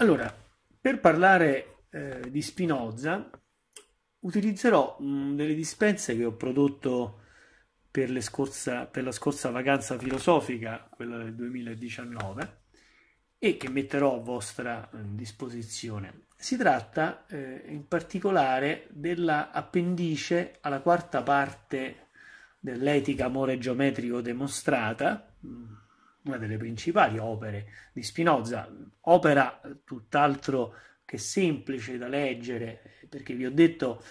Allora, per parlare eh, di Spinoza utilizzerò mh, mm, delle dispense che ho prodotto per, scorsa, per, la scorsa vacanza filosofica, quella del 2019, e che metterò a vostra mm, disposizione. Si tratta eh, in particolare dell'appendice alla quarta parte dell'etica amore geometrico demostrata, mh, mm, una delle principali opere di Spinoza, opera tutt'altro che semplice da leggere, perché vi ho detto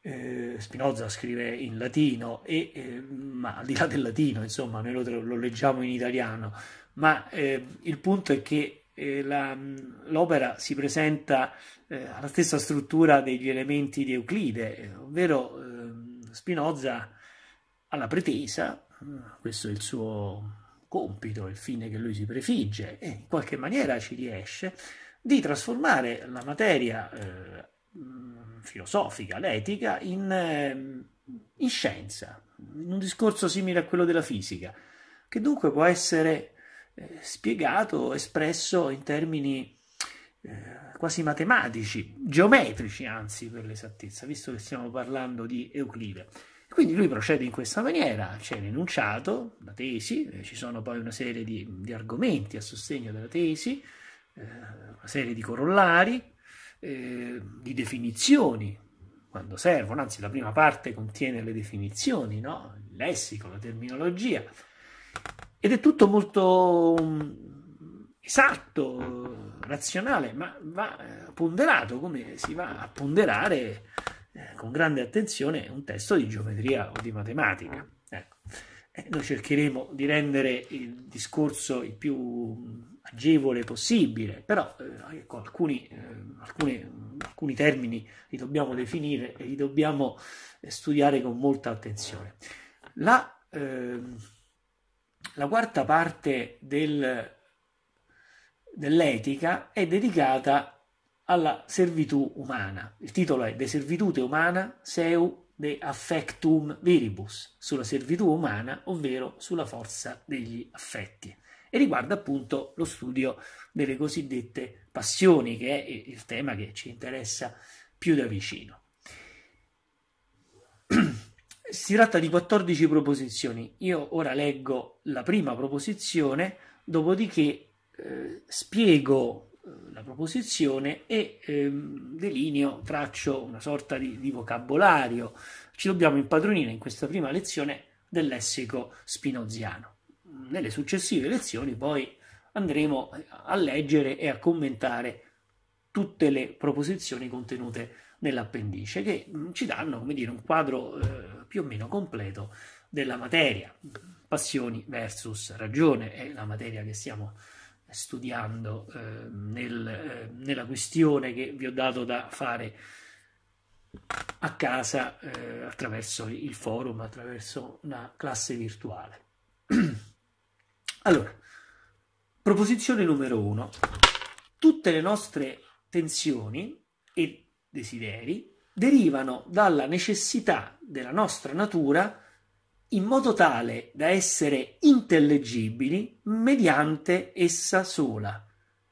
eh, Spinoza scrive in latino, e, eh, ma al di là del latino, insomma, noi lo, lo leggiamo in italiano, ma eh, il punto è che eh, la, l'opera si presenta eh, alla stessa struttura degli elementi di Euclide, eh, ovvero ehm, Spinoza ha la pretesa, questo è il suo compito, il fine che lui si prefigge e in qualche maniera ci riesce, di trasformare la materia eh, filosofica, l'etica, in, eh, in scienza, in un discorso simile a quello della fisica, che dunque può essere eh, spiegato, espresso in termini eh, quasi matematici, geometrici anzi per l'esattezza, visto che stiamo parlando di Euclide. Quindi lui procede in questa maniera, c'è l'enunciato, la tesi, eh, ci sono poi una serie di, di argomenti a sostegno della tesi, eh, una serie di corollari, eh, di definizioni, quando servono, anzi la prima parte contiene le definizioni, no? il lessico, la terminologia, ed è tutto molto mm, esatto, razionale, ma va eh, ponderato come si va a ponderare eh, con grande attenzione un testo di geometria o di matematica. Ecco. Eh, noi cercheremo di rendere il discorso il più agevole possibile, però eh, ecco, alcuni, eh, alcune, alcuni termini li dobbiamo definire e li dobbiamo studiare con molta attenzione. La ehm, la quarta parte del, dell'etica è dedicata alla servitù umana. Il titolo è De servitute umana seu de affectum viribus, sulla servitù umana, ovvero sulla forza degli affetti. E riguarda appunto lo studio delle cosiddette passioni, che è il tema che ci interessa più da vicino. Si tratta di 14 proposizioni. Io ora leggo la prima proposizione, dopodiché eh, spiego la proposizione e ehm, delineo, traccio una sorta di, di vocabolario. Ci dobbiamo impadronire in questa prima lezione del lessico spinoziano. Nelle successive lezioni poi andremo a leggere e a commentare tutte le proposizioni contenute nell'appendice che mm, ci danno come dire, un quadro eh, più o meno completo della materia. Passioni versus ragione è la materia che stiamo studiando eh, nel, eh, nella questione che vi ho dato da fare a casa eh, attraverso il forum, attraverso una classe virtuale. allora, proposizione numero uno. Tutte le nostre tensioni e desideri derivano dalla necessità della nostra natura in modo tale da essere intellegibili mediante essa sola,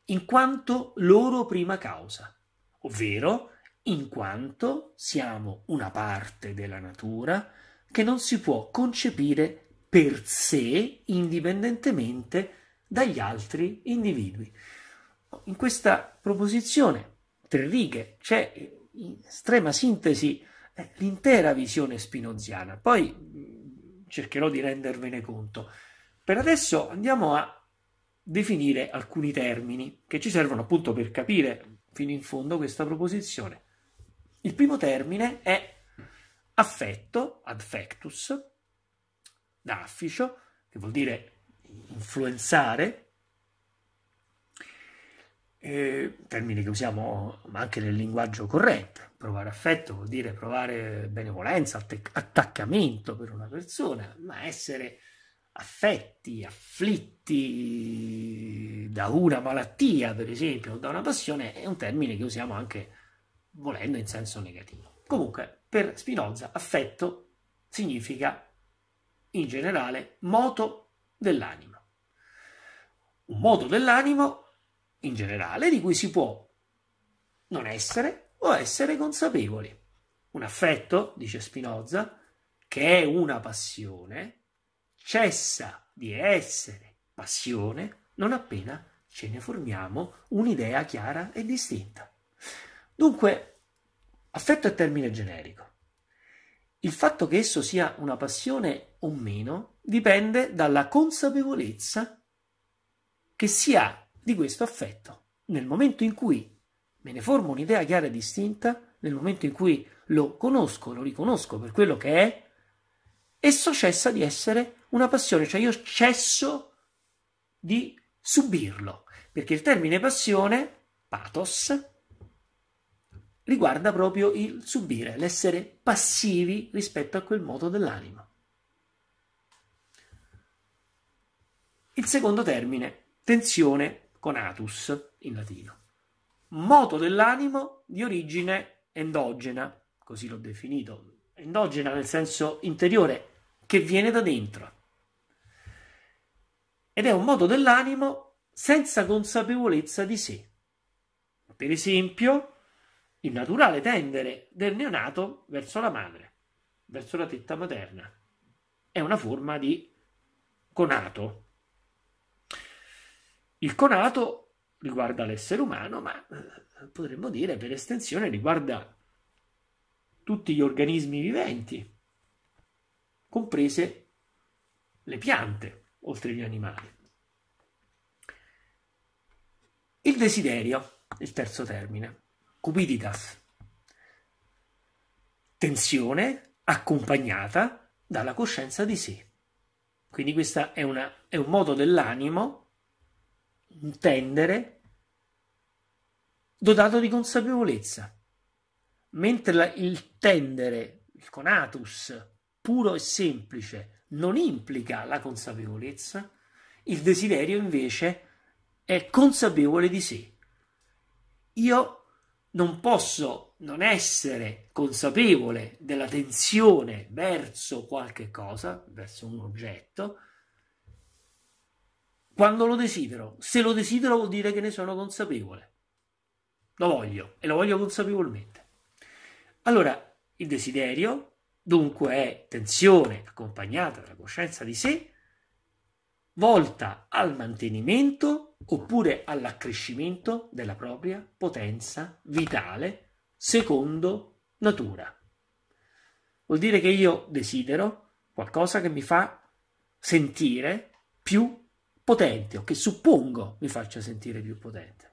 in quanto loro prima causa, ovvero in quanto siamo una parte della natura che non si può concepire per sé indipendentemente dagli altri individui. In questa proposizione, tre righe, c'è in estrema sintesi eh, l'intera visione spinoziana. Poi cercherò di rendervene conto. Per adesso andiamo a definire alcuni termini che ci servono appunto per capire fino in fondo questa proposizione. Il primo termine è affetto, adfectus, da afficio, che vuol dire influenzare, eh, termine che usiamo anche nel linguaggio corrente, provare affetto vuol dire provare benevolenza, attaccamento per una persona, ma essere affetti, afflitti da una malattia, per esempio, o da una passione, è un termine che usiamo anche volendo in senso negativo. Comunque, per Spinoza, affetto significa in generale moto dell'animo. Un moto dell'animo in generale di cui si può non essere o essere consapevoli. Un affetto, dice Spinoza, che è una passione, cessa di essere passione non appena ce ne formiamo un'idea chiara e distinta. Dunque, affetto è termine generico. Il fatto che esso sia una passione o meno dipende dalla consapevolezza che si ha di questo affetto. Nel momento in cui me ne formo un'idea chiara e distinta, nel momento in cui lo conosco, lo riconosco per quello che è, esso cessa di essere una passione, cioè io cesso di subirlo, perché il termine passione, pathos, riguarda proprio il subire, l'essere passivi rispetto a quel modo dell'anima. Il secondo termine, tensione conatus in latino. Moto dell'animo di origine endogena, così l'ho definito, endogena nel senso interiore, che viene da dentro. Ed è un moto dell'animo senza consapevolezza di sé. Per esempio, il naturale tendere del neonato verso la madre, verso la tetta materna. È una forma di conato, il conato riguarda l'essere umano, ma eh, potremmo dire per estensione riguarda tutti gli organismi viventi, comprese le piante, oltre gli animali. Il desiderio, il terzo termine, cupiditas, tensione accompagnata dalla coscienza di sé. Quindi questo è, è un modo dell'animo tendere dotato di consapevolezza, mentre la, il tendere, il conatus puro e semplice, non implica la consapevolezza, il desiderio invece è consapevole di sé. Io non posso non essere consapevole della tensione verso qualche cosa, verso un oggetto, quando lo desidero. Se lo desidero vuol dire che ne sono consapevole. Lo voglio e lo voglio consapevolmente. Allora, il desiderio dunque è tensione accompagnata dalla coscienza di sé, volta al mantenimento oppure all'accrescimento della propria potenza vitale secondo natura. Vuol dire che io desidero qualcosa che mi fa sentire più potente o che suppongo mi faccia sentire più potente.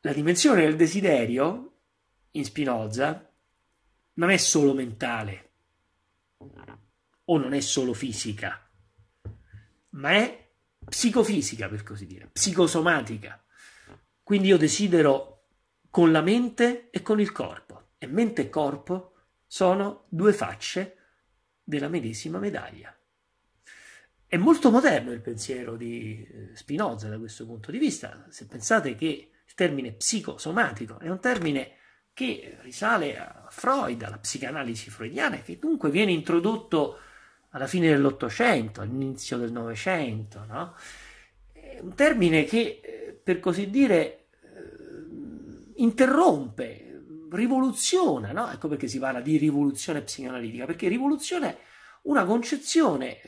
La dimensione del desiderio in Spinoza non è solo mentale o non è solo fisica, ma è psicofisica, per così dire, psicosomatica. Quindi io desidero con la mente e con il corpo. E mente e corpo sono due facce della medesima medaglia. È molto moderno il pensiero di eh, Spinoza da questo punto di vista. Se pensate che il termine psicosomatico è un termine che risale a Freud, alla psicanalisi freudiana, che dunque viene introdotto alla fine dell'Ottocento, all'inizio del Novecento. No? È un termine che, eh, per così dire, eh, interrompe, rivoluziona. No? Ecco perché si parla di rivoluzione psicanalitica, perché rivoluzione è una concezione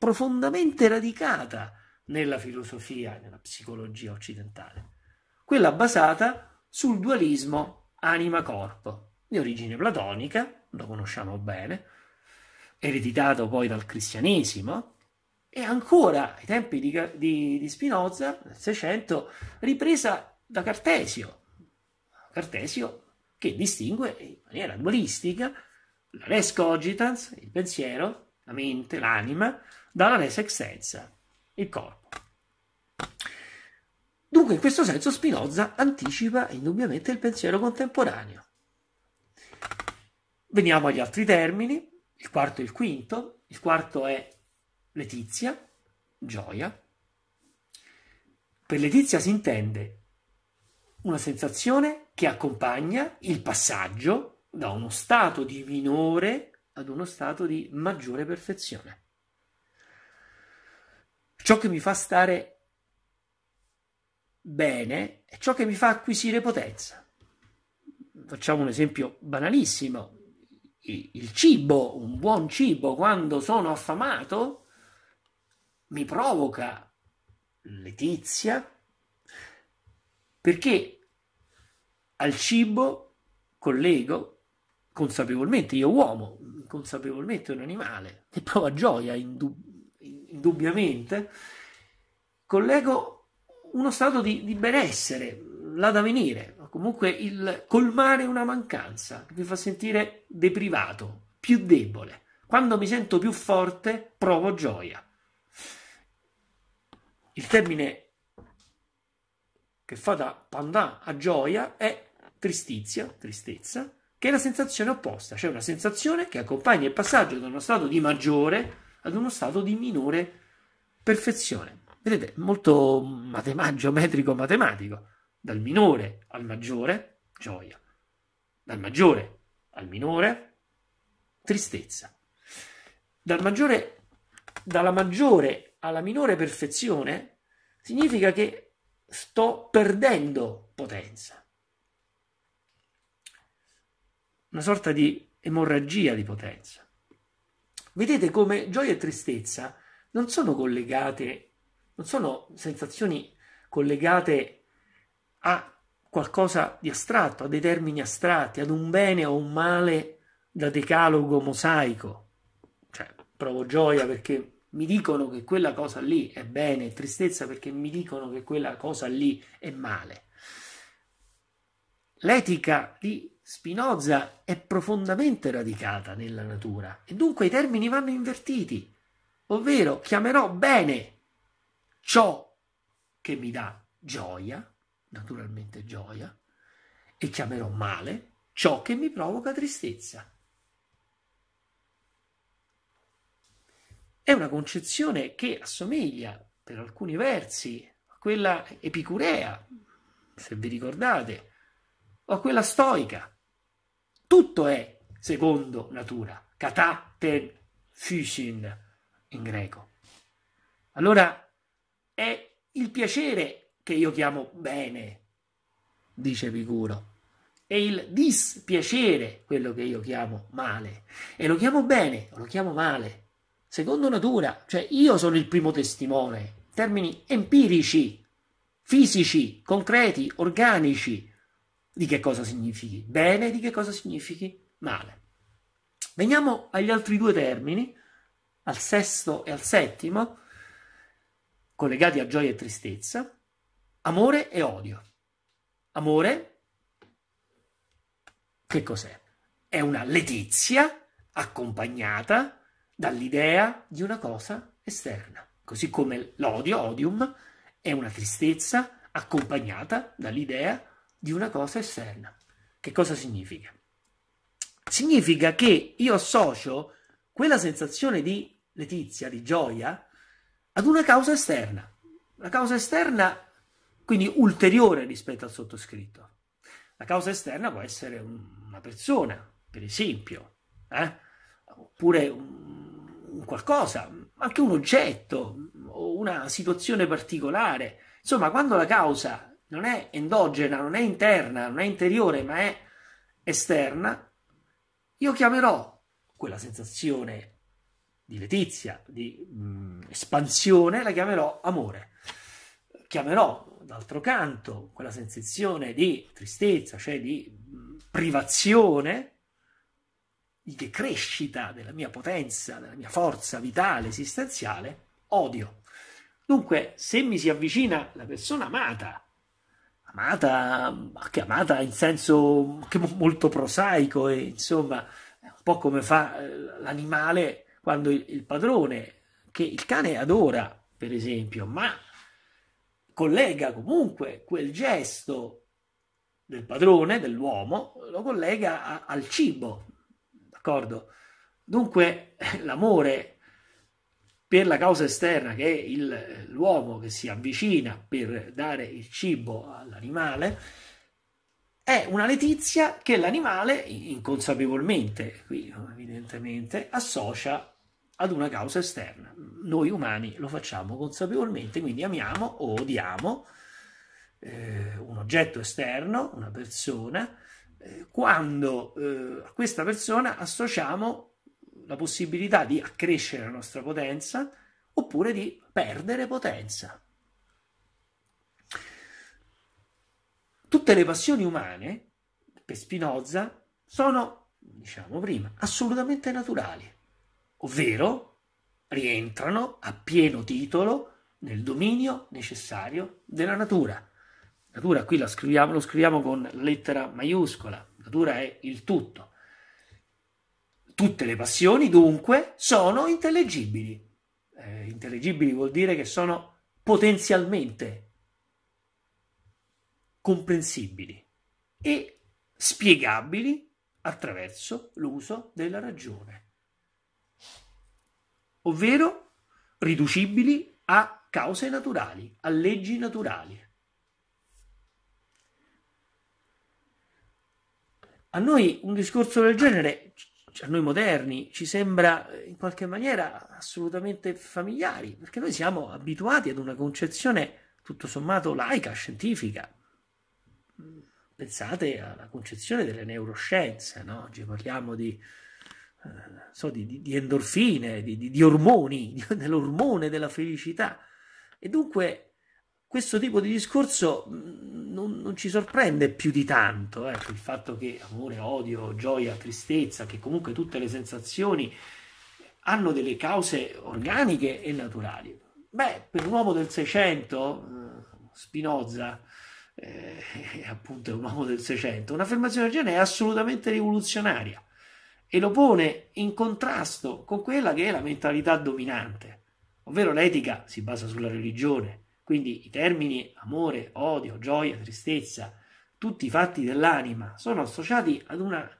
profondamente radicata nella filosofia nella psicologia occidentale, quella basata sul dualismo anima-corpo, di origine platonica, lo conosciamo bene, ereditato poi dal cristianesimo, e ancora ai tempi di, di, di Spinoza, nel Seicento, ripresa da Cartesio. Cartesio che distingue in maniera dualistica la res cogitans, il pensiero, la mente, l'anima, dalla resa extensa, il corpo. Dunque, in questo senso Spinoza anticipa indubbiamente il pensiero contemporaneo. Veniamo agli altri termini, il quarto e il quinto. Il quarto è letizia, gioia. Per letizia si intende una sensazione che accompagna il passaggio da uno stato di minore ad uno stato di maggiore perfezione. Ciò che mi fa stare bene è ciò che mi fa acquisire potenza. Facciamo un esempio banalissimo. Il cibo, un buon cibo, quando sono affamato, mi provoca letizia perché al cibo collego consapevolmente, io uomo, consapevolmente un animale che prova gioia indub- indubbiamente, collego uno stato di, di benessere là da venire, comunque il colmare una mancanza che mi fa sentire deprivato, più debole. Quando mi sento più forte, provo gioia. Il termine che fa da pandà a gioia è tristizia, tristezza, che è la sensazione opposta, cioè una sensazione che accompagna il passaggio da uno stato di maggiore ad uno stato di minore perfezione. Vedete, molto matemaggio, metrico, matematico. Dal minore al maggiore, gioia. Dal maggiore al minore, tristezza. Dal maggiore, dalla maggiore alla minore perfezione, significa che sto perdendo potenza. Una sorta di emorragia di potenza. Vedete come gioia e tristezza non sono collegate, non sono sensazioni collegate a qualcosa di astratto, a dei termini astratti, ad un bene o un male da decalogo mosaico. Cioè, provo gioia perché mi dicono che quella cosa lì è bene, tristezza perché mi dicono che quella cosa lì è male. L'etica di Spinoza è profondamente radicata nella natura e dunque i termini vanno invertiti, ovvero chiamerò bene ciò che mi dà gioia, naturalmente gioia, e chiamerò male ciò che mi provoca tristezza. È una concezione che assomiglia per alcuni versi a quella epicurea, se vi ricordate, o a quella stoica tutto è secondo natura, kataten ten in greco. Allora è il piacere che io chiamo bene, dice Picuro, è il dispiacere quello che io chiamo male. E lo chiamo bene o lo chiamo male, secondo natura, cioè io sono il primo testimone, termini empirici, fisici, concreti, organici di che cosa significhi bene e di che cosa significhi male. Veniamo agli altri due termini, al sesto e al settimo, collegati a gioia e tristezza, amore e odio. Amore, che cos'è? È una letizia accompagnata dall'idea di una cosa esterna, così come l'odio, odium, è una tristezza accompagnata dall'idea di di una cosa esterna. Che cosa significa? Significa che io associo quella sensazione di letizia, di gioia, ad una causa esterna. La causa esterna quindi ulteriore rispetto al sottoscritto. La causa esterna può essere una persona, per esempio, eh? oppure un qualcosa, anche un oggetto o una situazione particolare. Insomma, quando la causa non è endogena, non è interna, non è interiore, ma è esterna, io chiamerò quella sensazione di letizia, di mh, mm, espansione, la chiamerò amore. Chiamerò, d'altro canto, quella sensazione di tristezza, cioè di mh, mm, privazione, di crescita della mia potenza, della mia forza vitale, esistenziale, odio. Dunque, se mi si avvicina la persona amata, amata, che amata in senso anche molto prosaico, e, insomma, un po' come fa eh, l'animale quando il padrone, che il cane adora, per esempio, ma collega comunque quel gesto del padrone, dell'uomo, lo collega a, al cibo, d'accordo? Dunque l'amore per la causa esterna che è il, l'uomo che si avvicina per dare il cibo all'animale, è una letizia che l'animale inconsapevolmente, qui evidentemente, associa ad una causa esterna. Noi umani lo facciamo consapevolmente, quindi amiamo o odiamo eh, un oggetto esterno, una persona, eh, quando eh, a questa persona associamo la possibilità di accrescere la nostra potenza oppure di perdere potenza. Tutte le passioni umane, per Spinoza, sono, diciamo prima, assolutamente naturali, ovvero rientrano a pieno titolo nel dominio necessario della natura. Natura qui scriviamo, lo scriviamo con lettera maiuscola, natura è il tutto. Tutte le passioni, dunque, sono intellegibili. Eh, intellegibili vuol dire che sono potenzialmente comprensibili e spiegabili attraverso l'uso della ragione, ovvero riducibili a cause naturali, a leggi naturali. A noi un discorso del genere cioè a noi moderni ci sembra eh, in qualche maniera assolutamente familiari, perché noi siamo abituati ad una concezione tutto sommato laica, scientifica. Mm, pensate alla concezione delle neuroscienze, no? oggi parliamo di, eh, so, di, di endorfine, di, di ormoni, dell'ormone della felicità. E dunque questo tipo di discorso mm, non, non, ci sorprende più di tanto, ecco, il fatto che amore, odio, gioia, tristezza, che comunque tutte le sensazioni hanno delle cause organiche e naturali. Beh, per un uomo del Seicento, eh, Spinoza, eh, appunto è un uomo del Seicento, un'affermazione del genere è assolutamente rivoluzionaria e lo pone in contrasto con quella che è la mentalità dominante, ovvero l'etica si basa sulla religione, quindi i termini amore, odio, gioia, tristezza, tutti i fatti dell'anima sono associati ad una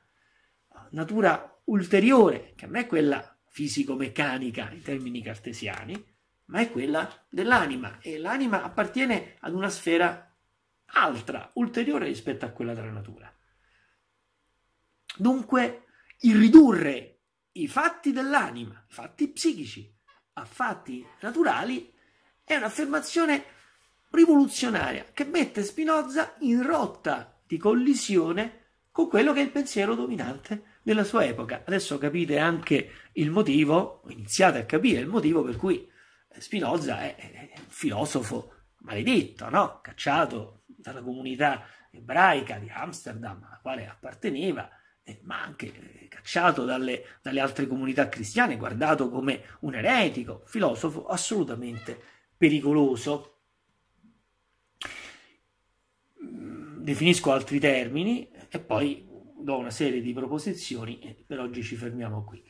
natura ulteriore, che non è quella fisico-meccanica in termini cartesiani, ma è quella dell'anima e l'anima appartiene ad una sfera altra, ulteriore rispetto a quella della natura. Dunque, il ridurre i fatti dell'anima, i fatti psichici, a fatti naturali è un'affermazione rivoluzionaria che mette Spinoza in rotta di collisione con quello che è il pensiero dominante della sua epoca. Adesso capite anche il motivo, iniziate a capire il motivo per cui Spinoza è, è un filosofo maledetto, no? cacciato dalla comunità ebraica di Amsterdam alla quale apparteneva, eh, ma anche eh, cacciato dalle, dalle altre comunità cristiane, guardato come un eretico, filosofo assolutamente pericoloso. Mm, definisco altri termini e poi do una serie di proposizioni, per oggi ci fermiamo qui.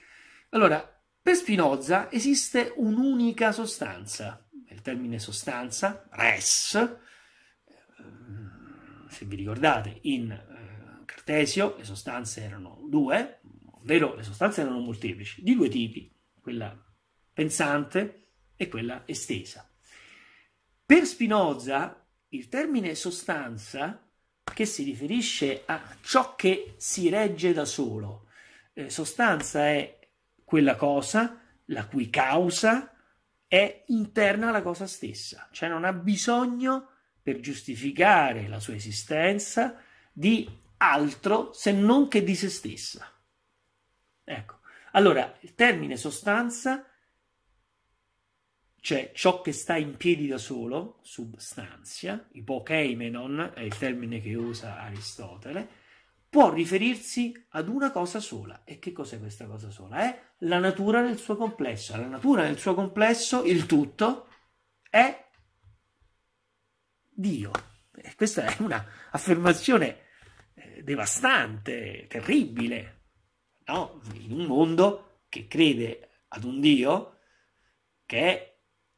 Allora, per Spinoza esiste un'unica sostanza, il termine sostanza, res, ehm, se vi ricordate, in eh, Cartesio le sostanze erano due, ovvero le sostanze erano molteplici, di due tipi, quella pensante e quella estesa. Per Spinoza, il termine sostanza, che si riferisce a ciò che si regge da solo, eh, sostanza è quella cosa la cui causa è interna alla cosa stessa, cioè non ha bisogno per giustificare la sua esistenza di altro se non che di se stessa. Ecco, allora il termine sostanza cioè ciò che sta in piedi da solo, substanzia, ipokeimenon è il termine che usa Aristotele, può riferirsi ad una cosa sola. E che cos'è questa cosa sola? È la natura nel suo complesso. La natura nel suo complesso, il tutto, è Dio. E questa è un'affermazione eh, devastante, terribile, no? in un mondo che crede ad un Dio che è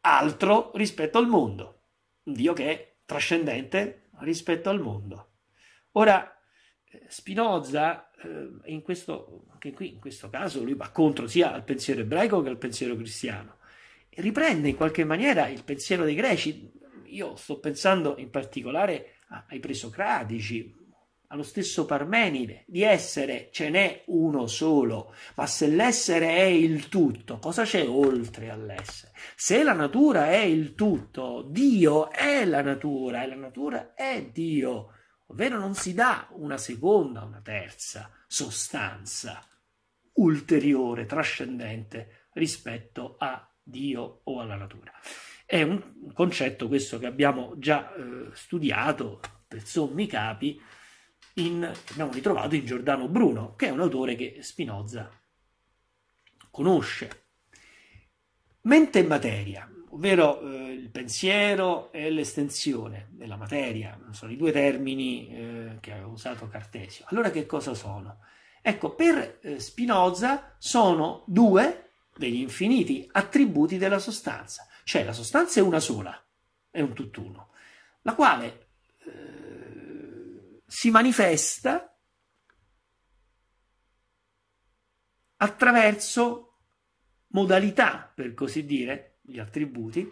altro rispetto al mondo, un Dio che è trascendente rispetto al mondo. Ora, eh, Spinoza, eh, in questo, anche qui in questo caso, lui va contro sia al pensiero ebraico che al pensiero cristiano, riprende in qualche maniera il pensiero dei greci. Io sto pensando in particolare ai presocratici, allo stesso Parmenide, di essere ce n'è uno solo, ma se l'essere è il tutto, cosa c'è oltre all'essere? Se la natura è il tutto, Dio è la natura e la natura è Dio, ovvero non si dà una seconda, una terza sostanza ulteriore, trascendente rispetto a Dio o alla natura. È un concetto questo che abbiamo già eh, studiato per sommi capi in, abbiamo ritrovato in Giordano Bruno, che è un autore che Spinoza conosce. Mente e materia, ovvero eh, il pensiero e l'estensione della materia, sono i due termini eh, che ha usato Cartesio. Allora che cosa sono? Ecco, per eh, Spinoza sono due degli infiniti attributi della sostanza, cioè la sostanza è una sola, è un tutt'uno, la quale eh, si manifesta attraverso modalità, per così dire, gli attributi,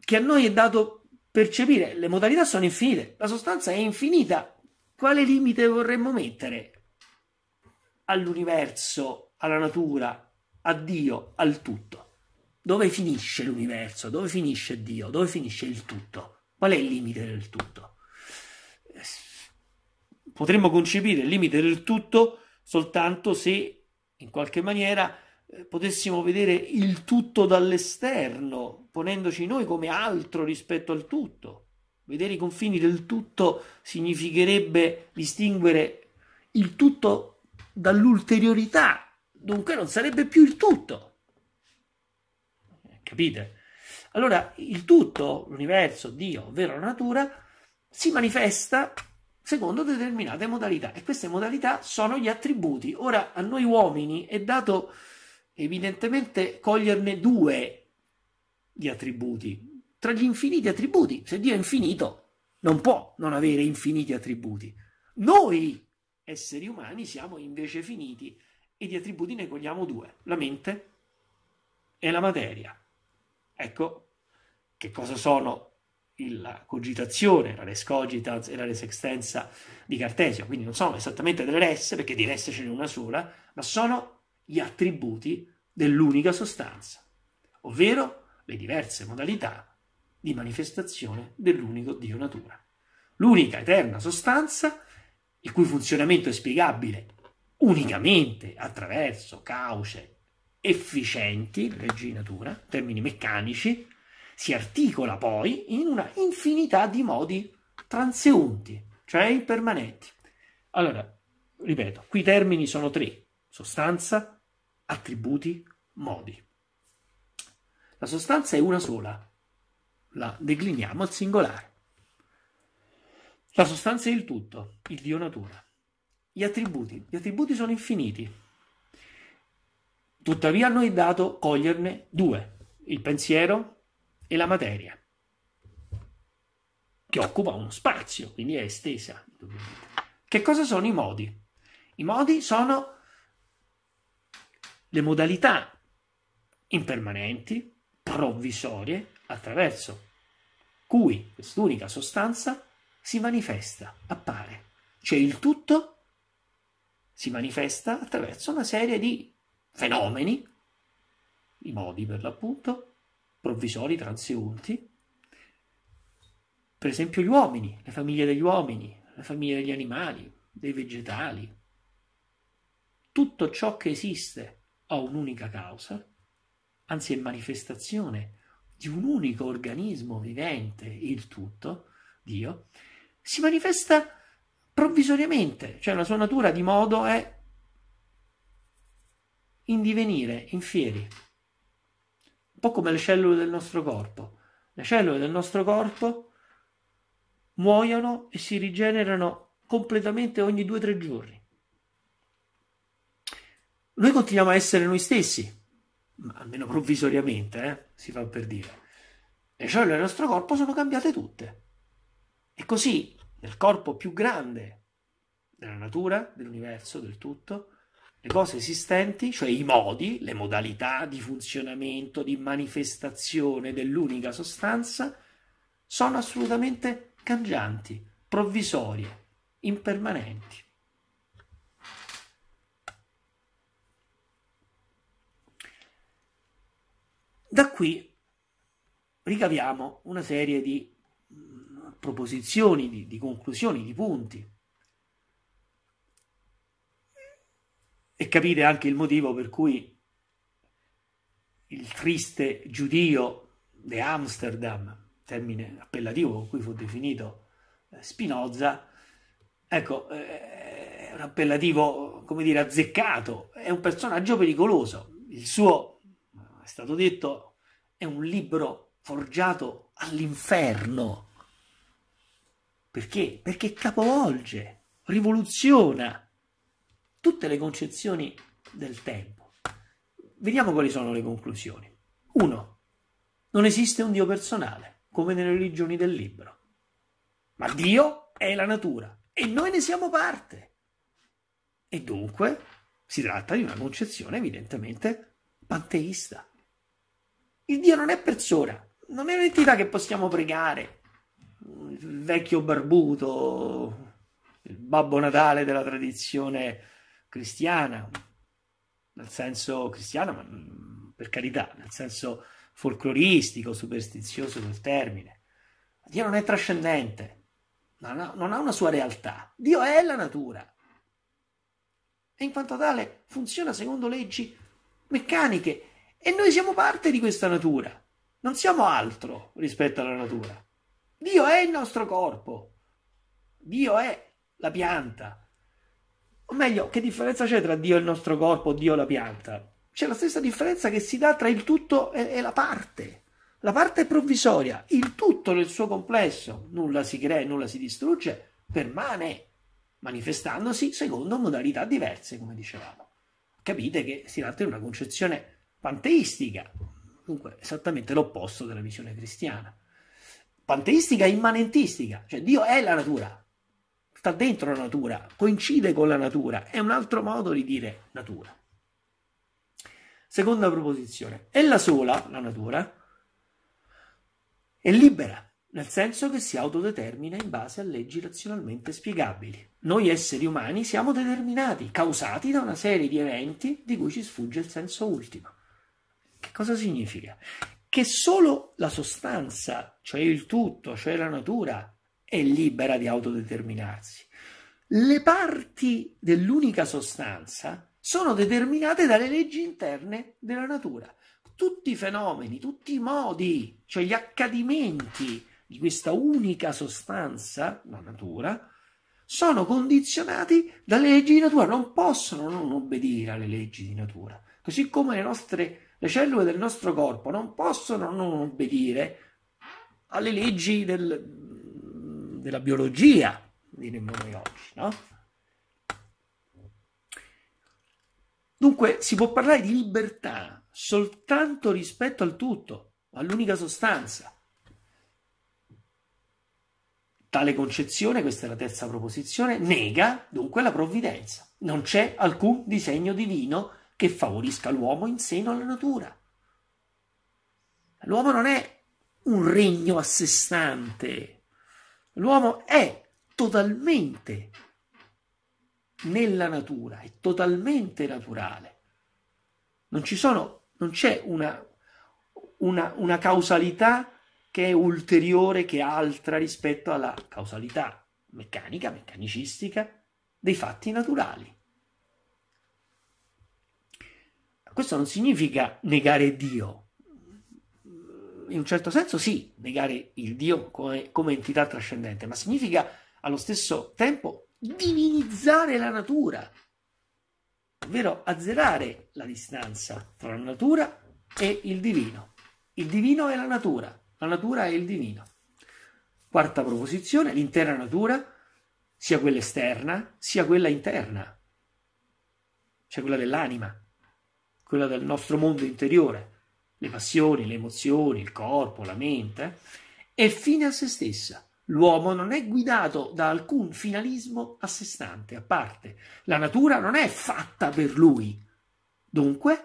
che a noi è dato percepire. Le modalità sono infinite, la sostanza è infinita. Quale limite vorremmo mettere all'universo, alla natura, a Dio, al tutto? Dove finisce l'universo? Dove finisce Dio? Dove finisce il tutto? Qual è il limite del tutto? Potremmo concepire il limite del tutto soltanto se in qualche maniera eh, potessimo vedere il tutto dall'esterno, ponendoci noi come altro rispetto al tutto. Vedere i confini del tutto significherebbe distinguere il tutto dall'ulteriorità, dunque non sarebbe più il tutto. Eh, capite? Allora il tutto, l'universo, Dio, ovvero la natura, si manifesta secondo determinate modalità e queste modalità sono gli attributi. Ora a noi uomini è dato evidentemente coglierne due di attributi. Tra gli infiniti attributi, se Dio è infinito, non può non avere infiniti attributi. Noi esseri umani siamo invece finiti e di attributi ne cogliamo due, la mente e la materia. Ecco che cosa sono la cogitazione, la res cogitans e la res extensa di Cartesio, quindi non sono esattamente delle res, perché di res ce n'è una sola, ma sono gli attributi dell'unica sostanza, ovvero le diverse modalità di manifestazione dell'unico Dio natura. L'unica eterna sostanza, il cui funzionamento è spiegabile unicamente attraverso cause efficienti, leggi natura, termini meccanici, si articola poi in una infinità di modi transeunti, cioè impermanenti. Allora, ripeto, qui i termini sono tre, sostanza, attributi, modi. La sostanza è una sola, la decliniamo al singolare. La sostanza è il tutto, il Dio natura. Gli attributi, gli attributi sono infiniti. Tuttavia a noi è dato coglierne due, il pensiero e la materia, che occupa uno spazio, quindi è estesa. Che cosa sono i modi? I modi sono le modalità impermanenti, provvisorie, attraverso cui quest'unica sostanza si manifesta, appare. Cioè il tutto si manifesta attraverso una serie di fenomeni, i modi per l'appunto, provvisori, transeunti, per esempio gli uomini, le famiglie degli uomini, le famiglie degli animali, dei vegetali. Tutto ciò che esiste ha un'unica causa, anzi è manifestazione di un unico organismo vivente, il tutto, Dio, si manifesta provvisoriamente, cioè la sua natura di modo è in divenire, in fieri un po' come le cellule del nostro corpo. Le cellule del nostro corpo muoiono e si rigenerano completamente ogni due o tre giorni. Noi continuiamo a essere noi stessi, ma almeno provvisoriamente, eh, si fa per dire. Le cellule del nostro corpo sono cambiate tutte. E così, nel corpo più grande della natura, dell'universo, del tutto, le cose esistenti, cioè i modi, le modalità di funzionamento, di manifestazione dell'unica sostanza, sono assolutamente cangianti, provvisorie, impermanenti. Da qui ricaviamo una serie di mm, proposizioni, di, di conclusioni, di punti e capite anche il motivo per cui il triste giudio di Amsterdam, termine appellativo con cui fu definito eh, Spinoza, ecco, eh, è un appellativo, come dire, azzeccato, è un personaggio pericoloso. Il suo, è stato detto, è un libro forgiato all'inferno. Perché? Perché capovolge, rivoluziona tutte le concezioni del tempo. Vediamo quali sono le conclusioni. 1. Non esiste un Dio personale, come nelle religioni del libro. Ma Dio è la natura e noi ne siamo parte. E dunque si tratta di una concezione evidentemente panteista. Il Dio non è persona, non è un'entità che possiamo pregare. Il vecchio barbuto, il babbo natale della tradizione cristiana, nel senso cristiana, ma mm, per carità, nel senso folcloristico, superstizioso del termine. Dio non è trascendente, non ha, non ha una sua realtà. Dio è la natura. E in quanto tale funziona secondo leggi meccaniche. E noi siamo parte di questa natura. Non siamo altro rispetto alla natura. Dio è il nostro corpo. Dio è la pianta. O meglio, che differenza c'è tra Dio e il nostro corpo, Dio e la pianta? C'è la stessa differenza che si dà tra il tutto e, e la parte. La parte è provvisoria, il tutto nel suo complesso, nulla si crea e nulla si distrugge, permane, manifestandosi secondo modalità diverse, come dicevamo. Capite che si tratta di una concezione panteistica, dunque esattamente l'opposto della visione cristiana. Panteistica e immanentistica, cioè Dio è la natura, sta dentro la natura, coincide con la natura, è un altro modo di dire natura. Seconda proposizione, è la sola, la natura, è libera, nel senso che si autodetermina in base a leggi razionalmente spiegabili. Noi esseri umani siamo determinati, causati da una serie di eventi di cui ci sfugge il senso ultimo. Che cosa significa? Che solo la sostanza, cioè il tutto, cioè la natura, è libera di autodeterminarsi. Le parti dell'unica sostanza sono determinate dalle leggi interne della natura. Tutti i fenomeni, tutti i modi, cioè gli accadimenti di questa unica sostanza, la natura, sono condizionati dalle leggi di natura, non possono non obbedire alle leggi di natura. Così come le nostre le cellule del nostro corpo non possono non obbedire alle leggi del, della biologia, diremmo noi oggi, no? Dunque si può parlare di libertà soltanto rispetto al tutto, all'unica sostanza. Tale concezione, questa è la terza proposizione, nega dunque la provvidenza. Non c'è alcun disegno divino che favorisca l'uomo in seno alla natura. L'uomo non è un regno a sé stante, L'uomo è totalmente nella natura, è totalmente naturale. Non, sono, non c'è una, una, una causalità che è ulteriore, che è altra rispetto alla causalità meccanica, meccanicistica dei fatti naturali. Questo non significa negare Dio, in un certo senso sì, negare il Dio come, come entità trascendente, ma significa allo stesso tempo divinizzare la natura, ovvero azzerare la distanza tra la natura e il divino. Il divino è la natura, la natura è il divino. Quarta proposizione, l'intera natura, sia quella esterna, sia quella interna, cioè quella dell'anima, quella del nostro mondo interiore, le passioni, le emozioni, il corpo, la mente, è fine a se stessa. L'uomo non è guidato da alcun finalismo a sé stante, a parte. La natura non è fatta per lui. Dunque,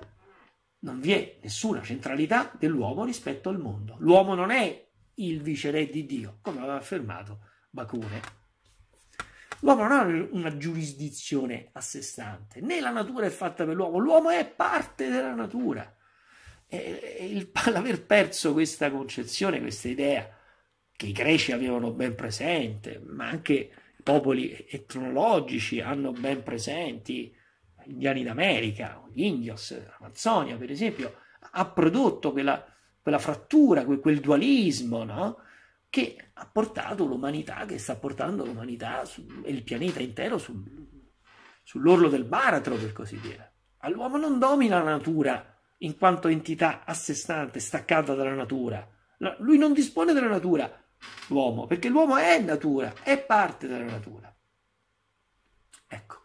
non vi è nessuna centralità dell'uomo rispetto al mondo. L'uomo non è il viceré di Dio, come aveva affermato Bacune. L'uomo non ha una giurisdizione a sé stante, né la natura è fatta per l'uomo, l'uomo è parte della natura. Eh, eh, l'aver perso questa concezione, questa idea che i greci avevano ben presente, ma anche i popoli etnologici hanno ben presenti, gli indiani d'America, gli Indios, l'Amazzonia per esempio, ha prodotto quella, quella frattura, quel, quel dualismo, no? che ha portato l'umanità, che sta portando l'umanità e il pianeta intero sul, sull'orlo del baratro, per così dire. All'uomo non domina la natura in quanto entità a sé stante, staccata dalla natura. Lui non dispone della natura, l'uomo, perché l'uomo è natura, è parte della natura. Ecco,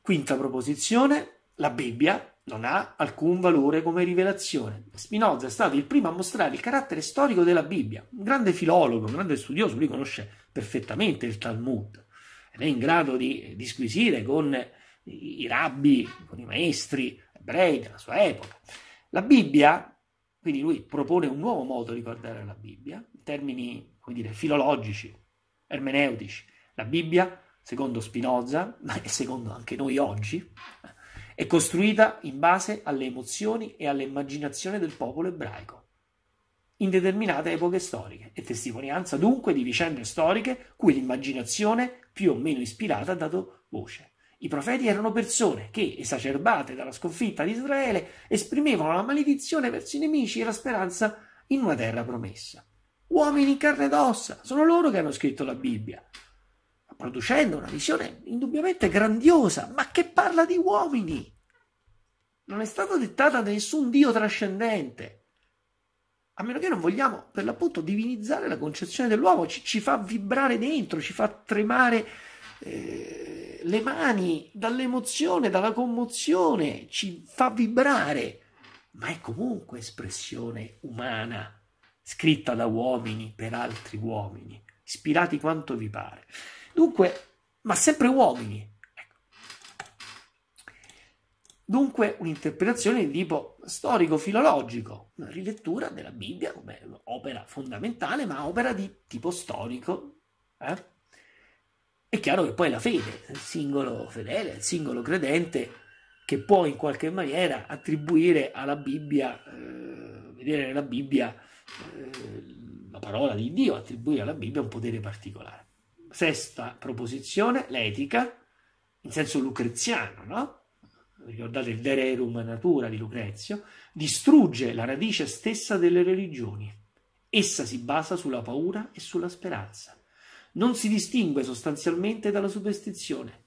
quinta proposizione, la Bibbia non ha alcun valore come rivelazione. Spinoza è stato il primo a mostrare il carattere storico della Bibbia, un grande filologo, un grande studioso, lui conosce perfettamente il Talmud ed è in grado di disquisire con i rabbi, con i maestri ebrei della sua epoca. La Bibbia, quindi lui propone un nuovo modo di guardare la Bibbia, in termini, come dire, filologici, ermeneutici. La Bibbia, secondo Spinoza, ma secondo anche noi oggi, è costruita in base alle emozioni e all'immaginazione del popolo ebraico in determinate epoche storiche e testimonianza dunque di vicende storiche cui l'immaginazione più o meno ispirata ha dato voce. I profeti erano persone che, esacerbate dalla sconfitta di Israele, esprimevano la maledizione verso i nemici e la speranza in una terra promessa. Uomini in carne ed ossa, sono loro che hanno scritto la Bibbia, producendo una visione indubbiamente grandiosa, ma che parla di uomini. Non è stata dettata da nessun Dio trascendente. A meno che non vogliamo, per l'appunto, divinizzare la concezione dell'uomo, ci, ci fa vibrare dentro, ci fa tremare eh, le mani dall'emozione, dalla commozione, ci fa vibrare, ma è comunque espressione umana, scritta da uomini per altri uomini, ispirati quanto vi pare. Dunque, ma sempre uomini. Ecco. Dunque un'interpretazione di tipo storico-filologico, una rilettura della Bibbia come opera fondamentale, ma opera di tipo storico. Eh? È chiaro che poi la fede, il singolo fedele, il singolo credente che può in qualche maniera attribuire alla Bibbia, eh, vedere nella Bibbia eh, la parola di Dio, attribuire alla Bibbia un potere particolare. Sesta proposizione, l'etica, in senso lucreziano, no? Ricordate il dererum natura di Lucrezio, distrugge la radice stessa delle religioni. Essa si basa sulla paura e sulla speranza non si distingue sostanzialmente dalla superstizione,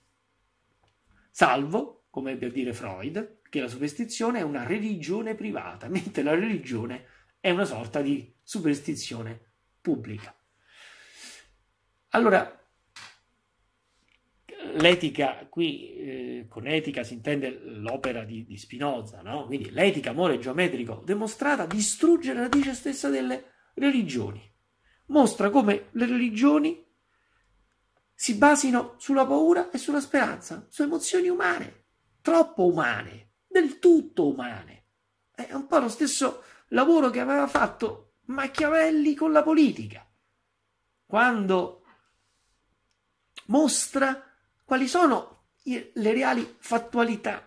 salvo, come ebbe a dire Freud, che la superstizione è una religione privata, mentre la religione è una sorta di superstizione pubblica. Allora, l'etica qui eh, con etica si intende l'opera di, di Spinoza, no? quindi l'etica amore geometrico dimostrata distrugge la radice stessa delle religioni, mostra come le religioni si basino sulla paura e sulla speranza, su emozioni umane, troppo umane, del tutto umane. È un po' lo stesso lavoro che aveva fatto Machiavelli con la politica, quando mostra quali sono le reali fattualità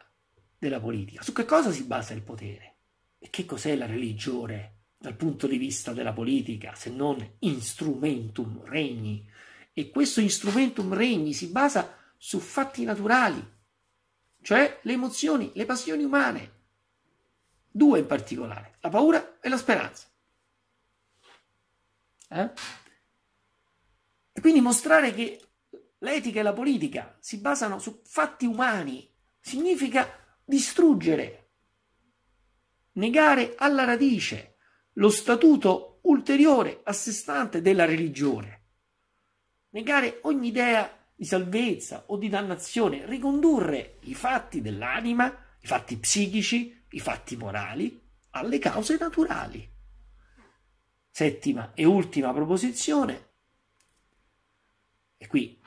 della politica, su che cosa si basa il potere e che cos'è la religione dal punto di vista della politica, se non instrumentum regni e questo instrumentum regni si basa su fatti naturali, cioè le emozioni, le passioni umane. Due in particolare, la paura e la speranza. Eh? E quindi mostrare che l'etica e la politica si basano su fatti umani significa distruggere, negare alla radice lo statuto ulteriore a sé stante della religione negare ogni idea di salvezza o di dannazione, ricondurre i fatti dell'anima, i fatti psichici, i fatti morali, alle cause naturali. Settima e ultima proposizione, e qui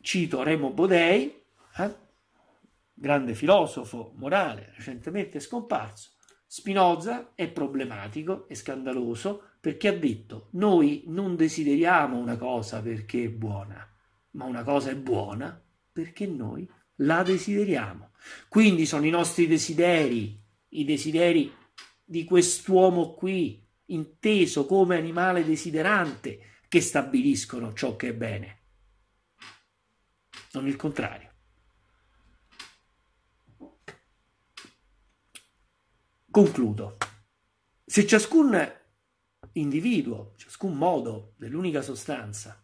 cito Remo Bodei, eh? grande filosofo morale recentemente scomparso, Spinoza è problematico e scandaloso, perché ha detto noi non desideriamo una cosa perché è buona, ma una cosa è buona perché noi la desideriamo. Quindi sono i nostri desideri, i desideri di quest'uomo qui, inteso come animale desiderante, che stabiliscono ciò che è bene, non il contrario. Concludo. Se ciascun individuo, ciascun modo dell'unica sostanza,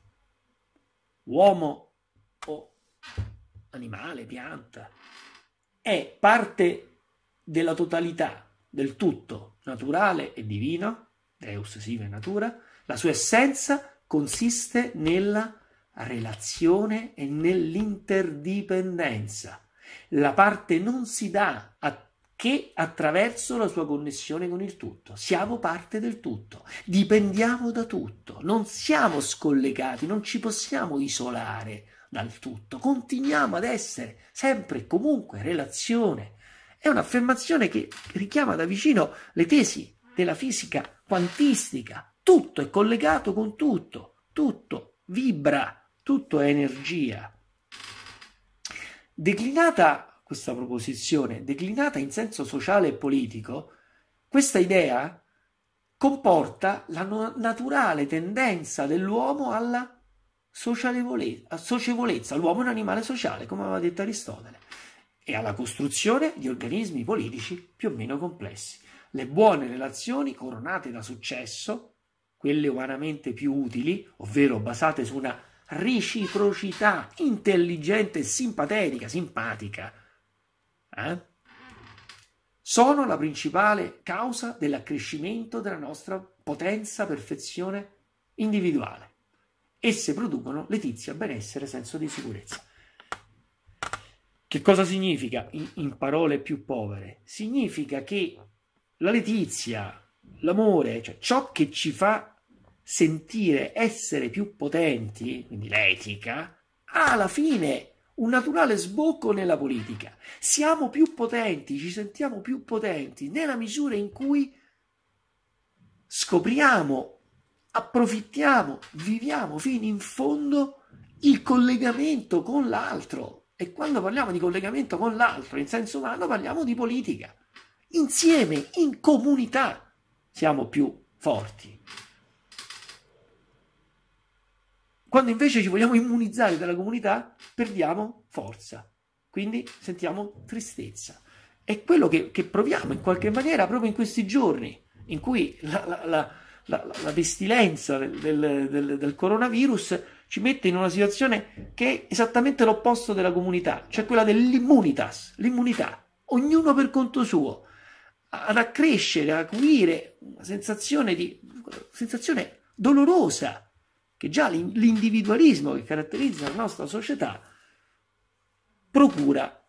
uomo o animale, pianta, è parte della totalità, del tutto, naturale e divino, Deus sive natura, la sua essenza consiste nella relazione e nell'interdipendenza. La parte non si dà a che attraverso la sua connessione con il tutto. Siamo parte del tutto, dipendiamo da tutto, non siamo scollegati, non ci possiamo isolare dal tutto, continuiamo ad essere sempre e comunque relazione. È un'affermazione che richiama da vicino le tesi della fisica quantistica. Tutto è collegato con tutto, tutto vibra, tutto è energia. Declinata questa proposizione, declinata in senso sociale e politico, questa idea comporta la no- naturale tendenza dell'uomo alla socievolezza. L'uomo è un animale sociale, come aveva detto Aristotele, e alla costruzione di organismi politici più o meno complessi. Le buone relazioni coronate da successo, quelle umanamente più utili, ovvero basate su una reciprocità intelligente e simpatetica, simpatica, eh? sono la principale causa dell'accrescimento della nostra potenza, perfezione individuale. Esse producono letizia, benessere, senso di sicurezza. Che cosa significa in, in parole più povere? Significa che la letizia, l'amore, cioè ciò che ci fa sentire essere più potenti, quindi l'etica, alla fine un naturale sbocco nella politica. Siamo più potenti, ci sentiamo più potenti nella misura in cui scopriamo, approfittiamo, viviamo fino in fondo il collegamento con l'altro. E quando parliamo di collegamento con l'altro in senso umano parliamo di politica. Insieme, in comunità, siamo più forti. Quando invece ci vogliamo immunizzare dalla comunità, perdiamo forza, quindi sentiamo tristezza. È quello che, che proviamo in qualche maniera proprio in questi giorni in cui la, la, la, la pestilenza del, del, del, del coronavirus ci mette in una situazione che è esattamente l'opposto della comunità, cioè quella dell'immunitas, l'immunità, ognuno per conto suo, ad accrescere, ad acuire una sensazione, di, sensazione dolorosa che già l'individualismo che caratterizza la nostra società procura,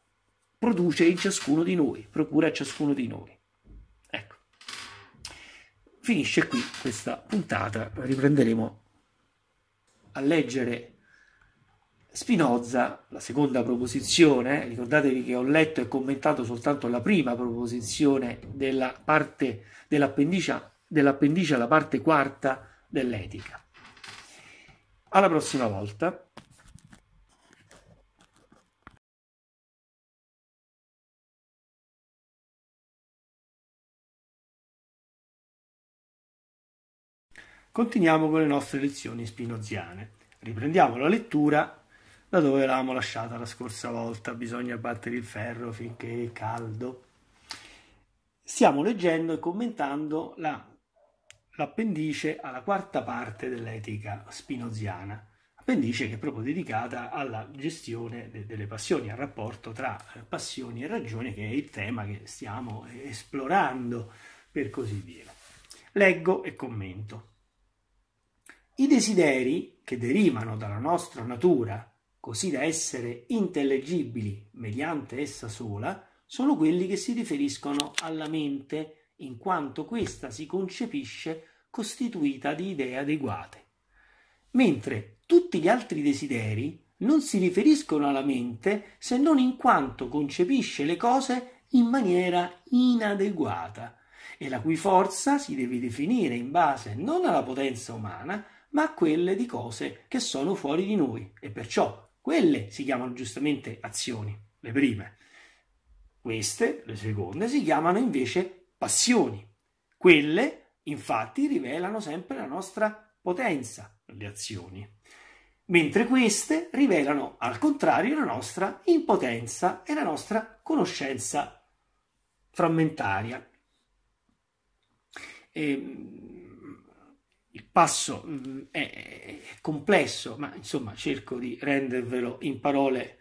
produce in ciascuno di noi, procura a ciascuno di noi. Ecco, finisce qui questa puntata, riprenderemo a leggere Spinoza, la seconda proposizione, ricordatevi che ho letto e commentato soltanto la prima proposizione della parte dell'appendice, dell'appendice alla parte quarta dell'etica. Alla prossima volta. Continuiamo con le nostre lezioni spinoziane. Riprendiamo la lettura da dove l'avevamo lasciata la scorsa volta. Bisogna battere il ferro finché è caldo. Stiamo leggendo e commentando la l'appendice alla quarta parte dell'etica spinoziana, appendice che è proprio dedicata alla gestione de- delle passioni, al rapporto tra eh, passioni e ragione, che è il tema che stiamo eh, esplorando, per così dire. Leggo e commento. I desideri che derivano dalla nostra natura, così da essere intellegibili mediante essa sola, sono quelli che si riferiscono alla mente, in quanto questa si concepisce costituita di idee adeguate, mentre tutti gli altri desideri non si riferiscono alla mente se non in quanto concepisce le cose in maniera inadeguata e la cui forza si deve definire in base non alla potenza umana, ma a quelle di cose che sono fuori di noi e perciò quelle si chiamano giustamente azioni, le prime. Queste, le seconde, si chiamano invece passioni, quelle infatti rivelano sempre la nostra potenza, le azioni, mentre queste rivelano al contrario la nostra impotenza e la nostra conoscenza frammentaria. E, ehm, il passo mm, è complesso, ma insomma cerco di rendervelo in parole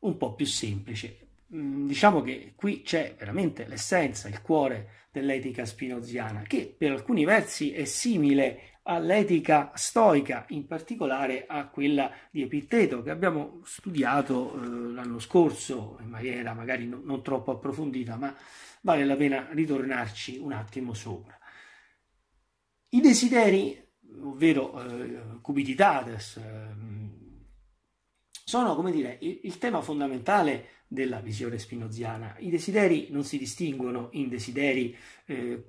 un po' più semplici. Mm, diciamo che qui c'è veramente l'essenza, il cuore dell'etica spinoziana, che per alcuni versi è simile all'etica stoica, in particolare a quella di Epitteto, che abbiamo studiato eh, l'anno scorso in maniera magari no, non troppo approfondita, ma vale la pena ritornarci un attimo sopra. I desideri, ovvero eh, cubiditates, eh, sono come dire, il, il tema fondamentale della visione spinoziana. I desideri non si distinguono in desideri eh,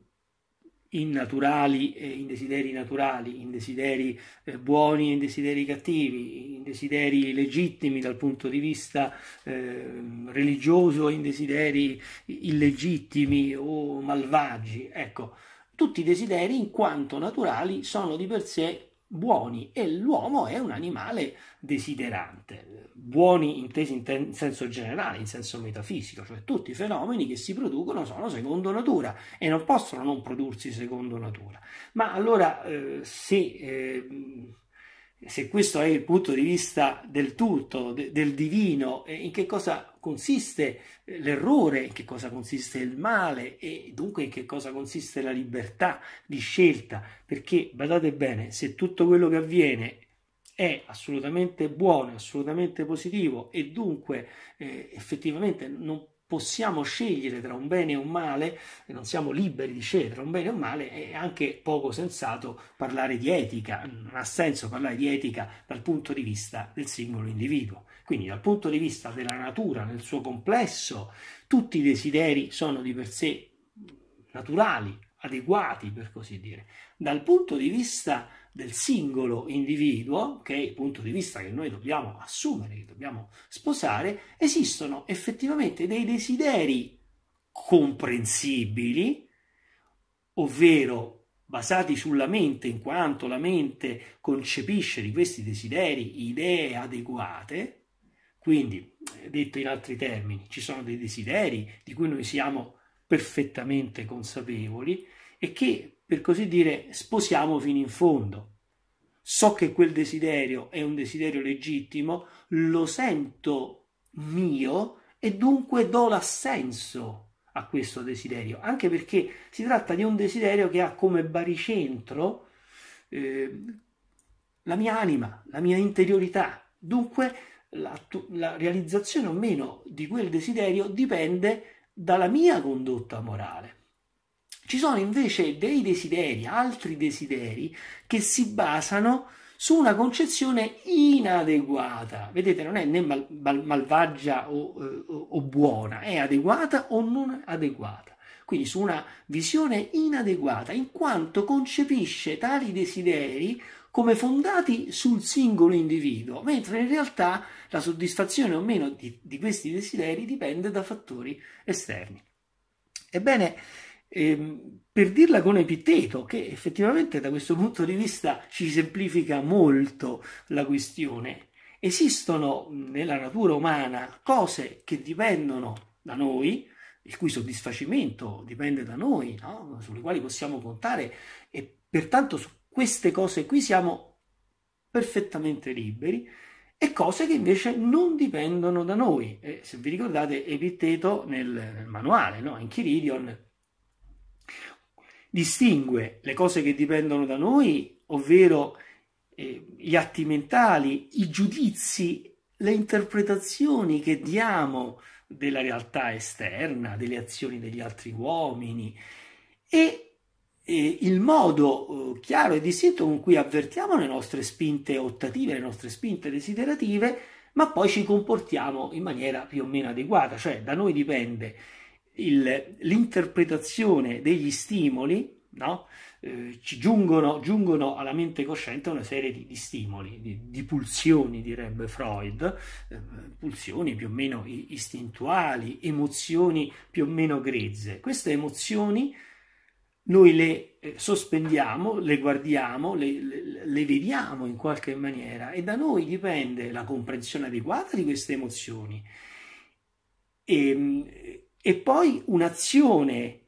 innaturali e in desideri naturali, in desideri eh, buoni e in desideri cattivi, in desideri legittimi dal punto di vista eh, religioso e in desideri illegittimi o malvagi. Ecco, tutti i desideri in quanto naturali sono di per sé buoni e l'uomo è un animale desiderante, buoni intesi in, ten- in, senso generale, in senso metafisico, cioè tutti i fenomeni che si producono sono secondo natura e non possono non prodursi secondo natura. Ma allora eh, se, eh, se, questo è il punto di vista del tutto, de- del divino, eh, in che cosa consiste eh, l'errore, in che cosa consiste il male e dunque in che cosa consiste la libertà di scelta, perché badate bene, se tutto quello che avviene è assolutamente buono, assolutamente positivo e dunque eh, effettivamente non possiamo scegliere tra un bene e un male, e non siamo liberi di scegliere tra un bene e un male, è anche poco sensato parlare di etica, non ha senso parlare di etica dal punto di vista del singolo individuo. Quindi dal punto di vista della natura nel suo complesso, tutti i desideri sono di per sé naturali, adeguati per così dire. Dal punto di vista del singolo individuo, che è il punto di vista che noi dobbiamo assumere, che dobbiamo sposare, esistono effettivamente dei desideri comprensibili, ovvero basati sulla mente, in quanto la mente concepisce di questi desideri idee adeguate, quindi, eh, detto in altri termini, ci sono dei desideri di cui noi siamo perfettamente consapevoli e che, per così dire, sposiamo fino in fondo. So che quel desiderio è un desiderio legittimo, lo sento mio e dunque do l'assenso a questo desiderio, anche perché si tratta di un desiderio che ha come baricentro eh, la mia anima, la mia interiorità. Dunque la, la realizzazione o meno di quel desiderio dipende dalla mia condotta morale. Ci sono invece dei desideri, altri desideri, che si basano su una concezione inadeguata. Vedete, non è né mal, mal, malvagia o, eh, o, buona, è adeguata o non adeguata. Quindi su una visione inadeguata, in quanto concepisce tali desideri come fondati sul singolo individuo, mentre in realtà la soddisfazione o meno di, di questi desideri dipende da fattori esterni. Ebbene, ehm, per dirla con epiteto, che effettivamente da questo punto di vista ci semplifica molto la questione, esistono nella natura umana cose che dipendono da noi, il cui soddisfacimento dipende da noi, no? sulle quali possiamo contare e pertanto su queste cose qui siamo perfettamente liberi e cose che invece non dipendono da noi. E se vi ricordate Epitteto nel, nel manuale, no? in Chiridion, distingue le cose che dipendono da noi, ovvero eh, gli atti mentali, i giudizi, le interpretazioni che diamo della realtà esterna, delle azioni degli altri uomini e eh, il modo eh, chiaro e distinto con cui avvertiamo le nostre spinte ottative, le nostre spinte desiderative, ma poi ci comportiamo in maniera più o meno adeguata, cioè da noi dipende il, l'interpretazione degli stimoli, no? eh, ci giungono, giungono, alla mente cosciente una serie di, di stimoli, di, di, pulsioni, direbbe Freud, eh, pulsioni più o meno istintuali, emozioni più o meno grezze. Queste emozioni noi le eh, sospendiamo, le guardiamo, le, le, le, viviamo in qualche maniera e da noi dipende la comprensione adeguata di queste emozioni. E, ehm, e poi un'azione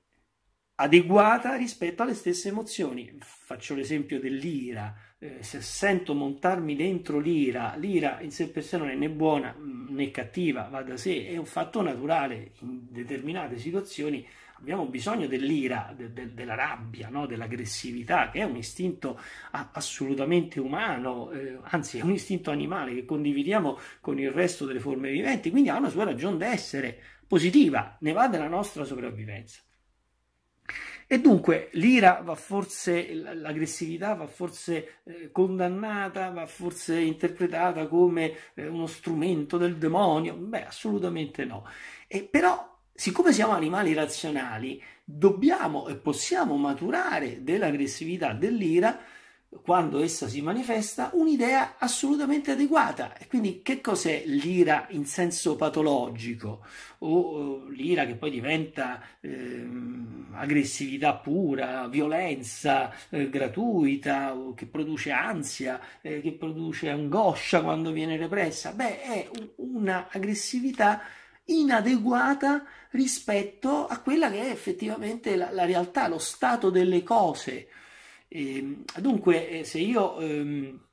adeguata rispetto alle stesse emozioni. Faccio l'esempio dell'ira. Eh, se sento montarmi dentro l'ira, l'ira in sé per sé non è né buona mm, né cattiva, va da sé, è un fatto naturale in determinate situazioni abbiamo bisogno dell'ira, de, de, della rabbia, no? dell'aggressività, che è un istinto a, assolutamente umano, eh, anzi è un istinto animale che condividiamo con il resto delle forme viventi, quindi ha una sua ragione d'essere positiva, ne va della nostra sopravvivenza. E dunque l'ira va forse, l'aggressività va forse eh, condannata, va forse interpretata come eh, uno strumento del demonio? Beh, assolutamente no. E però siccome siamo animali razionali, dobbiamo e possiamo maturare dell'aggressività dell'ira quando essa si manifesta un'idea assolutamente adeguata. E quindi che cos'è l'ira in senso patologico o l'ira che poi diventa eh, aggressività pura, violenza eh, gratuita, che produce ansia, eh, che produce angoscia quando viene repressa? Beh, è un'aggressività inadeguata rispetto a quella che è effettivamente la, la realtà, lo stato delle cose. E, ehm, dunque, eh, se io ehm,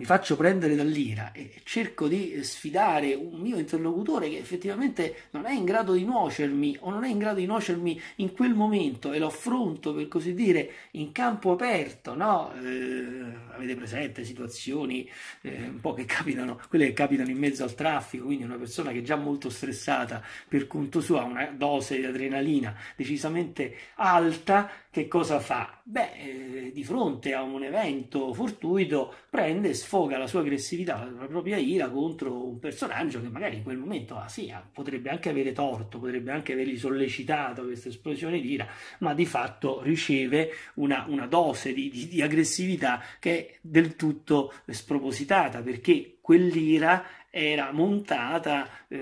mi faccio prendere dall'ira e cerco di sfidare un mio interlocutore che effettivamente non è in grado di nuocermi o non è in grado di nuocermi in quel momento e lo affronto per così dire in campo aperto, no? eh, avete presente situazioni eh, un po' che capitano, quelle che capitano in mezzo al traffico, quindi una persona che è già molto stressata per conto suo ha una dose di adrenalina decisamente alta, che cosa fa? Beh, eh, di fronte a un evento fortuito prende, sfida affoga la sua aggressività, la propria ira contro un personaggio che magari in quel momento ah, sì, ah, potrebbe anche avere torto, potrebbe anche avergli sollecitato questa esplosione di ira, ma di fatto riceve una, una dose di, di, di aggressività che è del tutto spropositata perché quell'ira era montata eh,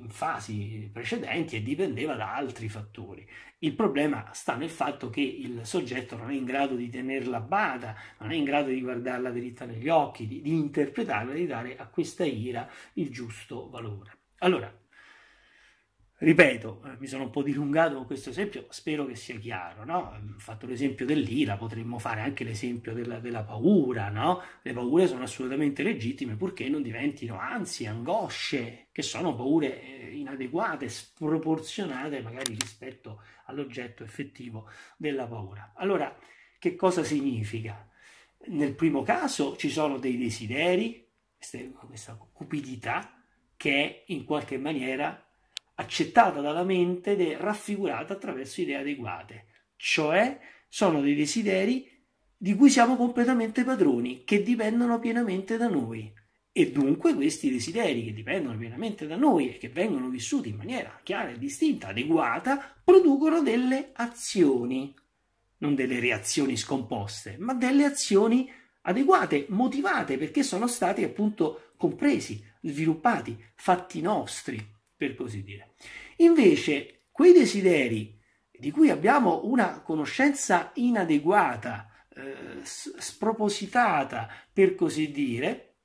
in fasi precedenti e dipendeva da altri fattori. Il problema sta nel fatto che il soggetto non è in grado di tenerla bada, non è in grado di guardarla dritta negli occhi, di, di interpretarla, di dare a questa ira il giusto valore. Allora, Ripeto, eh, mi sono un po' dilungato con questo esempio, spero che sia chiaro, no? Ehm, fatto l'esempio dell'ira, potremmo fare anche l'esempio della, della paura, no? Le paure sono assolutamente legittime purché non diventino ansie, angosce, che sono paure eh, inadeguate, sproporzionate magari rispetto all'oggetto effettivo della paura. Allora, che cosa significa? Nel primo caso ci sono dei desideri, questa cupidità che è in qualche maniera accettata dalla mente ed è raffigurata attraverso idee adeguate, cioè sono dei desideri di cui siamo completamente padroni, che dipendono pienamente da noi. E dunque questi desideri che dipendono pienamente da noi e che vengono vissuti in maniera chiara e distinta, adeguata, producono delle azioni, non delle reazioni scomposte, ma delle azioni adeguate, motivate, perché sono stati appunto compresi, sviluppati, fatti nostri per così dire. Invece, quei desideri di cui abbiamo una conoscenza inadeguata, eh, spropositata, per così dire,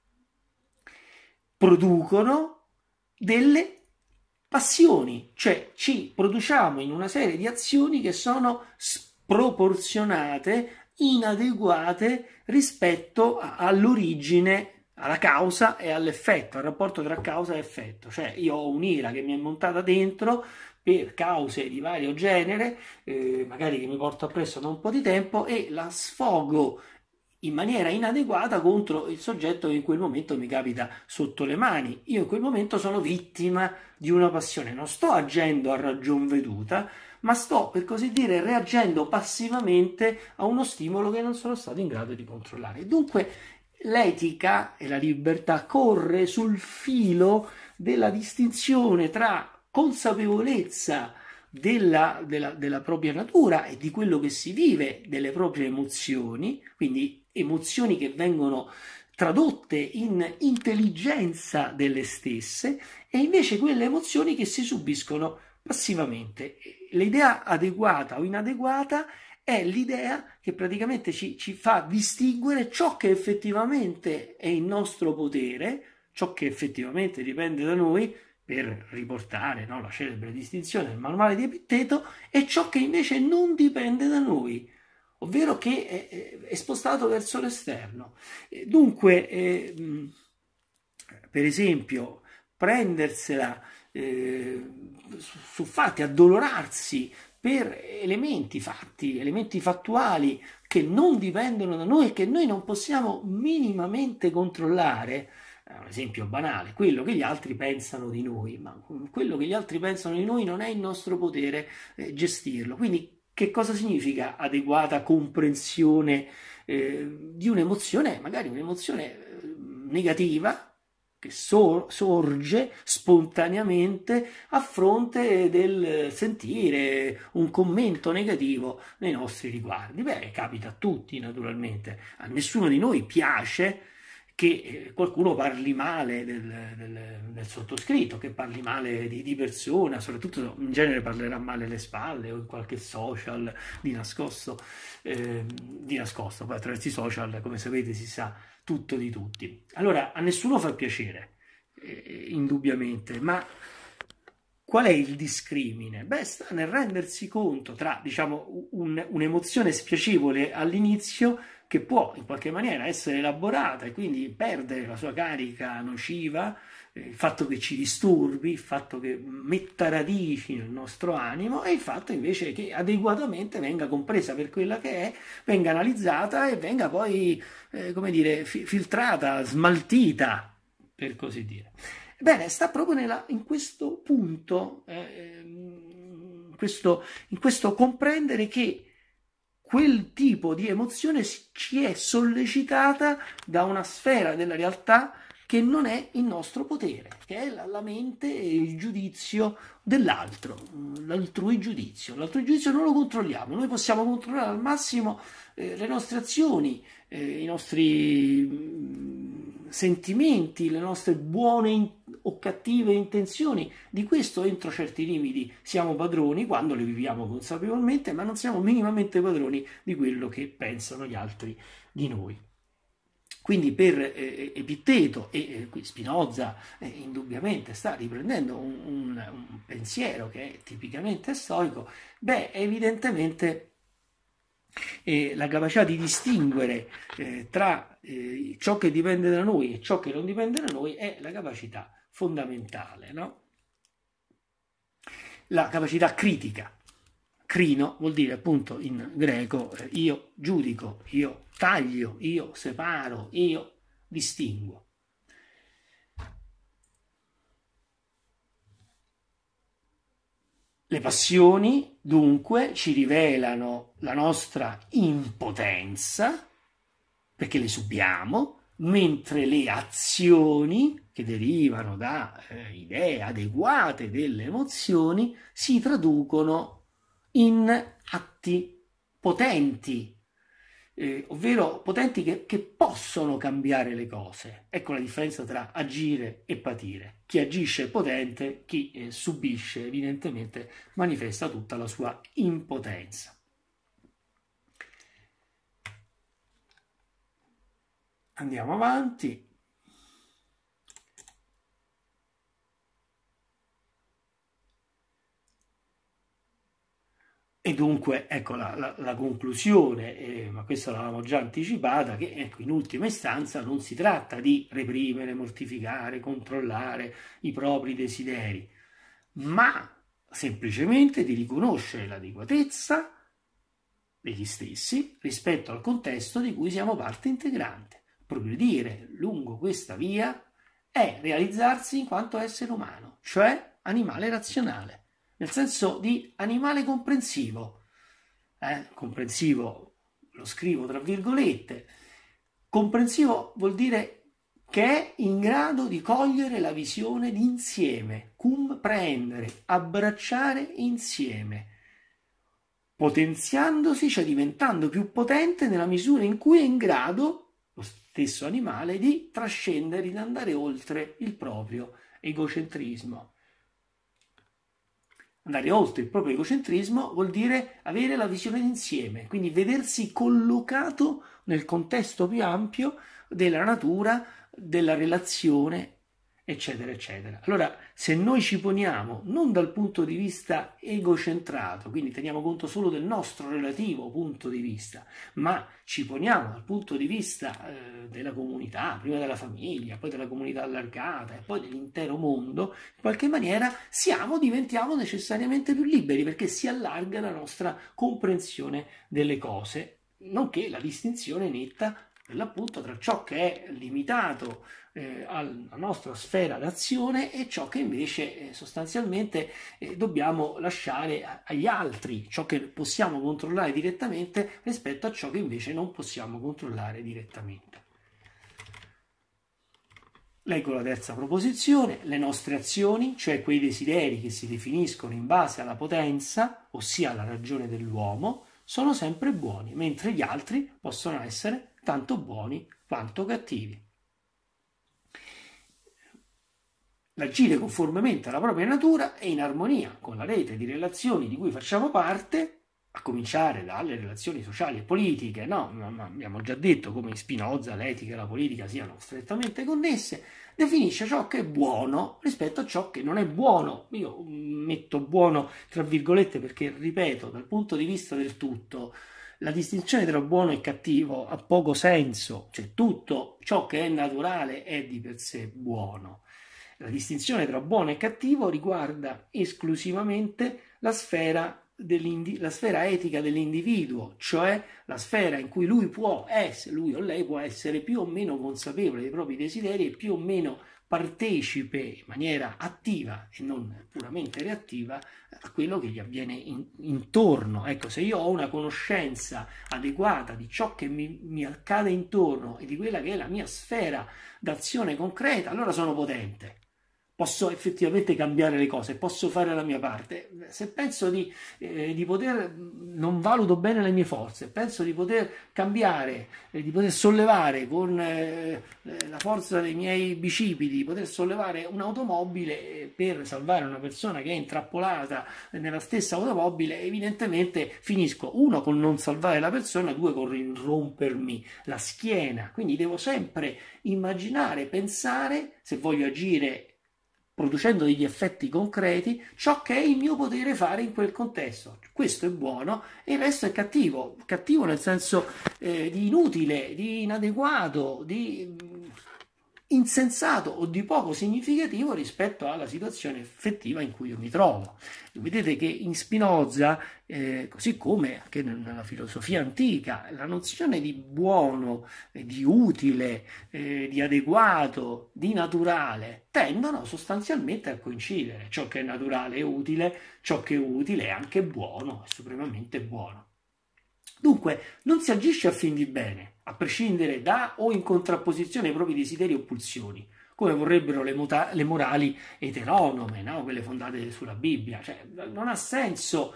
producono delle passioni, cioè ci produciamo in una serie di azioni che sono sproporzionate, inadeguate rispetto all'origine alla causa e all'effetto, al rapporto tra causa e effetto. Cioè io ho un'ira che mi è montata dentro per cause di vario genere, eh, magari che mi porto appresso da un po' di tempo e la sfogo in maniera inadeguata contro il soggetto che in quel momento mi capita sotto le mani. Io in quel momento sono vittima di una passione, non sto agendo a ragion veduta, ma sto per così dire reagendo passivamente a uno stimolo che non sono stato in grado di controllare. Dunque l'etica e la libertà corre sul filo della distinzione tra consapevolezza della, della, della, propria natura e di quello che si vive, delle proprie emozioni, quindi emozioni che vengono tradotte in intelligenza delle stesse, e invece quelle emozioni che si subiscono passivamente. L'idea adeguata o inadeguata è l'idea che praticamente ci, ci fa distinguere ciò che effettivamente è in nostro potere, ciò che effettivamente dipende da noi, per riportare no, la celebre distinzione del manuale di Epitteto, e ciò che invece non dipende da noi, ovvero che è, è spostato verso l'esterno. Eh, dunque, eh, per esempio, prendersela eh, su fatti, addolorarsi per elementi fatti, elementi fattuali che non dipendono da noi e che noi non possiamo minimamente controllare. Eh, un esempio banale, quello che gli altri pensano di noi, ma quello che gli altri pensano di noi non è il nostro potere eh, gestirlo. Quindi che cosa significa adeguata comprensione eh, di un'emozione, magari un'emozione eh, negativa, che sor- sorge spontaneamente a fronte del sentire un commento negativo nei nostri riguardi. Beh, capita a tutti naturalmente, a nessuno di noi piace che eh, qualcuno parli male del, del, del sottoscritto, che parli male di, di, persona, soprattutto in genere parlerà male alle spalle o in qualche social di nascosto, eh, di nascosto, poi attraverso i social come sapete si sa tutto di tutti. Allora, a nessuno fa piacere, eh, indubbiamente, ma qual è il discrimine? Beh, sta nel rendersi conto tra, diciamo, un, un'emozione spiacevole all'inizio che può in qualche maniera essere elaborata e quindi perdere la sua carica nociva il fatto che ci disturbi, il fatto che metta radici nel nostro animo e il fatto invece che adeguatamente venga compresa per quella che è, venga analizzata e venga poi, eh, come dire, fi- filtrata, smaltita, per così dire. Bene, sta proprio nella, in questo punto, eh, in, ehm, questo, in questo comprendere che quel tipo di emozione ci è sollecitata da una sfera della realtà che non è il nostro potere, che è la, mente e il giudizio dell'altro, mm, l'altrui giudizio. L'altrui giudizio non lo controlliamo, noi possiamo controllare al massimo eh, le nostre azioni, eh, i nostri mm, sentimenti, le nostre buone in- o cattive intenzioni. Di questo entro certi limiti siamo padroni quando le viviamo consapevolmente, ma non siamo minimamente padroni di quello che pensano gli altri di noi. Quindi per eh, Epitteto, e eh, qui Spinoza eh, indubbiamente sta riprendendo un, un, un, pensiero che è tipicamente stoico, beh, evidentemente eh, la capacità di distinguere eh, tra eh, ciò che dipende da noi e ciò che non dipende da noi è la capacità fondamentale, no? la capacità critica. Crino vuol dire appunto in greco eh, io giudico, io taglio, io separo, io distingo. Le passioni dunque ci rivelano la nostra impotenza, perché le subiamo, mentre le azioni che derivano da eh, idee adeguate delle emozioni si traducono in atti potenti, eh, ovvero potenti che, che possono cambiare le cose. Ecco la differenza tra agire e patire. Chi agisce è potente, chi eh, subisce evidentemente manifesta tutta la sua impotenza. Andiamo avanti. E dunque, ecco la, la, la conclusione, eh, ma questa l'avevamo già anticipata, che ecco, in ultima istanza non si tratta di reprimere, mortificare, controllare i propri desideri, ma semplicemente di riconoscere l'adeguatezza degli stessi rispetto al contesto di cui siamo parte integrante. Progredire lungo questa via è realizzarsi in quanto essere umano, cioè animale razionale nel senso di animale comprensivo. Eh? Comprensivo lo scrivo tra virgolette. Comprensivo vuol dire che è in grado di cogliere la visione d'insieme, comprendere, abbracciare insieme, potenziandosi, cioè diventando più potente nella misura in cui è in grado, lo stesso animale, di trascendere, di andare oltre il proprio egocentrismo. Andare oltre il proprio egocentrismo vuol dire avere la visione d'insieme, quindi vedersi collocato nel contesto più ampio della natura, della relazione eccetera, eccetera. Allora, se noi ci poniamo non dal punto di vista egocentrato, quindi teniamo conto solo del nostro relativo punto di vista, ma ci poniamo dal punto di vista eh, della comunità, prima della famiglia, poi della comunità allargata e poi dell'intero mondo, in qualche maniera siamo, diventiamo necessariamente più liberi perché si allarga la nostra comprensione delle cose, nonché la distinzione netta per l'appunto tra ciò che è limitato eh, alla nostra sfera d'azione e ciò che invece eh, sostanzialmente eh, dobbiamo lasciare agli altri, ciò che possiamo controllare direttamente rispetto a ciò che invece non possiamo controllare direttamente. Leggo la terza proposizione, le nostre azioni, cioè quei desideri che si definiscono in base alla potenza, ossia alla ragione dell'uomo, sono sempre buoni, mentre gli altri possono essere tanto buoni quanto cattivi. L'agire conformemente alla propria natura è in armonia con la rete di relazioni di cui facciamo parte, a cominciare dalle relazioni sociali e politiche, no? abbiamo già detto come Spinoza l'etica e la politica siano strettamente connesse, definisce ciò che è buono rispetto a ciò che non è buono. Io metto buono tra virgolette perché, ripeto, dal punto di vista del tutto, la distinzione tra buono e cattivo ha poco senso, cioè tutto ciò che è naturale è di per sé buono. La distinzione tra buono e cattivo riguarda esclusivamente la sfera, la sfera etica dell'individuo, cioè la sfera in cui lui può essere, lui o lei può essere più o meno consapevole dei propri desideri e più o meno partecipe in maniera attiva e non puramente reattiva a quello che gli avviene in, intorno. Ecco, se io ho una conoscenza adeguata di ciò che mi, mi accade intorno e di quella che è la mia sfera d'azione concreta, allora sono potente posso effettivamente cambiare le cose, posso fare la mia parte. Se penso di, eh, di, poter, non valuto bene le mie forze, penso di poter cambiare, eh, di poter sollevare con eh, la forza dei miei bicipiti, di poter sollevare un'automobile eh, per salvare una persona che è intrappolata nella stessa automobile, evidentemente finisco uno con non salvare la persona, due con rompermi la schiena. Quindi devo sempre immaginare, pensare, se voglio agire producendo degli effetti concreti, ciò che è il mio potere fare in quel contesto. Questo è buono e il resto è cattivo, cattivo nel senso eh, di inutile, di inadeguato, di insensato o di poco significativo rispetto alla situazione effettiva in cui io mi trovo. Vedete che in Spinoza, eh, così come anche nella filosofia antica, la nozione di buono, eh, di utile, eh, di adeguato, di naturale, tendono sostanzialmente a coincidere. Ciò che è naturale è utile, ciò che è utile è anche buono, è supremamente buono. Dunque, non si agisce a fin di bene, a prescindere da o in contrapposizione ai propri desideri o pulsioni, come vorrebbero le, muta- le morali eteronome, no? quelle fondate sulla Bibbia. Cioè, non ha senso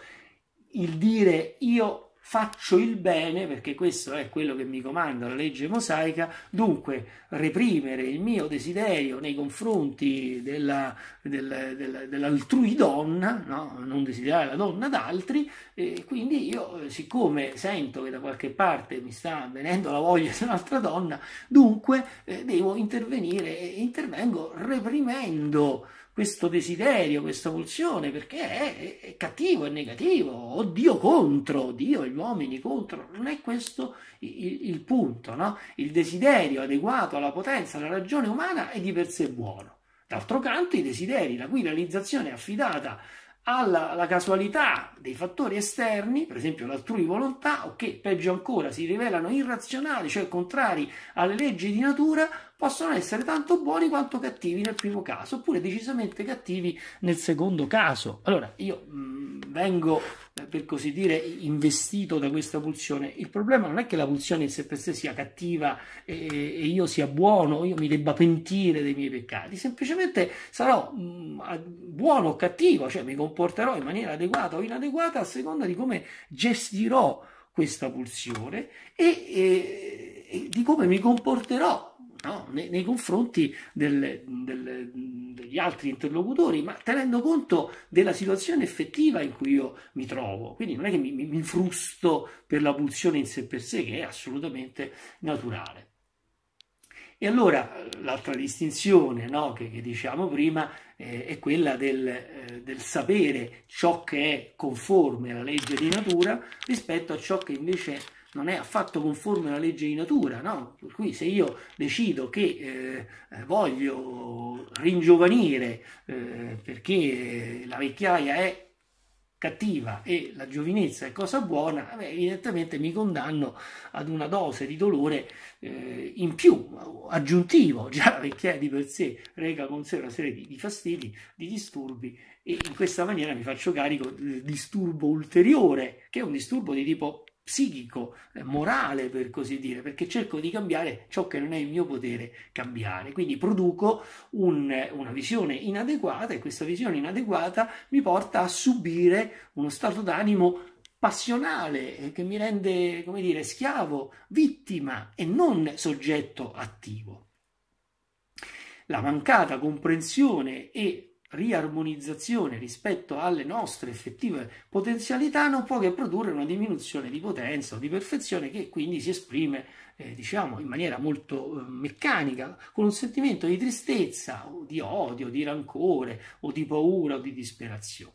il dire io faccio il bene, perché questo è quello che mi comanda la legge mosaica, dunque reprimere il mio desiderio nei confronti della, della, della, dell'altrui donna, no? non desiderare la donna d'altri, e quindi io siccome sento che da qualche parte mi sta venendo la voglia di un'altra donna, dunque eh, devo intervenire e intervengo reprimendo questo desiderio, questa pulsione, perché è, è, cattivo, è negativo, o Dio contro, Dio e gli uomini contro, non è questo il, il punto, no? Il desiderio adeguato alla potenza, alla ragione umana è di per sé buono. D'altro canto i desideri, la cui realizzazione è affidata alla, alla casualità dei fattori esterni, per esempio l'altrui volontà, o che peggio ancora si rivelano irrazionali, cioè contrari alle leggi di natura, possono essere tanto buoni quanto cattivi nel primo caso, oppure decisamente cattivi nel secondo caso. Allora, io mh, mm, vengo, eh, per così dire, investito da questa pulsione. Il problema non è che la pulsione in sé per sé sia cattiva e, e io sia buono, io mi debba pentire dei miei peccati, semplicemente sarò mh, mm, buono o cattivo, cioè mi comporterò in maniera adeguata o inadeguata a seconda di come gestirò questa pulsione e, e, e di come mi comporterò no? nei, nei, confronti del, del, degli altri interlocutori, ma tenendo conto della situazione effettiva in cui io mi trovo. Quindi non è che mi, mi, mi frusto per la pulsione in sé per sé, che è assolutamente naturale. E allora l'altra distinzione no, che, che, diciamo prima eh, è quella del, eh, del, sapere ciò che è conforme alla legge di natura rispetto a ciò che invece è non è affatto conforme alla legge di natura, no? Per cui se io decido che eh, eh voglio ringiovanire eh, perché la vecchiaia è cattiva e la giovinezza è cosa buona, eh, beh, evidentemente mi condanno ad una dose di dolore eh, in più, aggiuntivo, già la vecchiaia di per sé reca con sé una serie di, di, fastidi, di disturbi e in questa maniera mi faccio carico del eh, disturbo ulteriore, che è un disturbo di tipo psichico, eh, morale per così dire, perché cerco di cambiare ciò che non è in mio potere cambiare. Quindi produco un, una visione inadeguata e questa visione inadeguata mi porta a subire uno stato d'animo passionale eh, che mi rende, come dire, schiavo, vittima e non soggetto attivo. La mancata comprensione e riarmonizzazione rispetto alle nostre effettive potenzialità non può che produrre una diminuzione di potenza o di perfezione che quindi si esprime eh, diciamo in maniera molto eh, meccanica con un sentimento di tristezza o di odio, di rancore o di paura o di disperazione.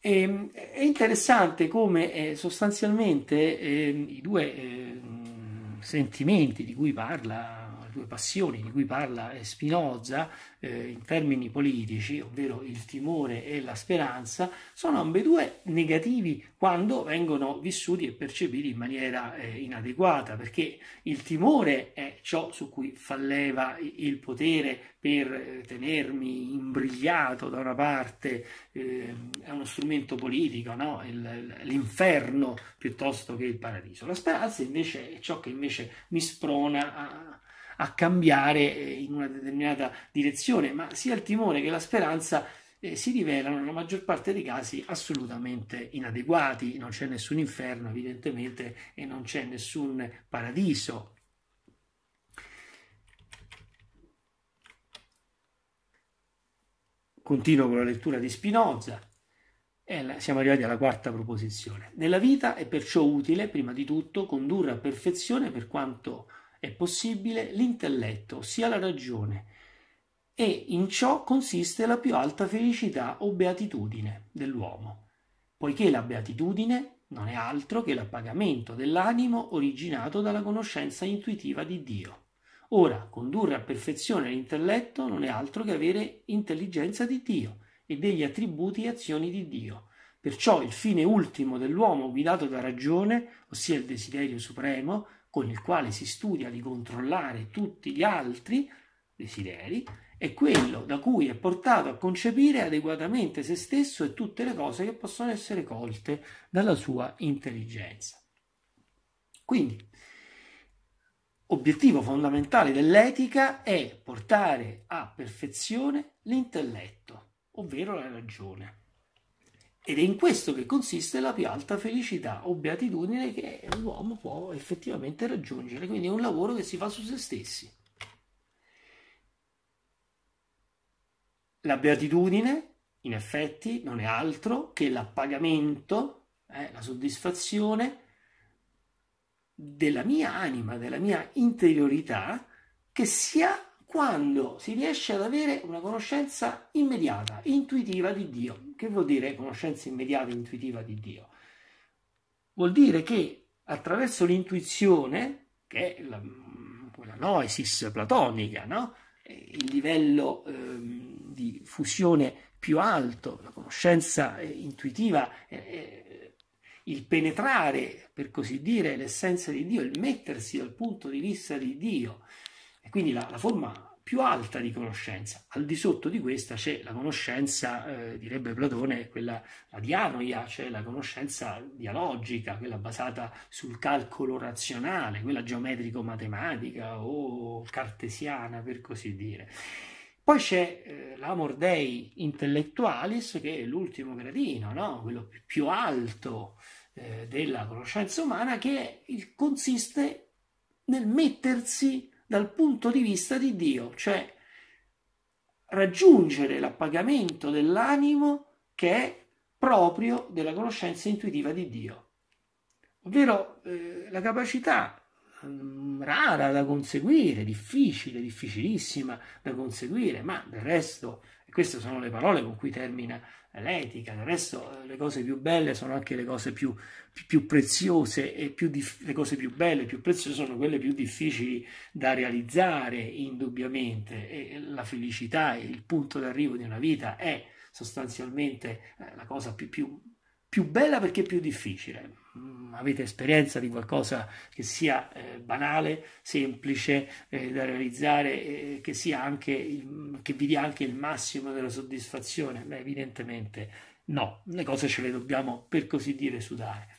E, ehm, è interessante come eh, sostanzialmente ehm, i due ehm, sentimenti di cui parla due passioni di cui parla Spinoza eh, in termini politici, ovvero il timore e la speranza, sono ambedue negativi quando vengono vissuti e percepiti in maniera eh, inadeguata, perché il timore è ciò su cui falleva il potere per eh, tenermi imbrigliato da una parte, eh, è uno strumento politico, no? il, l'inferno piuttosto che il paradiso. La speranza invece è ciò che invece mi sprona a a cambiare eh, in una determinata direzione, ma sia il timore che la speranza eh, si rivelano nella maggior parte dei casi assolutamente inadeguati, non c'è nessun inferno evidentemente e non c'è nessun paradiso. Continuo con la lettura di Spinoza. Eh, la, siamo arrivati alla quarta proposizione. Nella vita è perciò utile, prima di tutto, condurre a perfezione per quanto è possibile l'intelletto, ossia la ragione, e in ciò consiste la più alta felicità o beatitudine dell'uomo, poiché la beatitudine non è altro che l'appagamento dell'animo originato dalla conoscenza intuitiva di Dio. Ora, condurre a perfezione l'intelletto non è altro che avere intelligenza di Dio e degli attributi e azioni di Dio. Perciò il fine ultimo dell'uomo guidato da ragione, ossia il desiderio supremo, con il quale si studia di controllare tutti gli altri desideri, è quello da cui è portato a concepire adeguatamente se stesso e tutte le cose che possono essere colte dalla sua intelligenza. Quindi, obiettivo fondamentale dell'etica è portare a perfezione l'intelletto, ovvero la ragione. Ed è in questo che consiste la più alta felicità o beatitudine che l'uomo può effettivamente raggiungere. Quindi è un lavoro che si fa su se stessi. La beatitudine, in effetti, non è altro che l'appagamento, eh, la soddisfazione della mia anima, della mia interiorità, che sia quando si riesce ad avere una conoscenza immediata, intuitiva di Dio. Che vuol dire conoscenza immediata e intuitiva di Dio? Vuol dire che attraverso l'intuizione, che è la, quella noisis platonica, no? il livello ehm, di fusione più alto, la conoscenza eh, intuitiva, eh, il penetrare, per così dire, l'essenza di Dio, il mettersi dal punto di vista di Dio, e quindi la, la forma più alta di conoscenza. Al di sotto di questa c'è la conoscenza, eh, direbbe Platone, quella la dianoia, cioè la conoscenza dialogica, quella basata sul calcolo razionale, quella geometrico-matematica o cartesiana, per così dire. Poi c'è eh, l'amor dei intellettualis, che è l'ultimo gradino, no? quello più alto eh, della conoscenza umana, che consiste nel mettersi dal punto di vista di Dio, cioè raggiungere l'appagamento dell'animo che è proprio della conoscenza intuitiva di Dio, ovvero eh, la capacità mh, mm, rara da conseguire, difficile, difficilissima da conseguire, ma del resto e queste sono le parole con cui termina l'etica. Del resto eh, le cose più belle sono anche le cose più, più, più preziose e più dif- le cose più belle, più preziose sono quelle più difficili da realizzare, indubbiamente. E la felicità, il punto d'arrivo di una vita è sostanzialmente eh, la cosa più, più bella perché più difficile. Mm, avete esperienza di qualcosa che sia eh, banale, semplice eh, da realizzare, eh, che, sia anche il, che vi dia anche il massimo della soddisfazione? Beh, evidentemente no, le cose ce le dobbiamo per così dire sudare.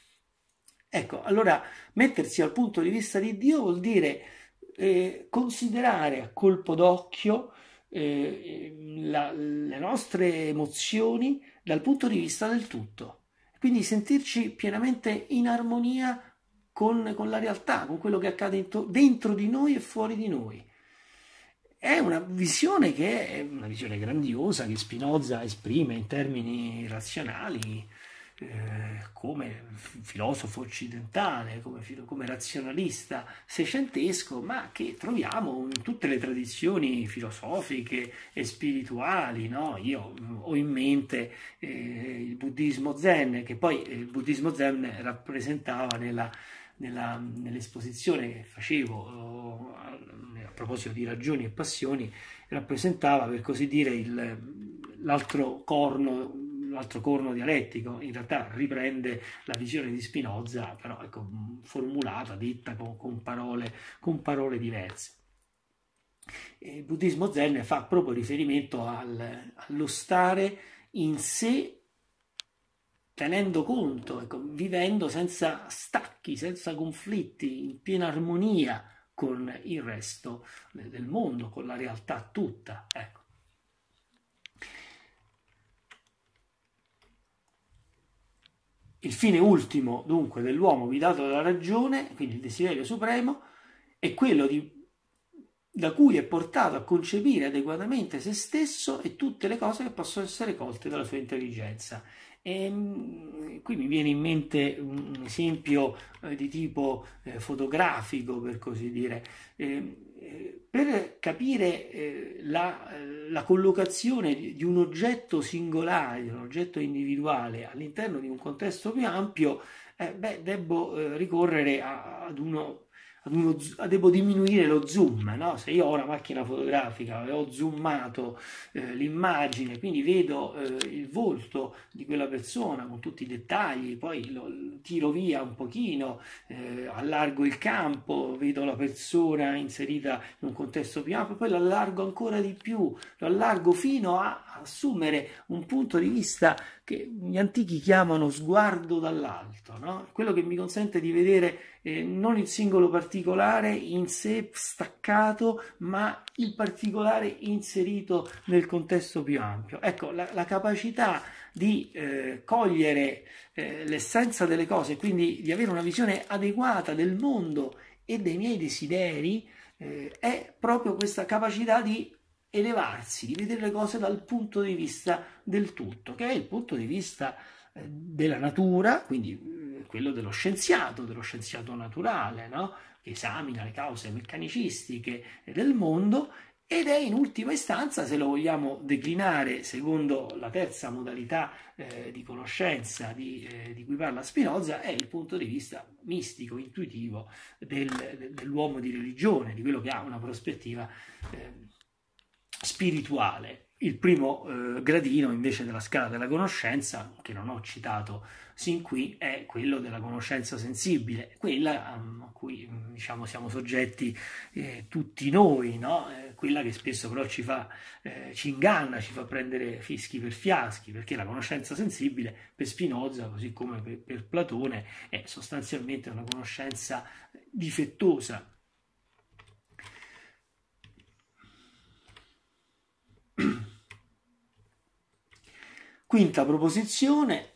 Ecco, allora mettersi al punto di vista di Dio vuol dire eh, considerare a colpo d'occhio eh, la, le nostre emozioni dal punto di vista del tutto quindi sentirci pienamente in armonia con, con la realtà, con quello che accade into, dentro di noi e fuori di noi. È una visione che è una visione grandiosa che Spinoza esprime in termini razionali, eh, come filosofo occidentale, come, come, razionalista seicentesco, ma che troviamo in tutte le tradizioni filosofiche e spirituali. No? Io mm, ho in mente eh, il buddismo zen, che poi eh, il buddismo zen rappresentava nella, nella, nell'esposizione che facevo a proposito di ragioni e passioni, rappresentava per così dire il, l'altro corno l'altro corno dialettico, in realtà riprende la visione di Spinoza, però ecco, formulata, detta con, con, parole, con parole diverse. Il buddismo zen fa proprio riferimento al, allo stare in sé tenendo conto, ecco, vivendo senza stacchi, senza conflitti, in piena armonia con il resto del mondo, con la realtà tutta. Ecco. Il fine ultimo, dunque, dell'uomo guidato dalla ragione, quindi il desiderio supremo, è quello di, da cui è portato a concepire adeguatamente se stesso e tutte le cose che possono essere colte dalla sua intelligenza. E, mm, qui mi viene in mente un esempio eh, di tipo eh, fotografico, per così dire. Eh, eh, per capire eh, la, la, collocazione di un oggetto singolare, di un oggetto individuale all'interno di un contesto più ampio, eh, beh, devo eh, ricorrere a, ad uno uno, devo diminuire lo zoom, no? se io ho una macchina fotografica e ho zoomato eh, l'immagine, quindi vedo eh, il volto di quella persona con tutti i dettagli, poi lo, tiro via un pochino, eh, allargo il campo, vedo la persona inserita in un contesto più ampio, poi lo allargo ancora di più, lo allargo fino a, assumere un punto di vista che gli antichi chiamano sguardo dall'alto, no? quello che mi consente di vedere eh, non il singolo particolare in sé staccato, ma il particolare inserito nel contesto più ampio. Ecco, la, la capacità di eh, cogliere eh, l'essenza delle cose, quindi di avere una visione adeguata del mondo e dei miei desideri, eh, è proprio questa capacità di elevarsi, di vedere le cose dal punto di vista del tutto, che è il punto di vista eh, della natura, quindi mm, quello dello scienziato, dello scienziato naturale, no? che esamina le cause meccanicistiche del mondo ed è in ultima istanza, se lo vogliamo declinare secondo la terza modalità eh, di conoscenza di, eh, di, cui parla Spinoza, è il punto di vista mistico, intuitivo del, dell'uomo di religione, di quello che ha una prospettiva eh, spirituale. Il primo eh, gradino invece della scala della conoscenza, che non ho citato sin qui, è quello della conoscenza sensibile, quella um, a cui mm, diciamo, siamo soggetti eh, tutti noi, no? eh, quella che spesso però ci, fa, eh, ci inganna, ci fa prendere fischi per fiaschi, perché la conoscenza sensibile per Spinoza, così come per, per Platone, è sostanzialmente una conoscenza difettosa, Quinta proposizione,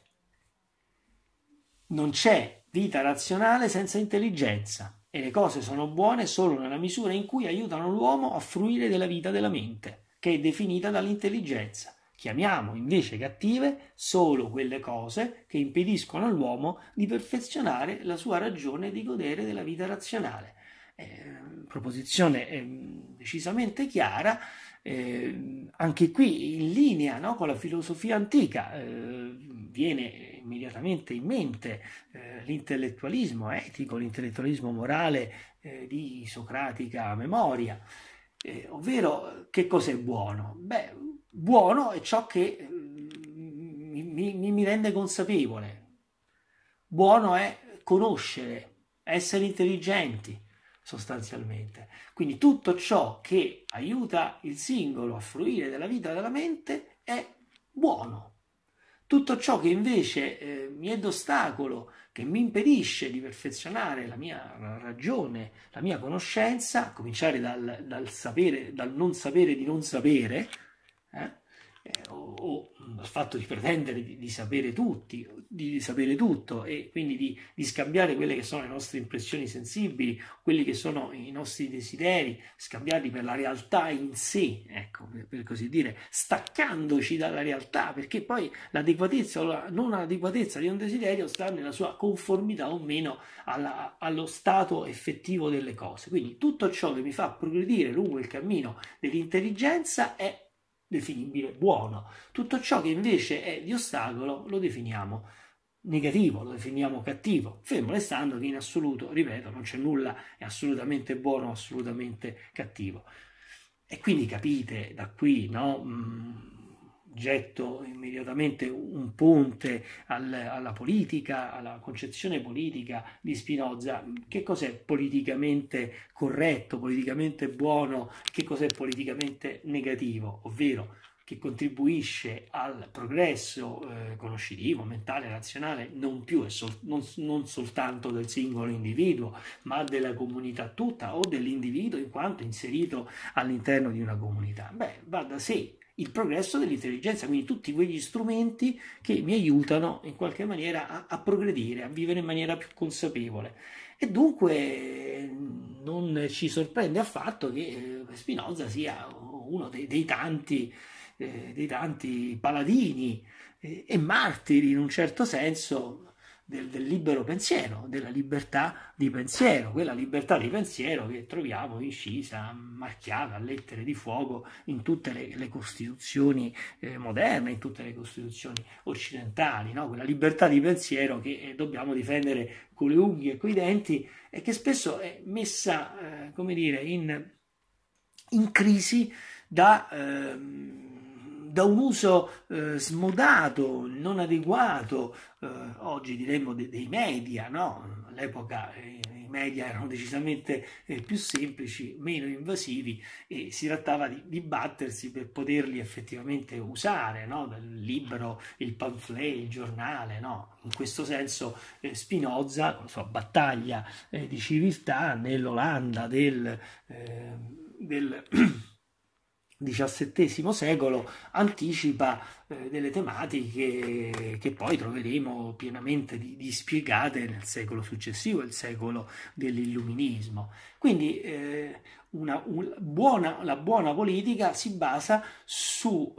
non c'è vita razionale senza intelligenza e le cose sono buone solo nella misura in cui aiutano l'uomo a fruire della vita della mente, che è definita dall'intelligenza. Chiamiamo invece cattive solo quelle cose che impediscono all'uomo di perfezionare la sua ragione e di godere della vita razionale. Eh, proposizione eh, decisamente chiara, eh, anche qui in linea no, con la filosofia antica. Eh, viene immediatamente in mente eh, l'intellettualismo etico, l'intellettualismo morale eh, di Socratica memoria, eh, ovvero che cos'è buono? Beh, buono è ciò che mm, mi, mi, mi rende consapevole. Buono è conoscere, essere intelligenti, sostanzialmente. Quindi tutto ciò che aiuta il singolo a fruire della vita della mente è buono. Tutto ciò che invece eh, mi è d'ostacolo, che mi impedisce di perfezionare la mia ragione, la mia conoscenza, a cominciare dal, dal sapere, dal non sapere di non sapere, eh, eh, o, o, il fatto di pretendere di, di, sapere tutti, di sapere tutto e quindi di, di, scambiare quelle che sono le nostre impressioni sensibili, quelli che sono i nostri desideri, scambiati per la realtà in sé, ecco, per, per così dire, staccandoci dalla realtà, perché poi l'adeguatezza o la non adeguatezza di un desiderio sta nella sua conformità o meno alla, allo stato effettivo delle cose. Quindi tutto ciò che mi fa progredire lungo il cammino dell'intelligenza è definibile buono. Tutto ciò che invece è di ostacolo lo definiamo negativo, lo definiamo cattivo, fermo restando che in assoluto, ripeto, non c'è nulla è assolutamente buono, assolutamente cattivo. E quindi capite da qui, no? Mm, getto immediatamente un ponte al, alla politica, alla concezione politica di Spinoza. Che cos'è politicamente corretto, politicamente buono, che cos'è politicamente negativo, ovvero che contribuisce al progresso eh, conoscitivo, mentale, razionale, non più e sol- non, non, soltanto del singolo individuo, ma della comunità tutta o dell'individuo in quanto inserito all'interno di una comunità. Beh, va da sé il progresso dell'intelligenza, quindi tutti quegli strumenti che mi aiutano in qualche maniera a, a progredire, a vivere in maniera più consapevole. E dunque non ci sorprende affatto che eh, Spinoza sia uno dei, dei, tanti, eh, dei tanti, paladini eh, e martiri in un certo senso del, del, libero pensiero, della libertà di pensiero, quella libertà di pensiero che troviamo incisa, marchiata a lettere di fuoco in tutte le, le costituzioni eh, moderne, in tutte le costituzioni occidentali, no? quella libertà di pensiero che eh, dobbiamo difendere con le unghie e con i denti e che spesso è messa, eh, come dire, in, in crisi da... Ehm, da un uso eh, smodato, non adeguato, eh, oggi diremmo de- dei media, no? all'epoca eh, i media erano decisamente eh, più semplici, meno invasivi e si trattava di, di battersi per poterli effettivamente usare, no? il libro, il pamphlet, il giornale, no? in questo senso eh, Spinoza, con la sua battaglia eh, di civiltà nell'Olanda del... del XVII secolo anticipa eh, delle tematiche che poi troveremo pienamente dispiegate nel secolo successivo, il secolo dell'illuminismo. Quindi eh, una, un, buona, la buona politica si basa sul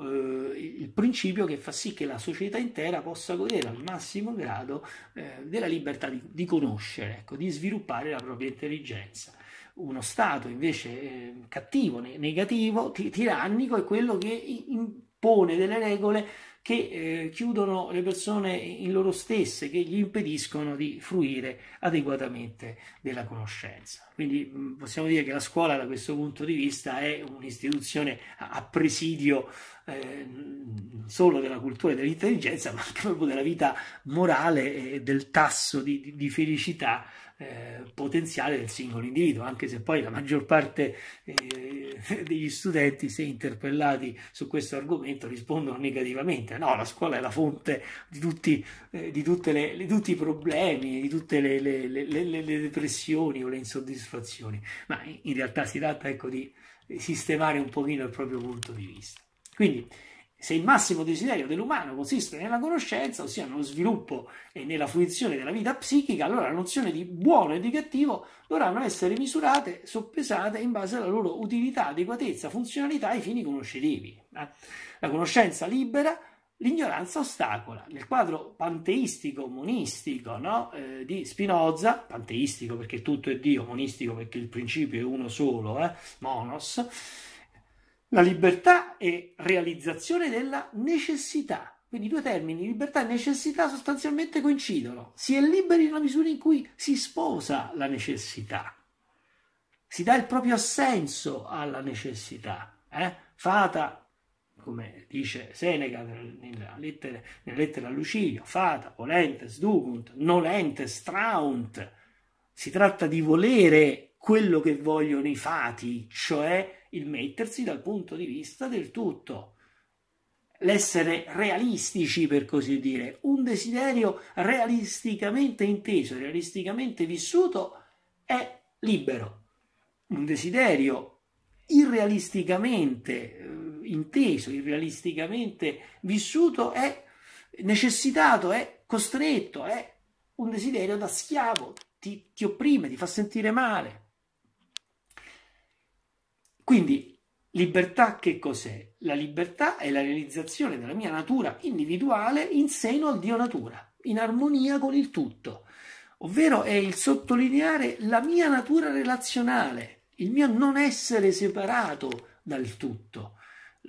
eh, principio che fa sì che la società intera possa godere al massimo grado eh, della libertà di, di conoscere, ecco, di sviluppare la propria intelligenza uno Stato invece eh, cattivo, negativo, t- tirannico, è quello che impone delle regole che eh, chiudono le persone in loro stesse, che gli impediscono di fruire adeguatamente della conoscenza. Quindi possiamo dire che la scuola da questo punto di vista è un'istituzione a, presidio eh, non solo della cultura e dell'intelligenza, ma anche proprio della vita morale e del tasso di, di, di felicità eh, potenziale del singolo individuo, anche se poi la maggior parte eh, degli studenti, se interpellati su questo argomento, rispondono negativamente. No, la scuola è la fonte di tutti, eh, di le, di tutti i problemi, di tutte le, le, le, depressioni o le insoddisfazioni, ma in realtà si tratta ecco, di sistemare un pochino il proprio punto di vista. Quindi, se il massimo desiderio dell'umano consiste nella conoscenza, ossia nello sviluppo e nella fruizione della vita psichica, allora la nozione di buono e di cattivo dovranno essere misurate, soppesate in base alla loro utilità, adeguatezza, funzionalità e fini conoscitivi. Eh. La conoscenza libera l'ignoranza ostacola. Nel quadro panteistico, monistico no? eh, di Spinoza, panteistico perché tutto è Dio, monistico perché il principio è uno solo, eh? monos, la libertà è realizzazione della necessità. Quindi i due termini, libertà e necessità, sostanzialmente coincidono. Si è liberi nella misura in cui si sposa la necessità. Si dà il proprio assenso alla necessità. Eh? Fata, come dice Seneca lettera, nella lettera, a Lucidio, fata, volentes, ducunt, nolentes, traunt. Si tratta di volere quello che vogliono i fati, cioè il mettersi dal punto di vista del tutto, l'essere realistici per così dire, un desiderio realisticamente inteso, realisticamente vissuto è libero, un desiderio irrealisticamente eh, inteso, irrealisticamente vissuto è necessitato, è costretto, è un desiderio da schiavo, ti, ti opprime, ti fa sentire male. Quindi libertà che cos'è? La libertà è la realizzazione della mia natura individuale in seno al Dio natura, in armonia con il tutto, ovvero è il sottolineare la mia natura relazionale, il mio non essere separato dal tutto,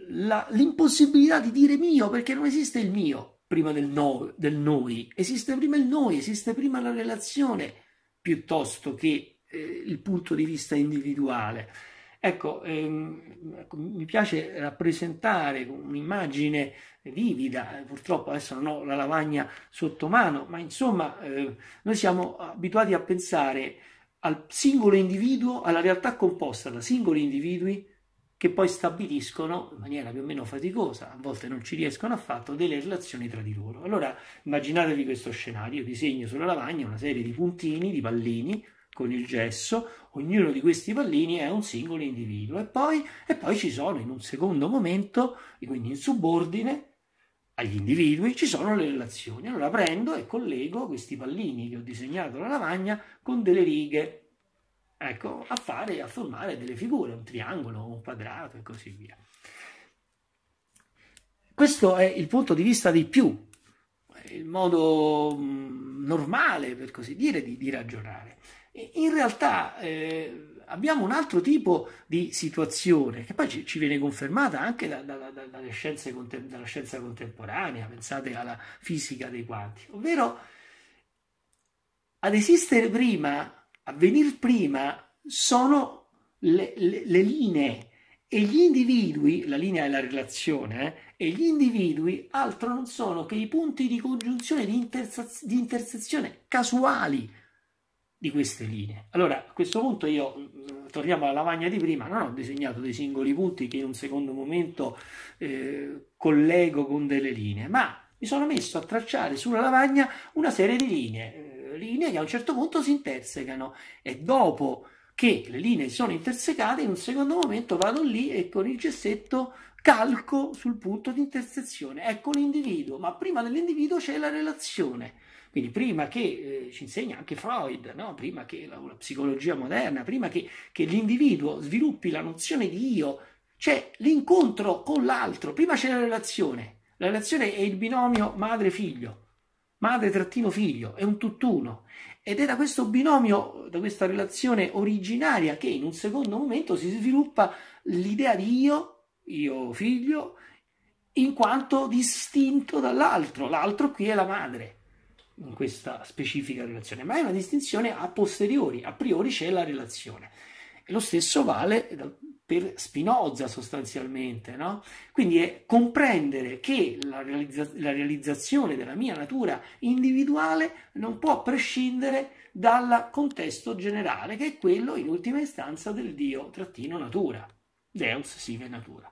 la, l'impossibilità di dire mio perché non esiste il mio prima del, no, del noi, esiste prima il noi, esiste prima la relazione piuttosto che eh, il punto di vista individuale. Ecco, ehm, ecco, mi piace rappresentare un'immagine vivida, eh, purtroppo adesso non ho la lavagna sotto mano, ma insomma eh, noi siamo abituati a pensare al singolo individuo, alla realtà composta da singoli individui che poi stabiliscono in maniera più o meno faticosa, a volte non ci riescono affatto, delle relazioni tra di loro. Allora immaginatevi questo scenario, io disegno sulla lavagna una serie di puntini, di pallini, con il gesso, ognuno di questi pallini è un singolo individuo e poi, e poi ci sono in un secondo momento, quindi in subordine, agli individui ci sono le relazioni. Allora prendo e collego questi pallini che ho disegnato alla lavagna con delle righe, ecco, a fare, a formare delle figure, un triangolo, un quadrato e così via. Questo è il punto di vista dei più, il modo mm, normale, per così dire, di, di ragionare. In realtà eh, abbiamo un altro tipo di situazione che poi ci, ci viene confermata anche da, da, da, dalle scienze, dalla scienza contemporanea, pensate alla fisica dei quanti, ovvero ad esistere prima, a venire prima, sono le, le, le linee e gli individui, la linea è la relazione, eh, e gli individui altro non sono che i punti di congiunzione, di, interse- di intersezione casuali di queste linee. Allora, a questo punto io, mm, torniamo alla lavagna di prima, non ho disegnato dei singoli punti che in un secondo momento eh, collego con delle linee, ma mi sono messo a tracciare sulla lavagna una serie di linee, eh, linee che a un certo punto si intersecano e dopo che le linee sono intersecate, in un secondo momento vado lì e con il gessetto calco sul punto di intersezione. Ecco l'individuo, ma prima dell'individuo c'è la relazione quindi prima che eh, ci insegna anche Freud, no? prima che la, la, psicologia moderna, prima che, che l'individuo sviluppi la nozione di io, c'è l'incontro con l'altro, prima c'è la relazione. La relazione è il binomio madre-figlio, madre-figlio, è un tutt'uno. Ed è da questo binomio, da questa relazione originaria che in un secondo momento si sviluppa l'idea di io, io figlio, in quanto distinto dall'altro. L'altro qui è la madre in questa specifica relazione, ma è una distinzione a posteriori, a priori c'è la relazione. E lo stesso vale per Spinoza sostanzialmente, no? Quindi è comprendere che la, realizza- la realizzazione della mia natura individuale non può prescindere dal contesto generale, che è quello in ultima istanza del Dio trattino natura, Deus sive natura.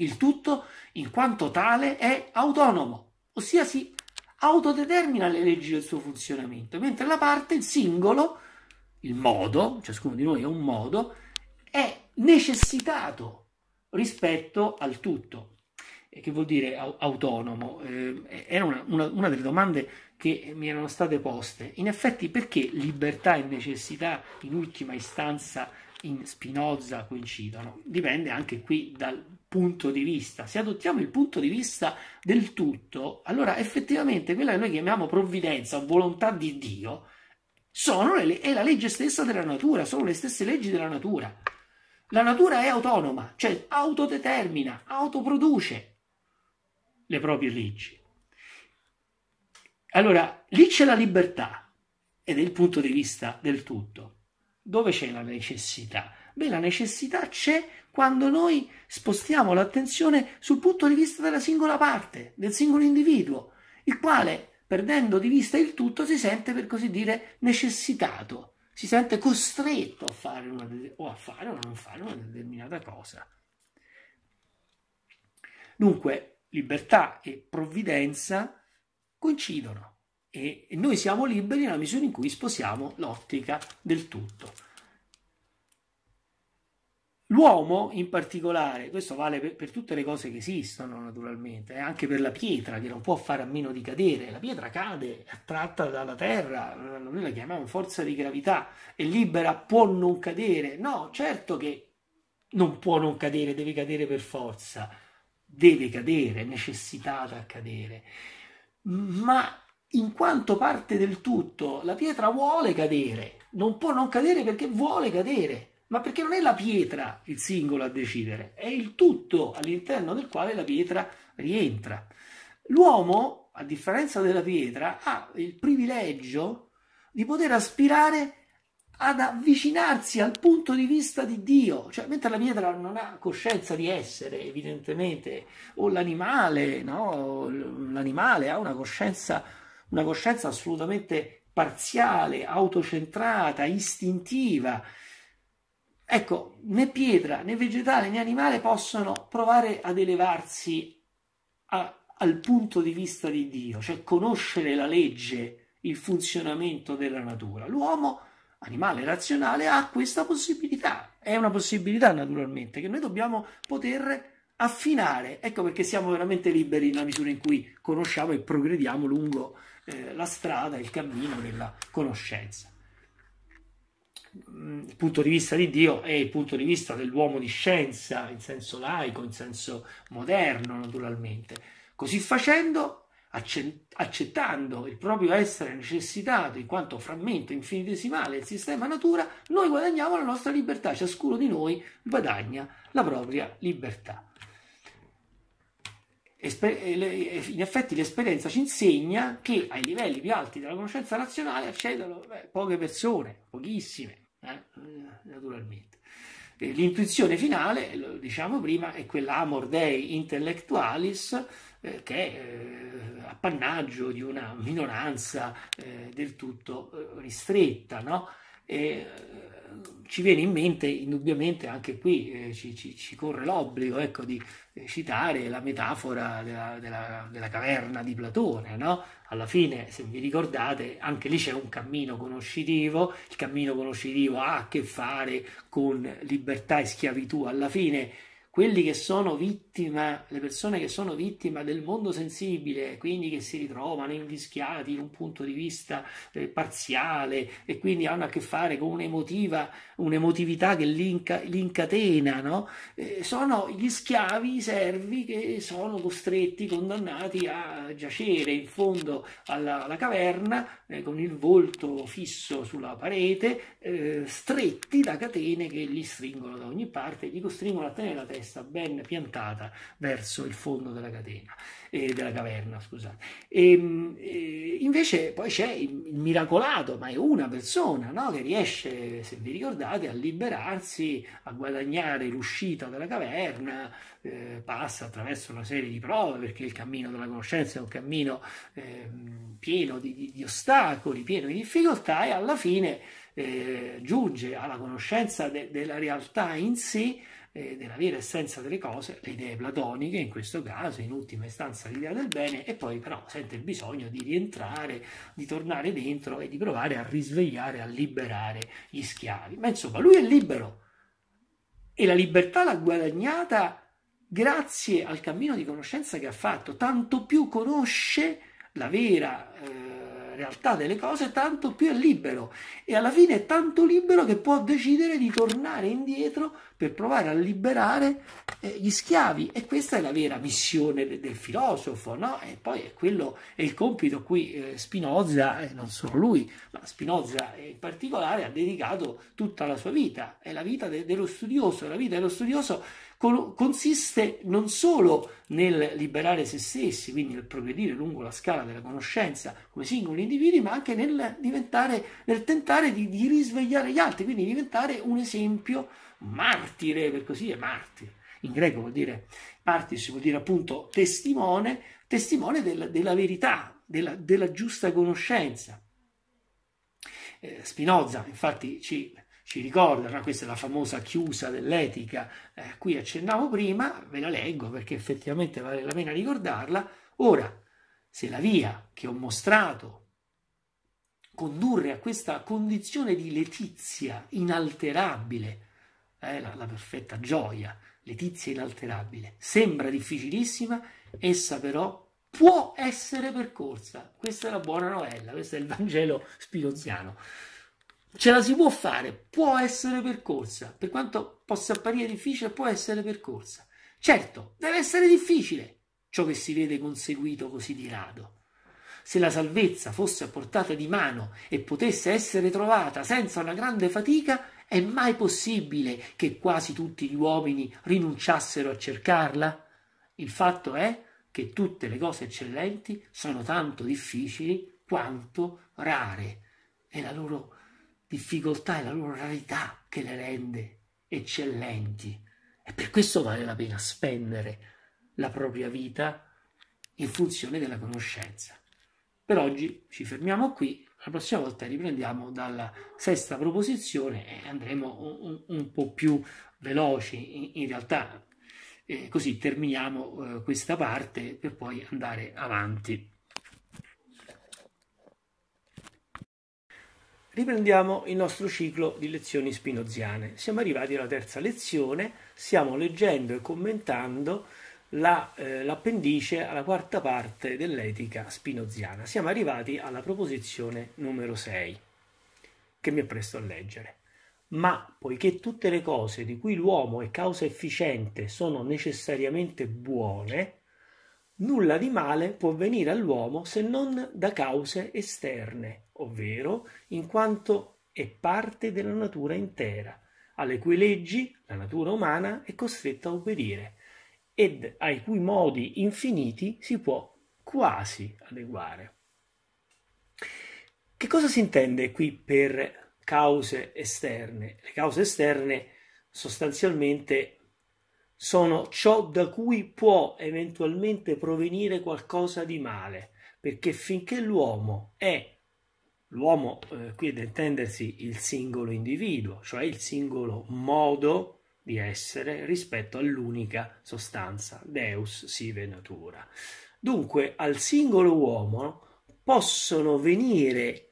Il tutto, in quanto tale, è autonomo, ossia si autodetermina le leggi del suo funzionamento, mentre la parte, il singolo, il modo, ciascuno di noi è un modo, è necessitato rispetto al tutto. E che vuol dire autonomo? Eh, era una, una, una delle domande che mi erano state poste. In effetti, perché libertà e necessità in ultima istanza in Spinoza coincidono? Dipende anche qui dal punto di vista, se adottiamo il punto di vista del tutto, allora effettivamente quella che noi chiamiamo provvidenza o volontà di Dio le, è la legge stessa della natura, sono le stesse leggi della natura. La natura è autonoma, cioè autodetermina, autoproduce le proprie leggi. Allora, lì c'è la libertà ed è il punto di vista del tutto. Dove c'è la necessità? Beh, la necessità c'è quando noi spostiamo l'attenzione sul punto di vista della singola parte, del singolo individuo, il quale, perdendo di vista il tutto, si sente, per così dire, necessitato, si sente costretto a fare una, o a fare o a non fare una determinata cosa. Dunque, libertà e provvidenza coincidono e noi siamo liberi nella misura in cui sposiamo l'ottica del tutto. L'uomo in particolare, questo vale per, per, tutte le cose che esistono naturalmente, eh, anche per la pietra che non può fare a meno di cadere, la pietra cade, è attratta dalla terra, eh, noi la chiamiamo forza di gravità, è libera, può non cadere, no, certo che non può non cadere, deve cadere per forza, deve cadere, è necessitata a cadere, ma in quanto parte del tutto la pietra vuole cadere, non può non cadere perché vuole cadere ma perché non è la pietra il singolo a decidere, è il tutto all'interno del quale la pietra rientra. L'uomo, a differenza della pietra, ha il privilegio di poter aspirare ad avvicinarsi al punto di vista di Dio, cioè mentre la pietra non ha coscienza di essere, evidentemente, o l'animale, no? l'animale ha una coscienza, una coscienza assolutamente parziale, autocentrata, istintiva, Ecco, né pietra, né vegetale, né animale possono provare ad elevarsi a, al punto di vista di Dio, cioè conoscere la legge, il funzionamento della natura. L'uomo, animale razionale, ha questa possibilità. È una possibilità, naturalmente, che noi dobbiamo poter affinare. Ecco perché siamo veramente liberi nella misura in cui conosciamo e progrediamo lungo eh, la strada, il cammino della conoscenza il punto di vista di Dio e il punto di vista dell'uomo di scienza, in senso laico, in senso moderno naturalmente. Così facendo, accettando il proprio essere necessitato in quanto frammento infinitesimale del sistema natura, noi guadagniamo la nostra libertà, ciascuno di noi guadagna la propria libertà. Eh, eh, in effetti l'esperienza ci insegna che ai livelli più alti della conoscenza razionale accedono poche persone, pochissime, eh? Mm, naturalmente. L'intuizione finale, lo diciamo prima, è quella amor dei intellectualis, eh, che è eh, appannaggio di una minoranza eh, del tutto eh, ristretta, no? E, ci viene in mente indubbiamente anche qui, eh, ci, ci, ci, corre l'obbligo ecco, di eh, citare la metafora della, della, della caverna di Platone. No? Alla fine, se vi ricordate, anche lì c'è un cammino conoscitivo, il cammino conoscitivo ha a che fare con libertà e schiavitù. Alla fine, quelli che sono vittime vittima, le persone che sono vittima del mondo sensibile, quindi che si ritrovano invischiati in un punto di vista eh, parziale e quindi hanno a che fare con un'emotiva, un'emotività che li, inca- li incatena, no? eh, sono gli schiavi, i servi che sono costretti, condannati a giacere in fondo alla, alla caverna eh, con il volto fisso sulla parete, eh, stretti da catene che li stringono da ogni parte, gli costringono a tenere la testa ben piantata verso il fondo della catena, eh, della caverna, scusate. E, ehm, e eh, invece poi c'è il, il, miracolato, ma è una persona no? che riesce, se vi ricordate, a liberarsi, a guadagnare l'uscita dalla caverna, eh, passa attraverso una serie di prove, perché il cammino della conoscenza è un cammino eh, pieno di, di, di ostacoli, pieno di difficoltà e alla fine... Eh, giunge alla conoscenza de- della realtà in sé eh, della vera essenza delle cose, le idee platoniche, in questo caso in ultima istanza l'idea del bene, e poi però sente il bisogno di rientrare, di tornare dentro e di provare a risvegliare, a liberare gli schiavi. Ma insomma, lui è libero e la libertà l'ha guadagnata grazie al cammino di conoscenza che ha fatto, tanto più conosce la vera... Eh, realtà delle cose, tanto più è libero e alla fine è tanto libero che può decidere di tornare indietro per provare a liberare eh, gli schiavi e questa è la vera missione de- del filosofo, no? E poi è quello è il compito a cui eh, Spinoza, e non solo lui, ma Spinoza in particolare ha dedicato tutta la sua vita, è la vita de- dello studioso, la vita dello studioso consiste non solo nel liberare se stessi, quindi nel progredire lungo la scala della conoscenza come singoli individui, ma anche nel, nel tentare di, di, risvegliare gli altri, quindi diventare un esempio martire, per così dire, martire. In greco vuol dire martis, vuol dire appunto testimone, testimone del, della verità, della, della giusta conoscenza. Eh, Spinoza infatti ci ci ricordano, questa è la famosa chiusa dell'etica eh, a eh, cui accennavo prima, ve la leggo perché effettivamente vale la pena ricordarla. Ora, se la via che ho mostrato condurre a questa condizione di letizia inalterabile, eh, la, la perfetta gioia, letizia inalterabile, sembra difficilissima, essa però può essere percorsa. Questa è la buona novella, questo è il Vangelo spinoziano ce la si può fare, può essere percorsa, per quanto possa apparire difficile, può essere percorsa. Certo, deve essere difficile ciò che si vede conseguito così di rado. Se la salvezza fosse a portata di mano e potesse essere trovata senza una grande fatica, è mai possibile che quasi tutti gli uomini rinunciassero a cercarla? Il fatto è che tutte le cose eccellenti sono tanto difficili quanto rare e la loro difficoltà e la loro rarità che le rende eccellenti. E per questo vale la pena spendere la propria vita in funzione della conoscenza. Per oggi ci fermiamo qui, la prossima volta riprendiamo dalla sesta proposizione e andremo un, un po' più veloci in, in realtà. Eh, così terminiamo eh, questa parte per poi andare avanti. Riprendiamo il nostro ciclo di lezioni spinoziane. Siamo arrivati alla terza lezione, stiamo leggendo e commentando la, eh, l'appendice alla quarta parte dell'etica spinoziana. Siamo arrivati alla proposizione numero 6, che mi appresto a leggere. Ma poiché tutte le cose di cui l'uomo è causa efficiente sono necessariamente buone, Nulla di male può venire all'uomo se non da cause esterne, ovvero in quanto è parte della natura intera, alle cui leggi la natura umana è costretta a obbedire ed ai cui modi infiniti si può quasi adeguare. Che cosa si intende qui per cause esterne? Le cause esterne sostanzialmente sono ciò da cui può eventualmente provenire qualcosa di male, perché finché l'uomo è l'uomo, eh, qui è da intendersi il singolo individuo, cioè il singolo modo di essere rispetto all'unica sostanza, Deus sive natura. Dunque al singolo uomo possono venire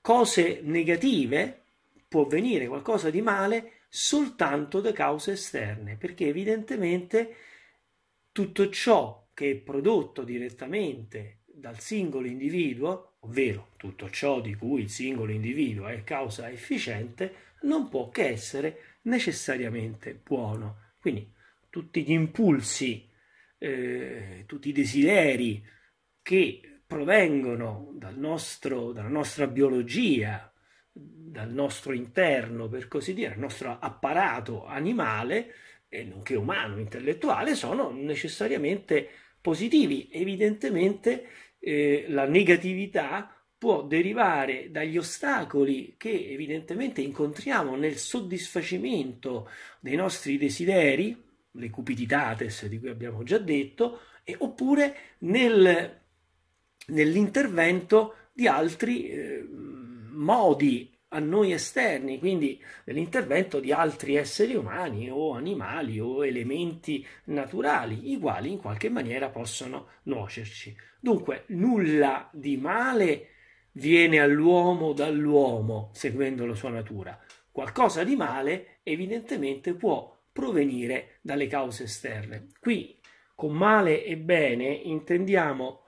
cose negative, può venire qualcosa di male soltanto da cause esterne, perché evidentemente tutto ciò che è prodotto direttamente dal singolo individuo, ovvero tutto ciò di cui il singolo individuo è causa efficiente, non può che essere necessariamente buono. Quindi tutti gli impulsi, eh, tutti i desideri che provengono dal nostro, dalla nostra biologia, dal nostro interno, per così dire, il nostro apparato animale, e nonché umano, intellettuale, sono necessariamente positivi. Evidentemente eh, la negatività può derivare dagli ostacoli che evidentemente incontriamo nel soddisfacimento dei nostri desideri, le cupiditates di cui abbiamo già detto, e, oppure nel, nell'intervento di altri. Eh, modi a noi esterni, quindi dell'intervento di altri esseri umani o animali o elementi naturali, i quali in qualche maniera possono nuocerci. Dunque, nulla di male viene all'uomo dall'uomo, seguendo la sua natura. Qualcosa di male evidentemente può provenire dalle cause esterne. Qui con male e bene intendiamo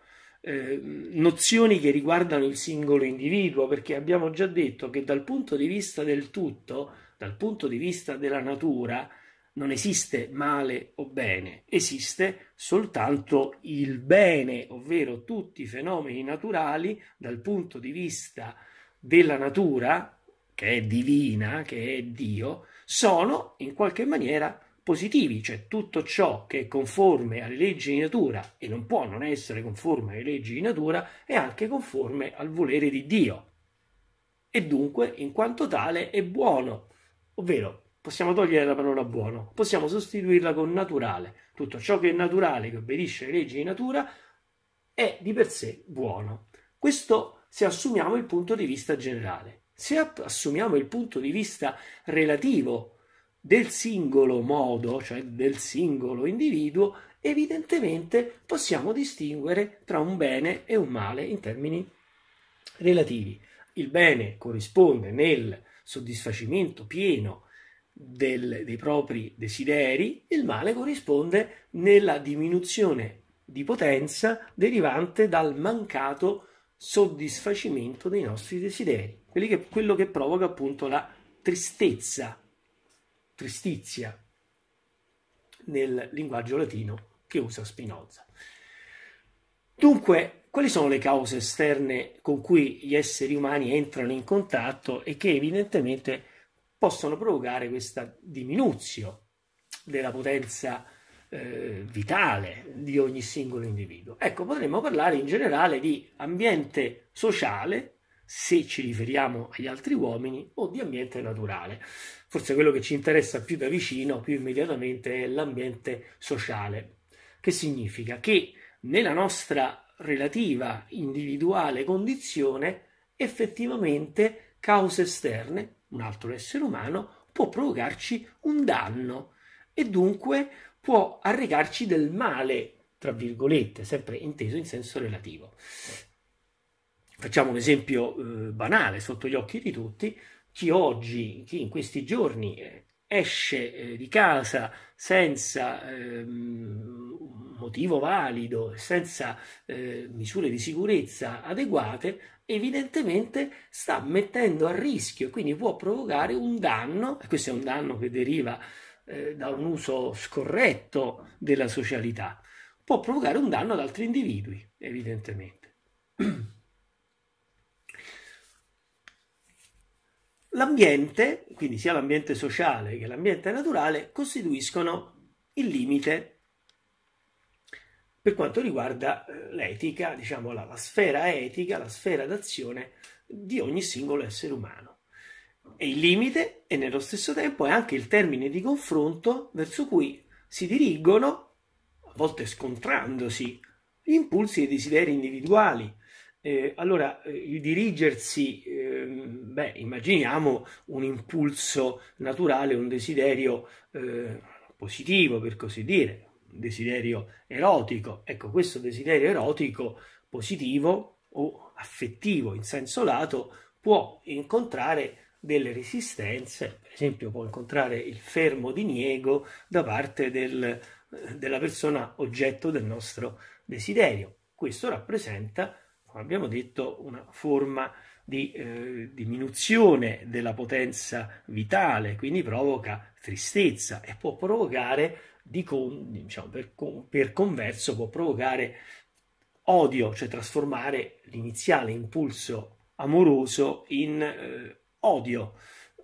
eh, nozioni che riguardano il singolo individuo, perché abbiamo già detto che dal punto di vista del tutto, dal punto di vista della natura, non esiste male o bene, esiste soltanto il bene, ovvero tutti i fenomeni naturali dal punto di vista della natura, che è divina, che è Dio, sono in qualche maniera positivi, cioè tutto ciò che è conforme alle leggi di natura e non può non essere conforme alle leggi di natura, è anche conforme al volere di Dio. E dunque, in quanto tale, è buono, ovvero possiamo togliere la parola buono, possiamo sostituirla con naturale. Tutto ciò che è naturale, che obbedisce alle leggi di natura, è di per sé buono. Questo se assumiamo il punto di vista generale. Se assumiamo il punto di vista relativo del singolo modo, cioè del singolo individuo, evidentemente possiamo distinguere tra un bene e un male in termini relativi. Il bene corrisponde nel soddisfacimento pieno del, dei propri desideri, il male corrisponde nella diminuzione di potenza derivante dal mancato soddisfacimento dei nostri desideri, che, quello che provoca appunto la tristezza tristizia nel linguaggio latino che usa Spinoza. Dunque, quali sono le cause esterne con cui gli esseri umani entrano in contatto e che evidentemente possono provocare questa diminuzione della potenza eh, vitale di ogni singolo individuo? Ecco, potremmo parlare in generale di ambiente sociale se ci riferiamo agli altri uomini o di ambiente naturale. Forse quello che ci interessa più da vicino, più immediatamente, è l'ambiente sociale, che significa che nella nostra relativa individuale condizione effettivamente cause esterne, un altro essere umano, può provocarci un danno e dunque può arrecarci del male, tra virgolette, sempre inteso in senso relativo. Facciamo un esempio eh, banale sotto gli occhi di tutti, chi oggi, chi in questi giorni eh, esce eh, di casa senza ehm, motivo valido, senza eh, misure di sicurezza adeguate, evidentemente sta mettendo a rischio, quindi può provocare un danno, e questo è un danno che deriva eh, da un uso scorretto della socialità, può provocare un danno ad altri individui, evidentemente. L'ambiente, quindi sia l'ambiente sociale che l'ambiente naturale, costituiscono il limite per quanto riguarda eh, l'etica, diciamo la, la sfera etica, la sfera d'azione di ogni singolo essere umano. E il limite e nello stesso tempo è anche il termine di confronto verso cui si dirigono, a volte scontrandosi, gli impulsi e i desideri individuali, eh, allora, eh, il dirigersi, eh, beh, immaginiamo un impulso naturale, un desiderio eh, positivo, per così dire, un desiderio erotico. Ecco, questo desiderio erotico positivo o affettivo in senso lato può incontrare delle resistenze, per esempio può incontrare il fermo diniego da parte del, eh, della persona oggetto del nostro desiderio. Questo rappresenta come abbiamo detto, una forma di eh, diminuzione della potenza vitale, quindi provoca tristezza e può provocare, con, diciamo, per, per converso, può provocare odio, cioè trasformare l'iniziale impulso amoroso in eh, odio,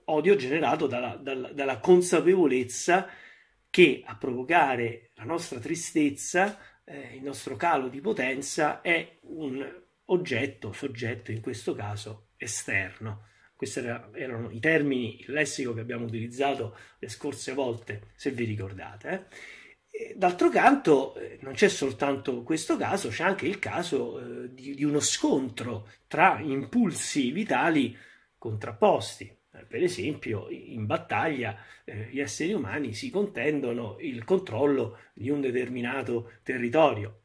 odio generato dalla, dalla, dalla, consapevolezza che a provocare la nostra tristezza, eh, il nostro calo di potenza è un oggetto, soggetto, in questo caso esterno. Questi erano i termini, il lessico che abbiamo utilizzato le scorse volte, se vi ricordate. Eh. D'altro canto, eh, non c'è soltanto questo caso, c'è anche il caso eh, di, di, uno scontro tra impulsi vitali contrapposti. per esempio, in battaglia gli esseri umani si contendono il controllo di un determinato territorio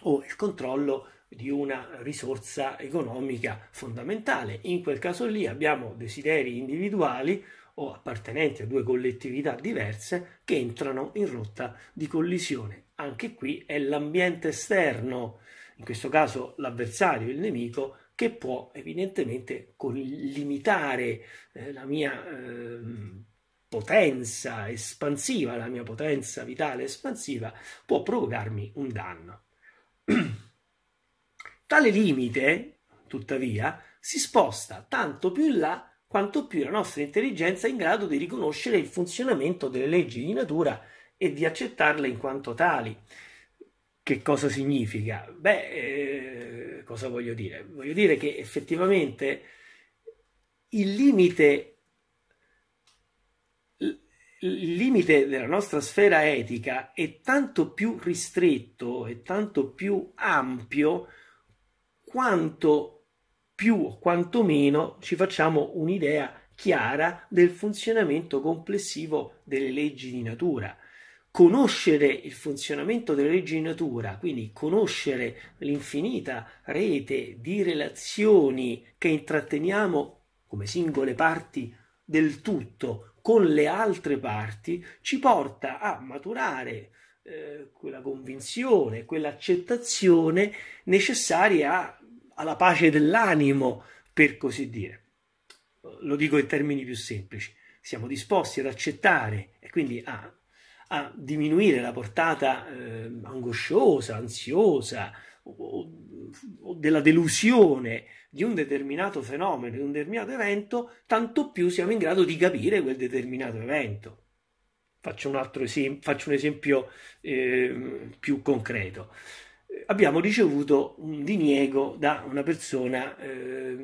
o il controllo di una risorsa economica fondamentale. In quel caso lì abbiamo desideri individuali o appartenenti a due collettività diverse che entrano in rotta di collisione. Anche qui è l'ambiente esterno, in questo caso l'avversario, il nemico, che può evidentemente limitare eh, la mia ehm, potenza espansiva, la mia potenza vitale espansiva, può provocarmi un danno. Tale limite, tuttavia, si sposta tanto più in là quanto più la nostra intelligenza è in grado di riconoscere il funzionamento delle leggi di natura e di accettarle in quanto tali. Che cosa significa? Beh, eh, cosa voglio dire? Voglio dire che effettivamente il limite, il limite della nostra sfera etica è tanto più ristretto e tanto più ampio quanto più o quantomeno ci facciamo un'idea chiara del funzionamento complessivo delle leggi di natura. Conoscere il funzionamento delle leggi di natura, quindi conoscere l'infinita rete di relazioni che intratteniamo come singole parti del tutto con le altre parti, ci porta a maturare eh, quella convinzione, quell'accettazione necessaria a alla pace dell'animo, per così dire. Lo dico in termini più semplici. Siamo disposti ad accettare e quindi a, a diminuire la portata eh, angosciosa, ansiosa o, o della delusione di un determinato fenomeno, di un determinato evento, tanto più siamo in grado di capire quel determinato evento. Faccio un altro esempio, faccio un esempio eh, più concreto abbiamo ricevuto un diniego da una persona eh,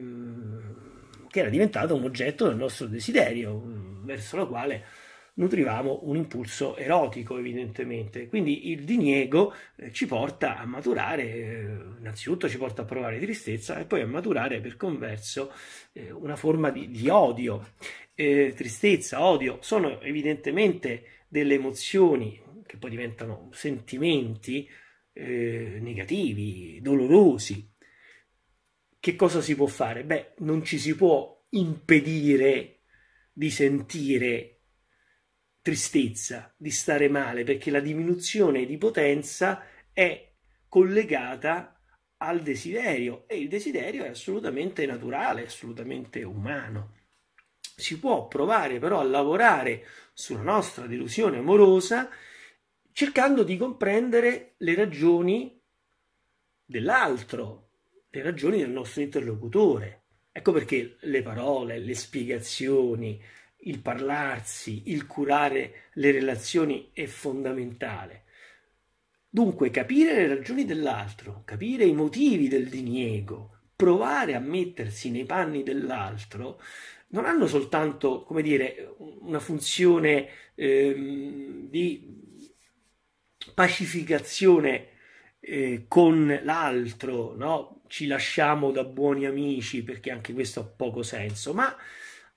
che era diventata un oggetto del nostro desiderio, verso la quale nutrivamo un impulso erotico evidentemente. Quindi il diniego eh, ci porta a maturare, eh, innanzitutto ci porta a provare tristezza e poi a maturare per converso eh, una forma di, di odio. Eh, tristezza, odio sono evidentemente delle emozioni che poi diventano sentimenti eh, negativi, dolorosi. Che cosa si può fare? Beh, non ci si può impedire di sentire tristezza, di stare male, perché la diminuzione di potenza è collegata al desiderio e il desiderio è assolutamente naturale, assolutamente umano. Si può provare però a lavorare sulla nostra delusione amorosa cercando di comprendere le ragioni dell'altro, le ragioni del nostro interlocutore. Ecco perché le parole, le spiegazioni, il parlarsi, il curare le relazioni è fondamentale. Dunque capire le ragioni dell'altro, capire i motivi del diniego, provare a mettersi nei panni dell'altro, non hanno soltanto, come dire, una funzione ehm, di pacificazione eh, con l'altro, no? ci lasciamo da buoni amici perché anche questo ha poco senso, ma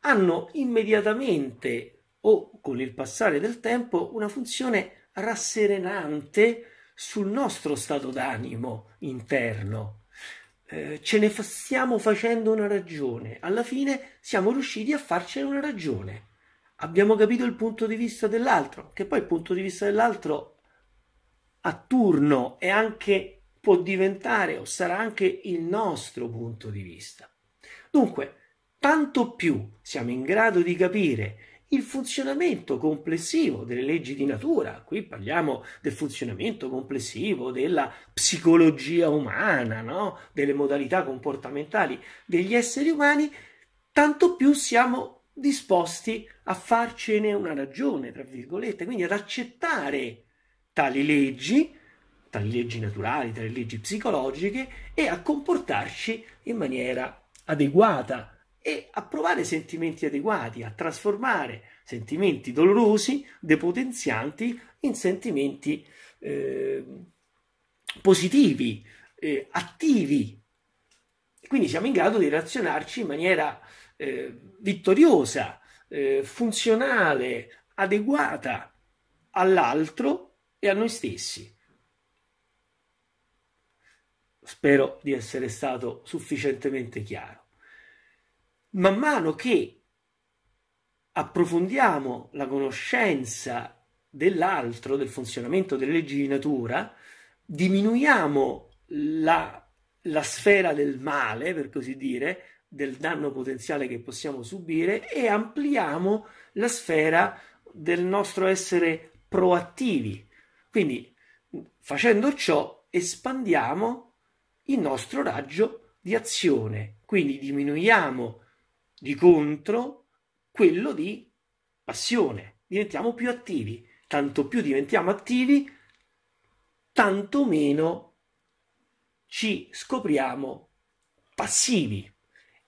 hanno immediatamente o con il passare del tempo una funzione rasserenante sul nostro stato d'animo interno. Eh, ce ne fa- stiamo facendo una ragione, alla fine siamo riusciti a farcene una ragione. Abbiamo capito il punto di vista dell'altro, che poi il punto di vista dell'altro a turno e anche può diventare o sarà anche il nostro punto di vista. Dunque, tanto più siamo in grado di capire il funzionamento complessivo delle leggi di natura. Qui parliamo del funzionamento complessivo della psicologia umana, no? delle modalità comportamentali degli esseri umani, tanto più siamo disposti a farcene una ragione, tra virgolette, quindi ad accettare tali leggi, tali leggi naturali, tali leggi psicologiche e a comportarci in maniera adeguata e a provare sentimenti adeguati, a trasformare sentimenti dolorosi, depotenzianti, in sentimenti eh, positivi, eh, attivi. Quindi siamo in grado di relazionarci in maniera eh, vittoriosa, eh, funzionale, adeguata all'altro e a noi stessi. Spero di essere stato sufficientemente chiaro. Man mano che approfondiamo la conoscenza dell'altro, del funzionamento delle leggi di natura, diminuiamo la, la sfera del male, per così dire, del danno potenziale che possiamo subire e ampliamo la sfera del nostro essere proattivi, quindi facendo ciò espandiamo il nostro raggio di azione, quindi diminuiamo di contro quello di passione, diventiamo più attivi, tanto più diventiamo attivi, tanto meno ci scopriamo passivi.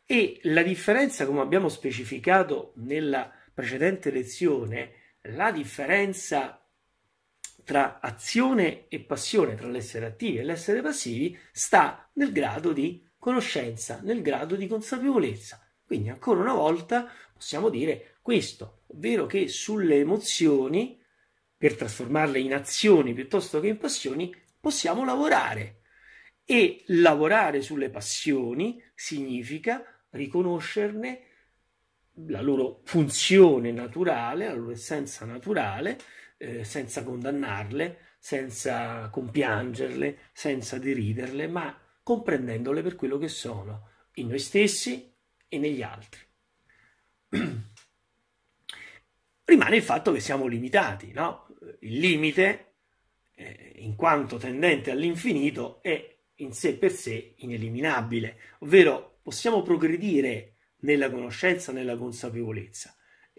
E la differenza, come abbiamo specificato nella precedente lezione, la differenza tra azione e passione, tra l'essere attivi e l'essere passivi, sta nel grado di conoscenza, nel grado di consapevolezza. Quindi ancora una volta possiamo dire questo, ovvero che sulle emozioni, per trasformarle in azioni piuttosto che in passioni, possiamo lavorare. E lavorare sulle passioni significa riconoscerne la loro funzione naturale, la loro essenza naturale, eh, senza condannarle, senza compiangerle, senza deriderle, ma comprendendole per quello che sono in noi stessi e negli altri. Rimane il fatto che siamo limitati, no? Il limite, eh, in quanto tendente all'infinito, è in sé per sé ineliminabile, ovvero possiamo progredire nella conoscenza, nella consapevolezza,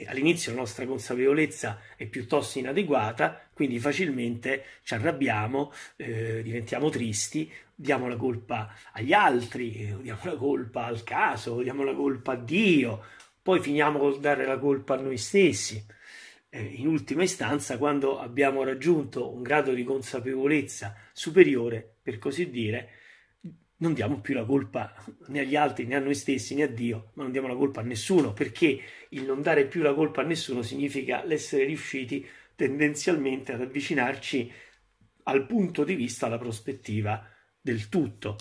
all'inizio la nostra consapevolezza è piuttosto inadeguata, quindi facilmente ci arrabbiamo, eh, diventiamo tristi, diamo la colpa agli altri, eh, diamo la colpa al caso, diamo la colpa a Dio, poi finiamo col dare la colpa a noi stessi. Eh, in ultima istanza, quando abbiamo raggiunto un grado di consapevolezza superiore, per così dire, non diamo più la colpa né agli altri né a noi stessi né a Dio, ma non diamo la colpa a nessuno, perché il non dare più la colpa a nessuno significa l'essere riusciti tendenzialmente ad avvicinarci al punto di vista, alla prospettiva del tutto.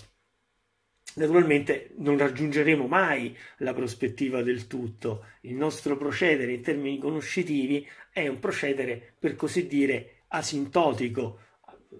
Naturalmente non raggiungeremo mai la prospettiva del tutto, il nostro procedere in termini conoscitivi è un procedere, per così dire, asintotico,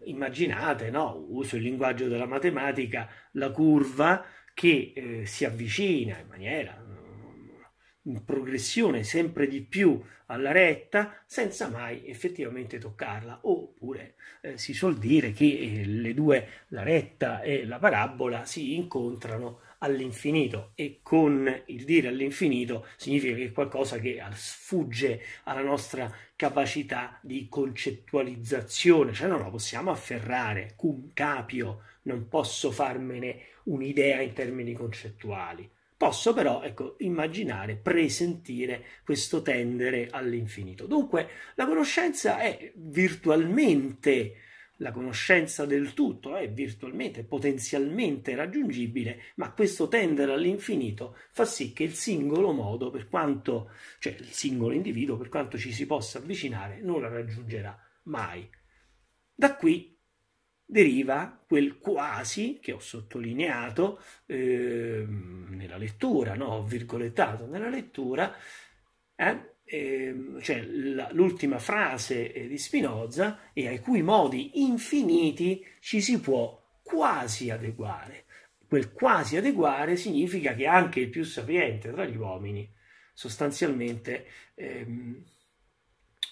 immaginate, no? uso il linguaggio della matematica, la curva che eh, si avvicina in maniera mm, in progressione sempre di più alla retta senza mai effettivamente toccarla oppure eh, si suol dire che eh, le due la retta e la parabola si incontrano all'infinito e con il dire all'infinito significa che è qualcosa che sfugge alla nostra capacità di concettualizzazione, cioè non lo possiamo afferrare, cum capio, non posso farmene un'idea in termini concettuali. Posso però ecco, immaginare, presentire questo tendere all'infinito. Dunque la conoscenza è virtualmente la conoscenza del tutto eh, è virtualmente, potenzialmente raggiungibile, ma questo tendere all'infinito fa sì che il singolo modo, per quanto, cioè il singolo individuo, per quanto ci si possa avvicinare, non la raggiungerà mai. Da qui deriva quel quasi che ho sottolineato eh, nella lettura, no? ho virgolettato nella lettura, eh, Ehm, cioè l'ultima frase eh, di Spinoza, e ai cui modi infiniti ci si può quasi adeguare. Quel quasi adeguare significa che anche il più sapiente tra gli uomini sostanzialmente ehm,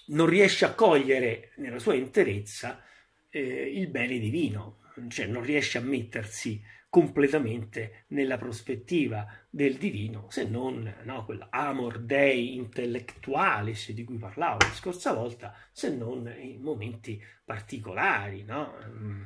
non riesce a cogliere nella sua interezza eh, il bene divino, cioè non riesce a mettersi completamente nella prospettiva del divino, se non no, quell'amor dei intellectualis di cui parlavo la scorsa volta, se non in momenti particolari, no? Mm.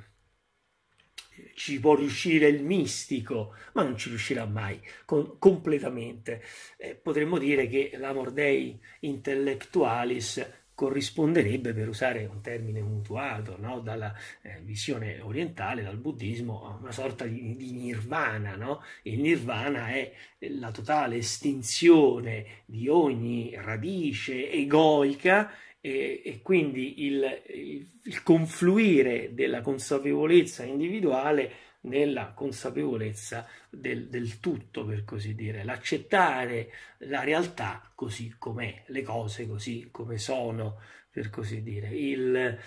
Ci può riuscire il mistico, ma non ci riuscirà mai con, completamente. Eh, potremmo dire che l'amor dei intellectualis corrisponderebbe, per usare un termine mutuato no? dalla eh, visione orientale, dal buddismo, a una sorta di, di nirvana. No? Il nirvana è la totale estinzione di ogni radice egoica e, e quindi il, il, il confluire della consapevolezza individuale nella consapevolezza del, del tutto, per così dire, l'accettare la realtà così com'è, le cose così come sono, per così dire, il, eh,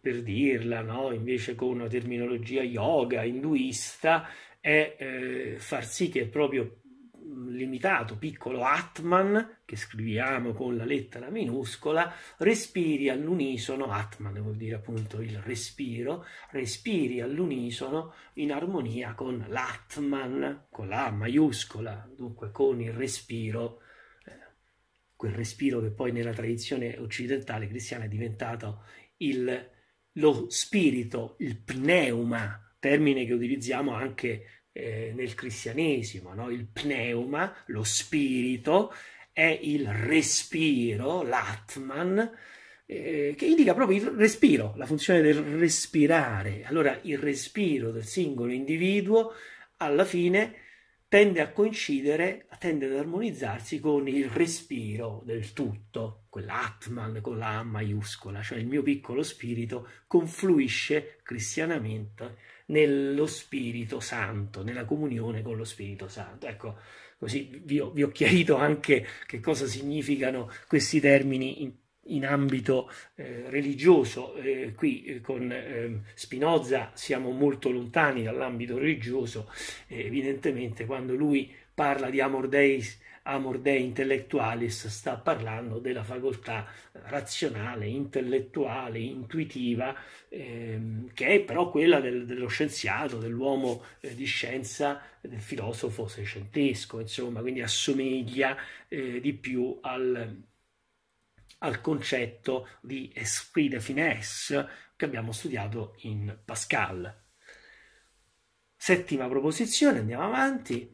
per dirla no? invece con una terminologia yoga, induista, è eh, far sì che proprio limitato piccolo Atman, che scriviamo con la lettera minuscola, respiri all'unisono, Atman vuol dire appunto il respiro, respiri all'unisono in armonia con l'Atman, con la maiuscola, dunque con il respiro, eh, quel respiro che poi nella tradizione occidentale cristiana è diventato il, lo spirito, il pneuma, termine che utilizziamo anche eh, nel cristianesimo, no? il pneuma, lo spirito, è il respiro, l'atman, eh, che indica proprio il respiro, la funzione del respirare. Allora il respiro del singolo individuo alla fine tende a coincidere, tende ad armonizzarsi con il respiro del tutto, quell'Atman con la A maiuscola, cioè il mio piccolo spirito confluisce cristianamente nello Spirito Santo, nella comunione con lo Spirito Santo. Ecco, così vi ho, vi ho chiarito anche che cosa significano questi termini in in ambito eh, religioso, eh, qui eh, con ehm, Spinoza siamo molto lontani dall'ambito religioso, eh, evidentemente quando lui parla di amor deis, amor dei intellectualis, sta parlando della facoltà razionale, intellettuale, intuitiva, ehm, che è però quella del, dello scienziato, dell'uomo eh, di scienza, del filosofo seicentesco, insomma, quindi assomiglia eh, di più al al concetto di esprit de finesse che abbiamo studiato in Pascal. Settima proposizione, andiamo avanti.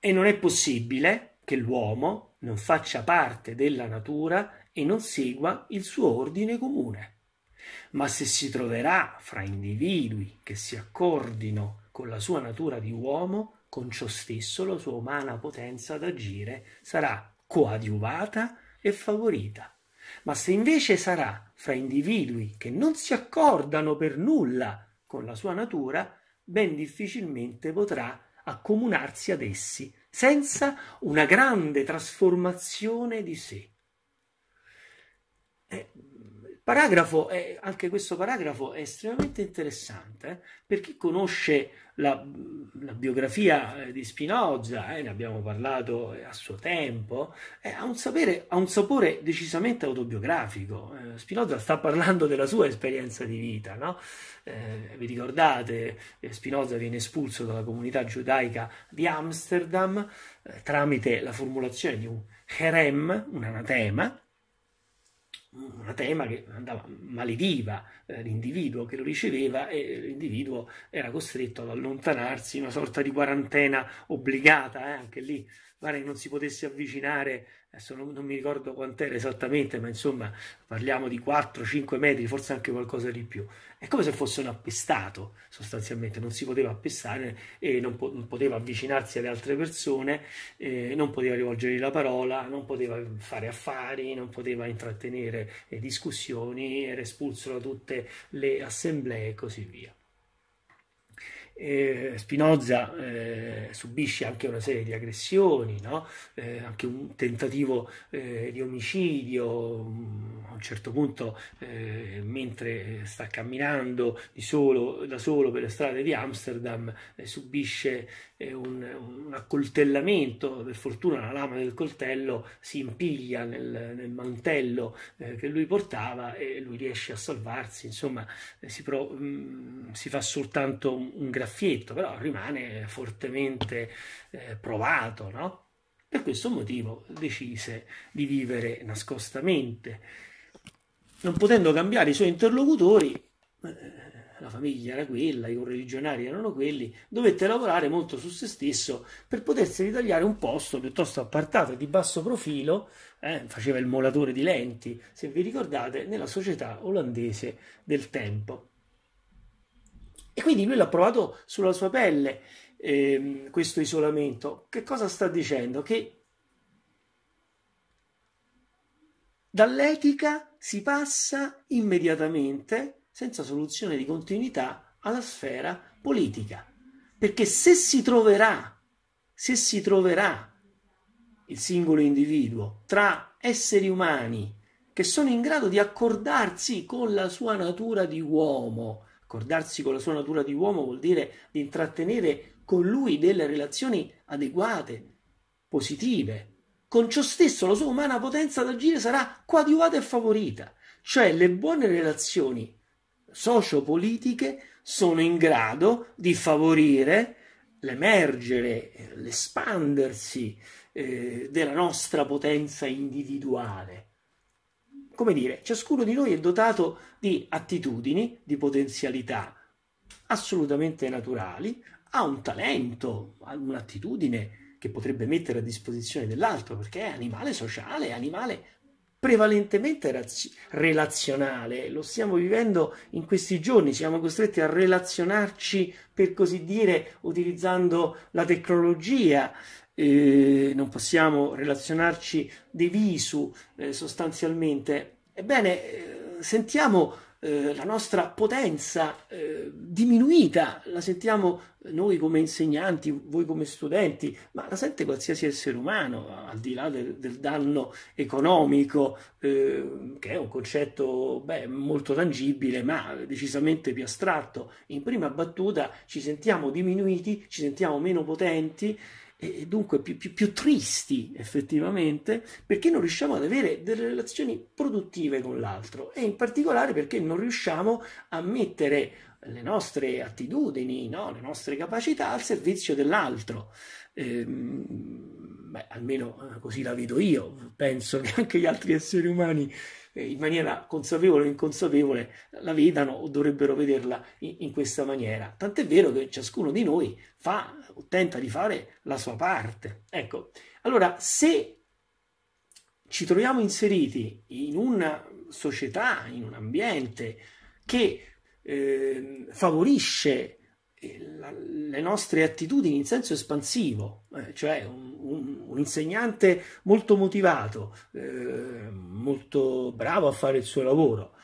E non è possibile che l'uomo non faccia parte della natura e non segua il suo ordine comune. Ma se si troverà fra individui che si accordino con la sua natura di uomo, con ciò stesso la sua umana potenza d'agire sarà coadiuvata e favorita. Ma se invece sarà fra individui che non si accordano per nulla con la sua natura, ben difficilmente potrà accomunarsi ad essi senza una grande trasformazione di sé. Eh, Paragrafo è, eh, anche questo paragrafo è estremamente interessante eh? per chi conosce la, mm, la biografia eh, di Spinoza, eh, ne abbiamo parlato eh, a suo tempo, ha un, sapere, ha, un sapore decisamente autobiografico. Spinoza sta parlando della sua esperienza di vita, no? vi ricordate, Spinoza viene espulso dalla comunità giudaica di Amsterdam tramite la formulazione di un herem, un anatema, un tema che andava, malediva eh, l'individuo che lo riceveva e l'individuo era costretto ad allontanarsi, una sorta di quarantena obbligata, eh, anche lì pare che non si potesse avvicinare adesso non, non mi ricordo quant'era esattamente, ma insomma parliamo di 4-5 metri, forse anche qualcosa di più. È come se fosse un appestato sostanzialmente, non si poteva appestare e non, po- non poteva avvicinarsi alle altre persone, eh, non poteva rivolgergli la parola, non poteva fare affari, non poteva intrattenere eh, discussioni, era espulso da tutte le assemblee e così via. Spinoza eh, subisce anche una serie di aggressioni, no? eh, anche un tentativo eh, di omicidio, mm, a un certo punto eh, mentre sta camminando solo, da solo per le strade di Amsterdam eh, subisce un, un, accoltellamento, per fortuna la lama del coltello si impiglia nel, nel mantello eh, che lui portava e lui riesce a salvarsi, insomma eh, si, pro, mh, mm, si fa soltanto un, un, graffietto, però rimane fortemente eh, provato, no? Per questo motivo decise di vivere nascostamente. Non potendo cambiare i suoi interlocutori, eh, la famiglia era quella, i correligionari erano quelli, dovette lavorare molto su se stesso per potersi ritagliare un posto piuttosto appartato e di basso profilo, eh, faceva il molatore di lenti, se vi ricordate, nella società olandese del tempo. E quindi lui l'ha provato sulla sua pelle ehm, questo isolamento. Che cosa sta dicendo? Che dall'etica si passa immediatamente senza soluzione di continuità alla sfera politica. Perché se si troverà, se si troverà il singolo individuo tra esseri umani che sono in grado di accordarsi con la sua natura di uomo, accordarsi con la sua natura di uomo vuol dire di intrattenere con lui delle relazioni adeguate, positive. Con ciò stesso la sua umana potenza d'agire sarà coadiuvata e favorita, cioè le buone relazioni sociopolitiche sono in grado di favorire l'emergere, l'espandersi eh, della nostra potenza individuale. Come dire, ciascuno di noi è dotato di attitudini, di potenzialità assolutamente naturali, ha un talento, ha un'attitudine che potrebbe mettere a disposizione dell'altro, perché è animale sociale, è animale prevalentemente raz- relazionale, lo stiamo vivendo in questi giorni, siamo costretti a relazionarci, per così dire, utilizzando la tecnologia, eh, non possiamo relazionarci de visu eh, sostanzialmente. Ebbene, eh, sentiamo eh, la nostra potenza eh, diminuita, la sentiamo noi come insegnanti, voi come studenti, ma la sente qualsiasi essere umano, al di là del, del danno economico, eh, che è un concetto beh, molto tangibile, ma decisamente più astratto. In prima battuta ci sentiamo diminuiti, ci sentiamo meno potenti e dunque più, più, più tristi effettivamente, perché non riusciamo ad avere delle relazioni produttive con l'altro e in particolare perché non riusciamo a mettere le nostre attitudini, no? le nostre capacità al servizio dell'altro. Ehm, beh, almeno eh, così la vedo io, penso che anche gli altri esseri umani eh, in maniera consapevole o inconsapevole la vedano o dovrebbero vederla in, in questa maniera. Tant'è vero che ciascuno di noi fa o tenta di fare la sua parte. Ecco, allora se ci troviamo inseriti in una società, in un ambiente che eh, favorisce le nostre attitudini in senso espansivo, eh, cioè un, un, un insegnante molto motivato, eh, molto bravo a fare il suo lavoro,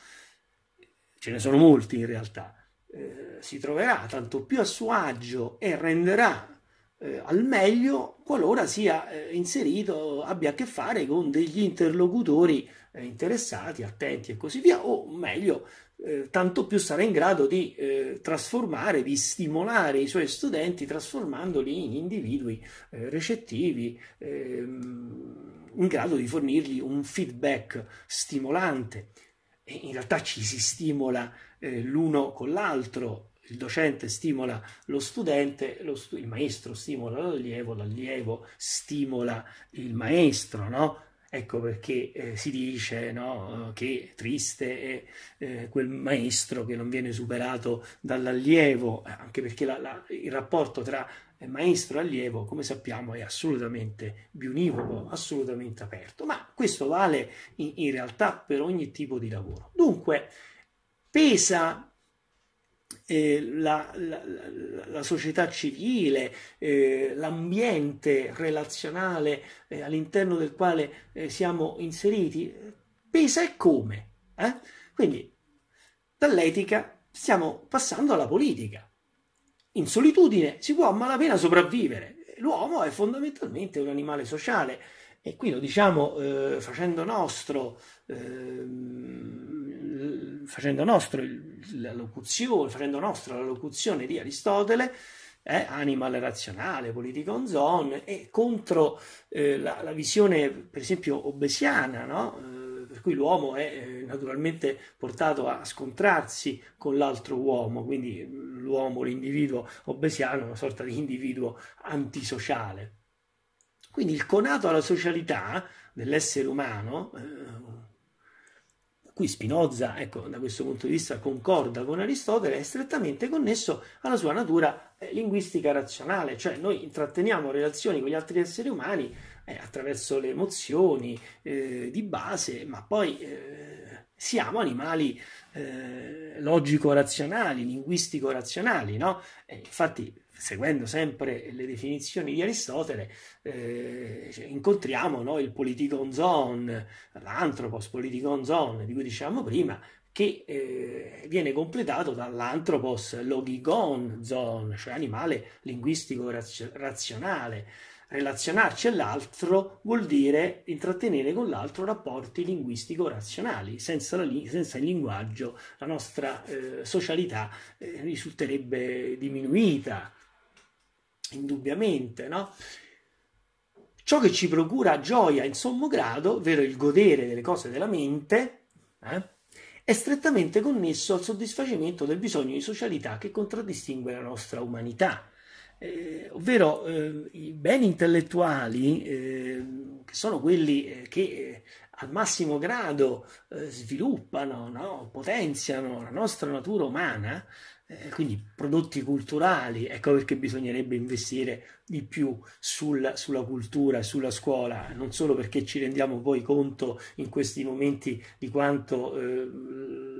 ce ne sono molti in realtà, eh, si troverà tanto più a suo agio e renderà eh, al meglio qualora sia eh, inserito, abbia a che fare con degli interlocutori eh, interessati, attenti e così via, o meglio, eh, tanto più sarà in grado di eh, trasformare, di stimolare i suoi studenti trasformandoli in individui eh, recettivi, ehm, in grado di fornirgli un feedback stimolante. E in realtà ci si stimola eh, l'uno con l'altro, il docente stimola lo studente, lo stu- il maestro stimola l'allievo, l'allievo stimola il maestro, no? Ecco perché eh, si dice no, che triste è eh, quel maestro che non viene superato dall'allievo, eh, anche perché la, la, il rapporto tra eh, maestro e allievo, come sappiamo, è assolutamente biunivoco, assolutamente aperto. Ma questo vale in, in realtà per ogni tipo di lavoro. Dunque, pesa eh, la, la, la, società civile, eh, l'ambiente relazionale eh, all'interno del quale eh, siamo inseriti, pesa e come. Eh? Quindi dall'etica stiamo passando alla politica. In solitudine si può a malapena sopravvivere. L'uomo è fondamentalmente un animale sociale e qui lo diciamo eh, facendo nostro ehm, facendo nostro la locuzione, facendo nostra la locuzione di Aristotele, eh, animal razionale, politicon zone, e contro eh, la, la, visione, per esempio, obesiana, no? Eh, per cui l'uomo è eh, naturalmente portato a scontrarsi con l'altro uomo, quindi l'uomo, l'individuo obesiano, è una sorta di individuo antisociale. Quindi il conato alla socialità dell'essere umano, eh, Qui Spinoza, ecco, da questo punto di vista concorda con Aristotele, è strettamente connesso alla sua natura eh, linguistica razionale, cioè noi intratteniamo relazioni con gli altri esseri umani eh, attraverso le emozioni eh, di base, ma poi eh, siamo animali eh, logico-razionali, linguistico-razionali, no? Eh, infatti seguendo sempre le definizioni di Aristotele, eh, cioè, incontriamo no, il politicon zone, l'antropos politicon zone di cui dicevamo prima, che eh, viene completato dall'antropos logigon zone, cioè animale linguistico raz- razionale. Relazionarci all'altro vuol dire intrattenere con l'altro rapporti linguistico-razionali. Senza, la li- senza il linguaggio la nostra eh, socialità eh, risulterebbe diminuita, indubbiamente, no? Ciò che ci procura gioia in sommo grado, ovvero il godere delle cose della mente, eh, è strettamente connesso al soddisfacimento del bisogno di socialità che contraddistingue la nostra umanità. Eh, ovvero eh, i beni intellettuali, eh, che sono quelli eh, che eh, al massimo grado eh, sviluppano, no? potenziano la nostra natura umana, eh, quindi prodotti culturali, ecco perché bisognerebbe investire di più sul, sulla cultura e sulla scuola, non solo perché ci rendiamo poi conto in questi momenti di quanto eh,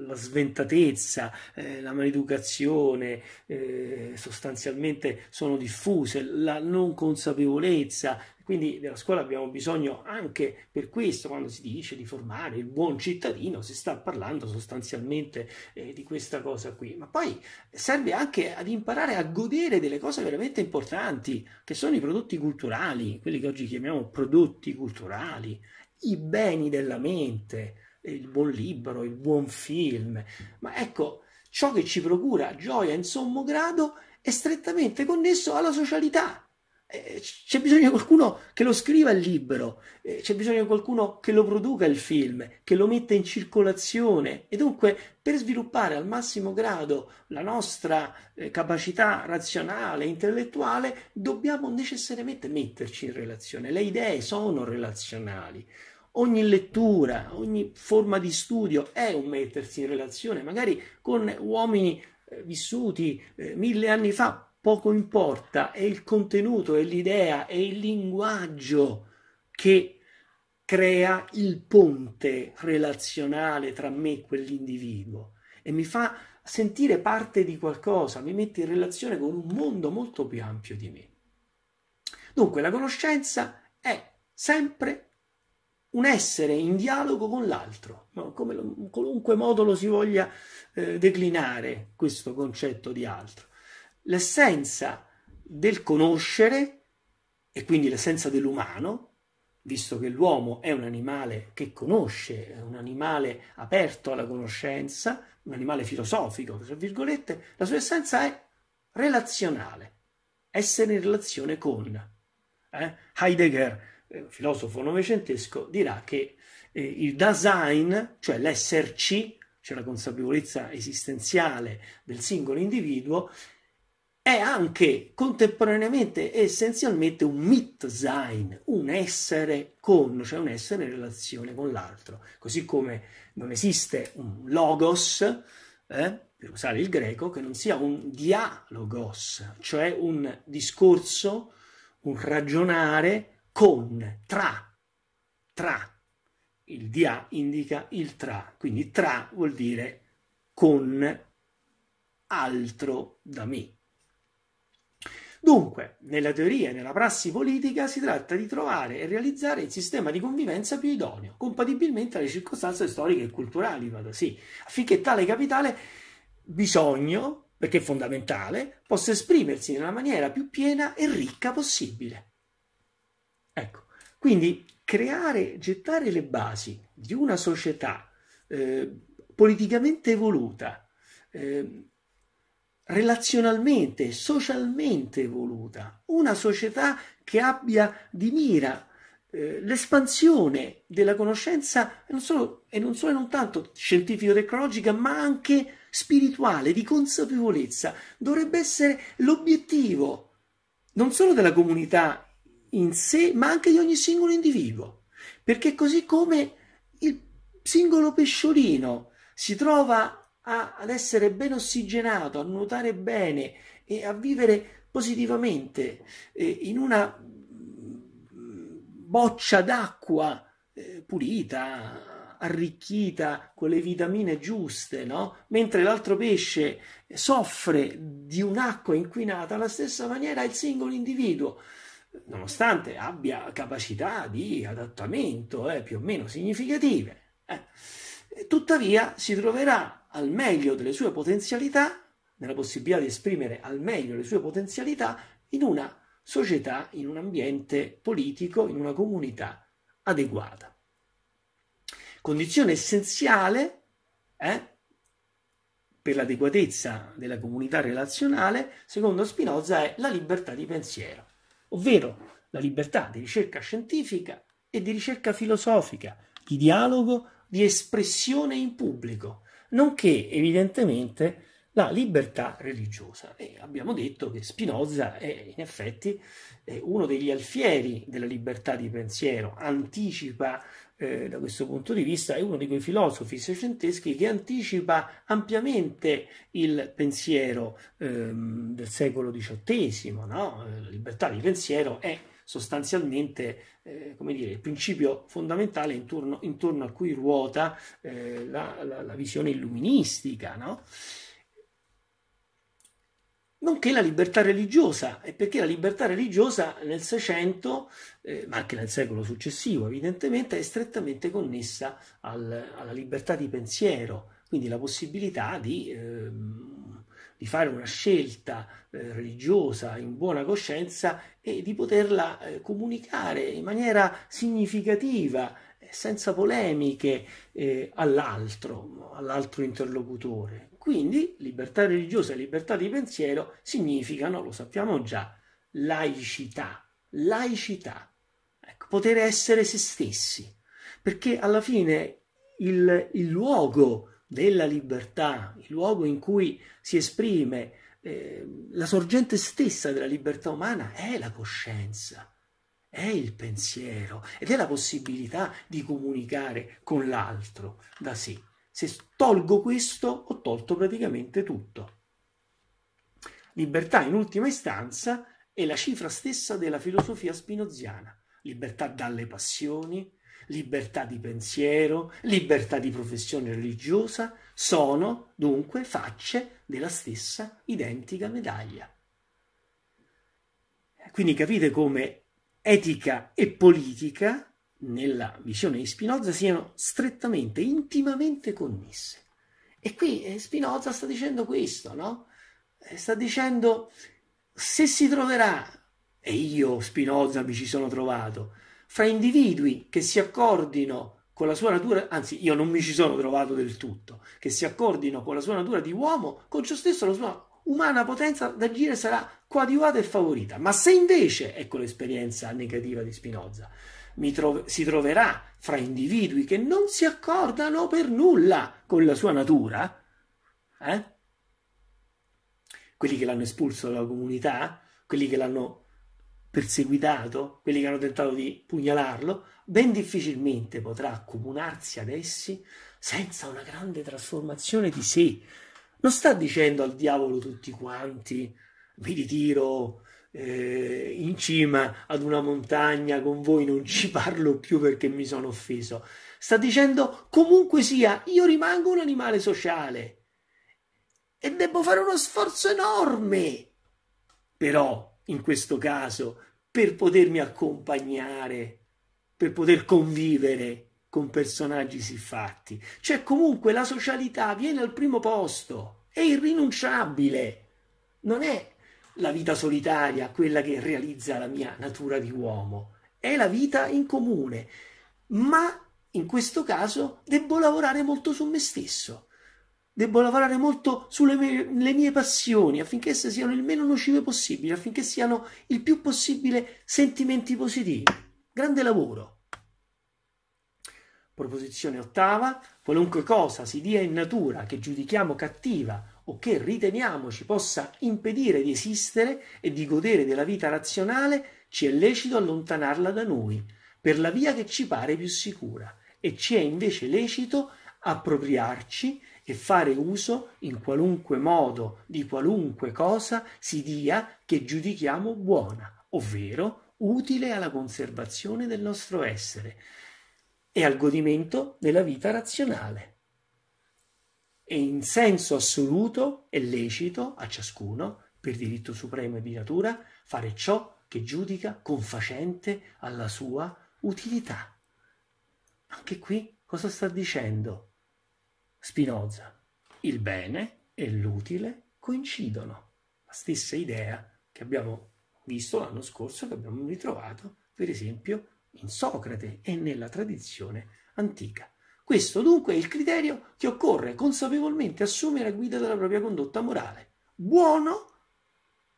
la sventatezza, eh, la maleducazione eh, sostanzialmente sono diffuse, la non consapevolezza, quindi della scuola abbiamo bisogno anche per questo, quando si dice di formare il buon cittadino, si sta parlando sostanzialmente eh, di questa cosa qui. Ma poi serve anche ad imparare a godere delle cose veramente importanti, che sono i prodotti culturali, quelli che oggi chiamiamo prodotti culturali, i beni della mente, il buon libro, il buon film, ma ecco, ciò che ci procura gioia in sommo grado è strettamente connesso alla socialità, eh, c'è bisogno di qualcuno che lo scriva il libro, eh, c'è bisogno di qualcuno che lo produca il film, che lo metta in circolazione e dunque per sviluppare al massimo grado la nostra eh, capacità razionale, intellettuale, dobbiamo necessariamente metterci in relazione. Le idee sono relazionali. Ogni lettura, ogni forma di studio è un mettersi in relazione, magari con uomini vissuti mille anni fa, poco importa, è il contenuto, è l'idea, è il linguaggio che crea il ponte relazionale tra me e quell'individuo e mi fa sentire parte di qualcosa, mi mette in relazione con un mondo molto più ampio di me. Dunque la conoscenza è sempre un essere in dialogo con l'altro, no? come in qualunque modo lo si voglia eh, declinare questo concetto di altro l'essenza del conoscere e quindi l'essenza dell'umano, visto che l'uomo è un animale che conosce, è un animale aperto alla conoscenza, un animale filosofico, tra virgolette, la sua essenza è relazionale, essere in relazione con. Eh? Heidegger, eh, filosofo novecentesco, dirà che eh, il Dasein, cioè l'esserci, cioè la consapevolezza esistenziale del singolo individuo, è anche contemporaneamente essenzialmente un mit-sein, un essere con, cioè un essere in relazione con l'altro. Così come non esiste un logos, eh, per usare il greco, che non sia un dialogos, cioè un discorso, un ragionare con, tra, tra. Il dia indica il tra, quindi tra vuol dire con altro da me Dunque, nella teoria e nella prassi politica si tratta di trovare e realizzare il sistema di convivenza più idoneo, compatibilmente alle circostanze storiche e culturali, vada sì, affinché tale capitale bisogno, perché è fondamentale, possa esprimersi nella maniera più piena e ricca possibile. Ecco, quindi creare, gettare le basi di una società eh, politicamente evoluta, eh, relazionalmente, socialmente evoluta, una società che abbia di mira eh, l'espansione della conoscenza non solo, e non solo e non tanto scientifico-tecnologica, ma anche spirituale, di consapevolezza, dovrebbe essere l'obiettivo non solo della comunità in sé, ma anche di ogni singolo individuo, perché così come il singolo pesciolino si trova a, ad essere ben ossigenato, a nuotare bene e a vivere positivamente eh, in una mm, boccia d'acqua eh, pulita, arricchita con le vitamine giuste, no? mentre l'altro pesce soffre di un'acqua inquinata alla stessa maniera il singolo individuo nonostante abbia capacità di adattamento eh, più o meno significative, eh, tuttavia si troverà al meglio delle sue potenzialità, nella possibilità di esprimere al meglio le sue potenzialità in una società, in un ambiente politico, in una comunità adeguata. Condizione essenziale eh, per l'adeguatezza della comunità relazionale, secondo Spinoza, è la libertà di pensiero, ovvero la libertà di ricerca scientifica e di ricerca filosofica, di dialogo, di espressione in pubblico, nonché evidentemente la libertà religiosa. E abbiamo detto che Spinoza è in effetti è uno degli alfieri della libertà di pensiero, anticipa eh, da questo punto di vista, è uno di quei filosofi seicenteschi che anticipa ampiamente il pensiero ehm, del secolo XVIII. No? La libertà di pensiero è sostanzialmente eh, come dire, il principio fondamentale intorno, intorno a cui ruota eh, la, la, la, visione illuministica, no? nonché la libertà religiosa, e perché la libertà religiosa nel Seicento, eh, ma anche nel secolo successivo evidentemente, è strettamente connessa al, alla libertà di pensiero, quindi la possibilità di... Ehm, di fare una scelta eh, religiosa in buona coscienza e di poterla eh, comunicare in maniera significativa, eh, senza polemiche, all'altro, all'altro interlocutore. Quindi libertà religiosa e libertà di pensiero significano, lo sappiamo già, laicità, laicità, ecco, poter essere se stessi, perché alla fine il, il luogo della libertà, il luogo in cui si esprime eh, la sorgente stessa della libertà umana, è la coscienza, è il pensiero ed è la possibilità di comunicare con l'altro da sé. Se tolgo questo, ho tolto praticamente tutto. Libertà in ultima istanza è la cifra stessa della filosofia spinoziana. Libertà dalle passioni, libertà di pensiero, libertà di professione religiosa, sono dunque facce della stessa identica medaglia. Quindi capite come etica e politica, nella visione di Spinoza, siano strettamente, intimamente connesse. E qui eh, Spinoza sta dicendo questo, no? Eh, sta dicendo se si troverà, e io Spinoza mi ci sono trovato, fra individui che si accordino con la sua natura, anzi io non mi ci sono trovato del tutto, che si accordino con la sua natura di uomo, con ciò stesso la sua umana potenza d'agire sarà coadiuvata e favorita. Ma se invece, ecco l'esperienza negativa di Spinoza, tro- si troverà fra individui che non si accordano per nulla con la sua natura, eh? quelli che l'hanno espulso dalla comunità, quelli che l'hanno perseguitato, quelli che hanno tentato di pugnalarlo, ben difficilmente potrà accomunarsi ad essi senza una grande trasformazione di sé. Non sta dicendo al diavolo tutti quanti, mi ritiro eh, in cima ad una montagna, con voi non ci parlo più perché mi sono offeso. Sta dicendo, comunque sia, io rimango un animale sociale e devo fare uno sforzo enorme. Però in questo caso per potermi accompagnare, per poter convivere con personaggi siffatti. Cioè comunque la socialità viene al primo posto, è irrinunciabile, non è la vita solitaria quella che realizza la mia natura di uomo, è la vita in comune, ma in questo caso devo lavorare molto su me stesso Devo lavorare molto sulle mie, mie passioni affinché esse siano il meno nocive possibile, affinché siano il più possibile sentimenti positivi. Grande lavoro. Proposizione ottava. Qualunque cosa si dia in natura che giudichiamo cattiva o che riteniamo ci possa impedire di esistere e di godere della vita razionale, ci è lecito allontanarla da noi, per la via che ci pare più sicura, e ci è invece lecito appropriarci e fare uso in qualunque modo di qualunque cosa si dia che giudichiamo buona, ovvero utile alla conservazione del nostro essere e al godimento della vita razionale. E in senso assoluto è lecito a ciascuno, per diritto supremo e di natura, fare ciò che giudica confacente alla sua utilità. Anche qui cosa sta dicendo? Spinoza. Il bene e l'utile coincidono. La stessa idea che abbiamo visto l'anno scorso, che abbiamo ritrovato, per esempio, in Socrate e nella tradizione antica. Questo dunque è il criterio che occorre consapevolmente assumere a guida della propria condotta morale. Buono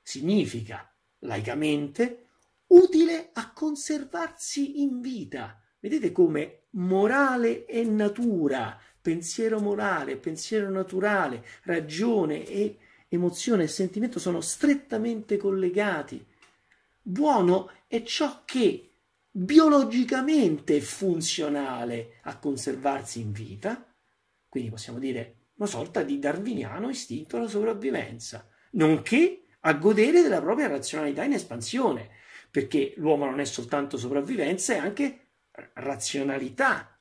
significa laicamente utile a conservarsi in vita. Vedete come morale e natura pensiero morale, pensiero naturale, ragione e emozione e sentimento sono strettamente collegati. Buono è ciò che biologicamente è funzionale a conservarsi in vita, quindi possiamo dire una sorta di darwiniano istinto alla sopravvivenza, nonché a godere della propria razionalità in espansione, perché l'uomo non è soltanto sopravvivenza, è anche razionalità,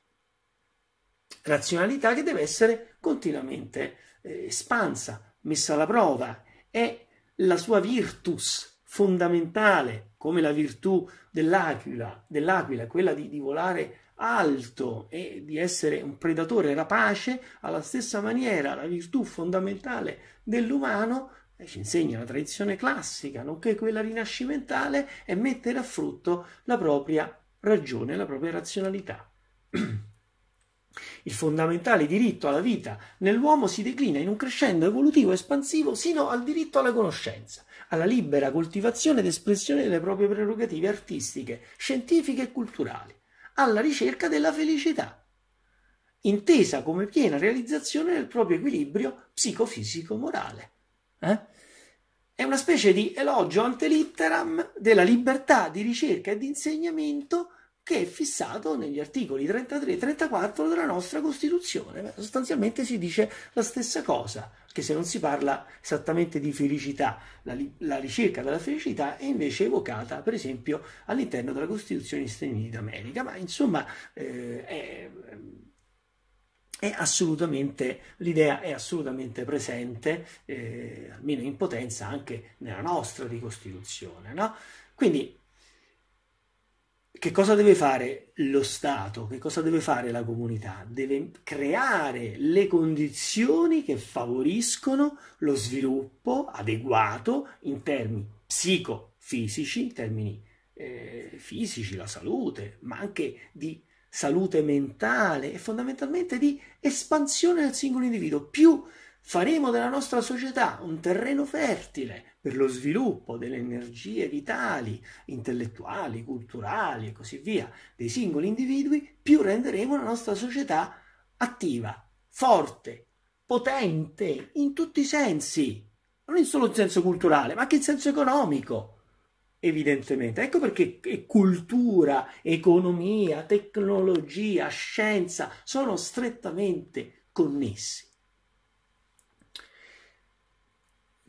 razionalità che deve essere continuamente eh, espansa, messa alla prova. È la sua virtus fondamentale, come la virtù dell'aquila, dell'aquila quella di, di volare alto e di essere un predatore rapace, alla stessa maniera la virtù fondamentale dell'umano eh, ci insegna la tradizione classica, nonché quella rinascimentale, è mettere a frutto la propria ragione, la propria razionalità. Il fondamentale diritto alla vita nell'uomo si declina in un crescendo evolutivo espansivo sino al diritto alla conoscenza, alla libera coltivazione ed espressione delle proprie prerogative artistiche, scientifiche e culturali, alla ricerca della felicità, intesa come piena realizzazione del proprio equilibrio psicofisico-morale. Eh? È una specie di elogio ante litteram della libertà di ricerca e di insegnamento che è fissato negli articoli 33 e 34 della nostra Costituzione. Sostanzialmente si dice la stessa cosa, che se non si parla esattamente di felicità, la, la ricerca della felicità è invece evocata, per esempio, all'interno della Costituzione degli Stati Uniti d'America, ma insomma eh, è, è, assolutamente, l'idea è assolutamente presente, eh, almeno in potenza, anche nella nostra ricostituzione. No? Quindi che cosa deve fare lo Stato? Che cosa deve fare la comunità? Deve creare le condizioni che favoriscono lo sviluppo adeguato in termini psicofisici, in termini eh, fisici, la salute, ma anche di salute mentale e fondamentalmente di espansione del singolo individuo. Più faremo della nostra società un terreno fertile per lo sviluppo delle energie vitali, intellettuali, culturali e così via dei singoli individui, più renderemo la nostra società attiva, forte, potente in tutti i sensi, non in solo in senso culturale, ma anche in senso economico evidentemente. Ecco perché cultura, economia, tecnologia, scienza sono strettamente connessi.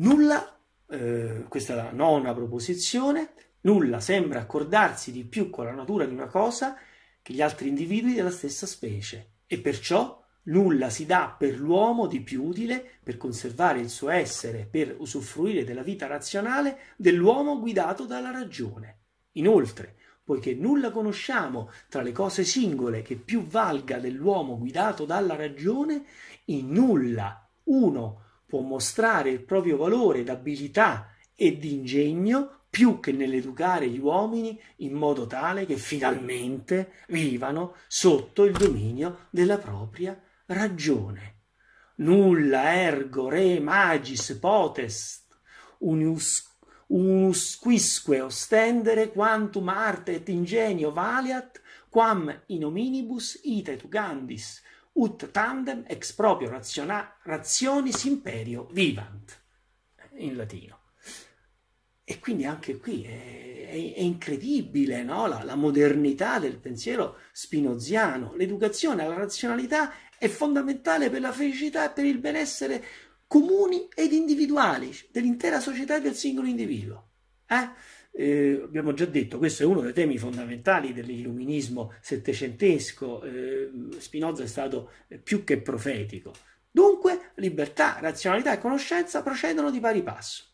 Nulla eh, questa è la nona proposizione, nulla sembra accordarsi di più con la natura di una cosa che gli altri individui della stessa specie e perciò nulla si dà per l'uomo di più utile per conservare il suo essere, per usufruire della vita razionale dell'uomo guidato dalla ragione. Inoltre, poiché nulla conosciamo tra le cose singole che più valga dell'uomo guidato dalla ragione, in nulla uno può mostrare il proprio valore d'abilità e d'ingegno più che nell'educare gli uomini in modo tale che finalmente vivano sotto il dominio della propria ragione. Nulla ergo re magis potest unius, unusquisque ostendere quantum arte et ingenio valiat quam in hominibus ite tu gandis ut tandem ex proprio rationis imperio vivant, eh, in latino. E quindi anche qui è, è, è incredibile no? la, la, modernità del pensiero spinoziano. L'educazione alla razionalità è fondamentale per la felicità e per il benessere comuni ed individuali dell'intera società e del singolo individuo. Eh? Eh, abbiamo già detto, questo è uno dei temi fondamentali dell'illuminismo settecentesco, eh, Spinoza è stato più che profetico. Dunque, libertà, razionalità e conoscenza procedono di pari passo.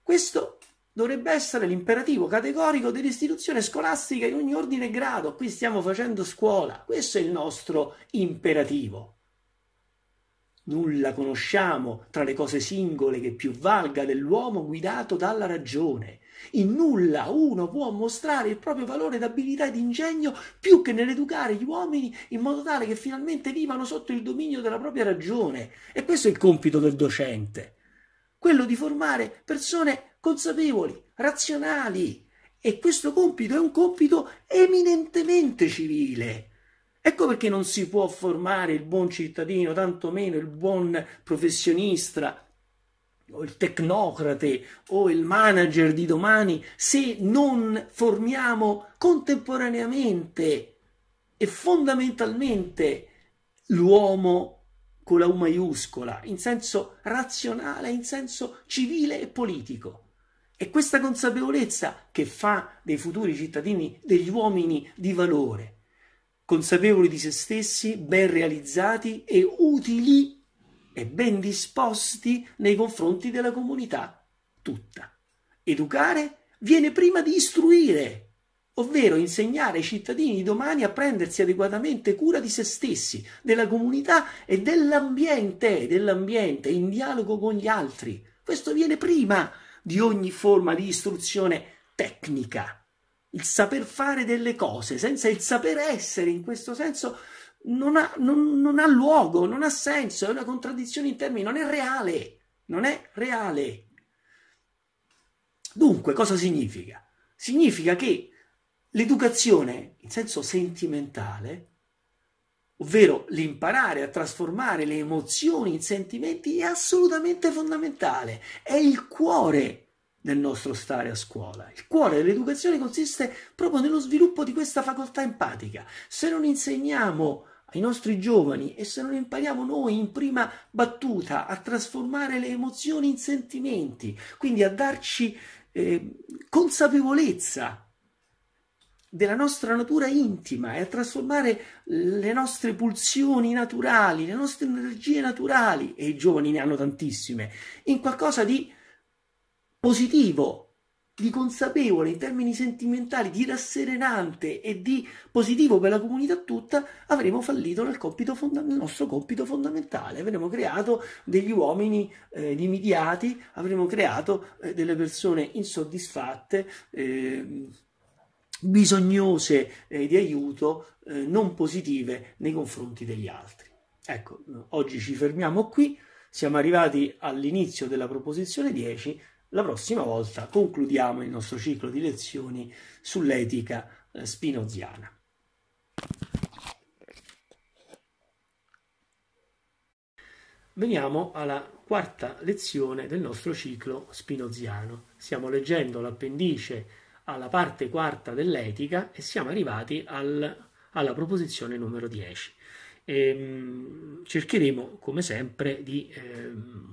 Questo dovrebbe essere l'imperativo categorico dell'istituzione scolastica in ogni ordine e grado. Qui stiamo facendo scuola, questo è il nostro imperativo. Nulla conosciamo tra le cose singole che più valga dell'uomo guidato dalla ragione. In nulla uno può mostrare il proprio valore d'abilità e d'ingegno più che nell'educare gli uomini in modo tale che finalmente vivano sotto il dominio della propria ragione. E questo è il compito del docente, quello di formare persone consapevoli, razionali. E questo compito è un compito eminentemente civile Ecco perché non si può formare il buon cittadino, tantomeno il buon professionista o il tecnocrate o il manager di domani se non formiamo contemporaneamente e fondamentalmente l'uomo con la U maiuscola, in senso razionale, in senso civile e politico. È questa consapevolezza che fa dei futuri cittadini degli uomini di valore consapevoli di se stessi, ben realizzati e utili e ben disposti nei confronti della comunità tutta. Educare viene prima di istruire, ovvero insegnare ai cittadini di domani a prendersi adeguatamente cura di se stessi, della comunità e dell'ambiente, dell'ambiente in dialogo con gli altri. Questo viene prima di ogni forma di istruzione tecnica il saper fare delle cose, senza il saper essere in questo senso, non ha, non, non ha luogo, non ha senso, è una contraddizione in termini, non è reale, non è reale. Dunque, cosa significa? Significa che l'educazione in senso sentimentale, ovvero l'imparare a trasformare le emozioni in sentimenti, è assolutamente fondamentale, è il cuore nel nostro stare a scuola. Il cuore dell'educazione consiste proprio nello sviluppo di questa facoltà empatica. Se non insegniamo ai nostri giovani e se non impariamo noi in prima battuta a trasformare le emozioni in sentimenti, quindi a darci eh, consapevolezza della nostra natura intima e a trasformare le nostre pulsioni naturali, le nostre energie naturali, e i giovani ne hanno tantissime, in qualcosa di positivo, di consapevole in termini sentimentali, di rasserenante e di positivo per la comunità tutta, avremo fallito nel, fonda- nel nostro compito fondamentale. Avremo creato degli uomini eh, limidiati, avremo creato eh, delle persone insoddisfatte. Eh, bisognose eh, di aiuto, eh, non positive nei confronti degli altri. Ecco, oggi ci fermiamo qui, siamo arrivati all'inizio della proposizione 10 la prossima volta concludiamo il nostro ciclo di lezioni sull'etica eh, spinoziana. Veniamo alla quarta lezione del nostro ciclo spinoziano. Stiamo leggendo l'appendice alla parte quarta dell'etica e siamo arrivati al, alla proposizione numero 10. Ehm, cercheremo come sempre di eh,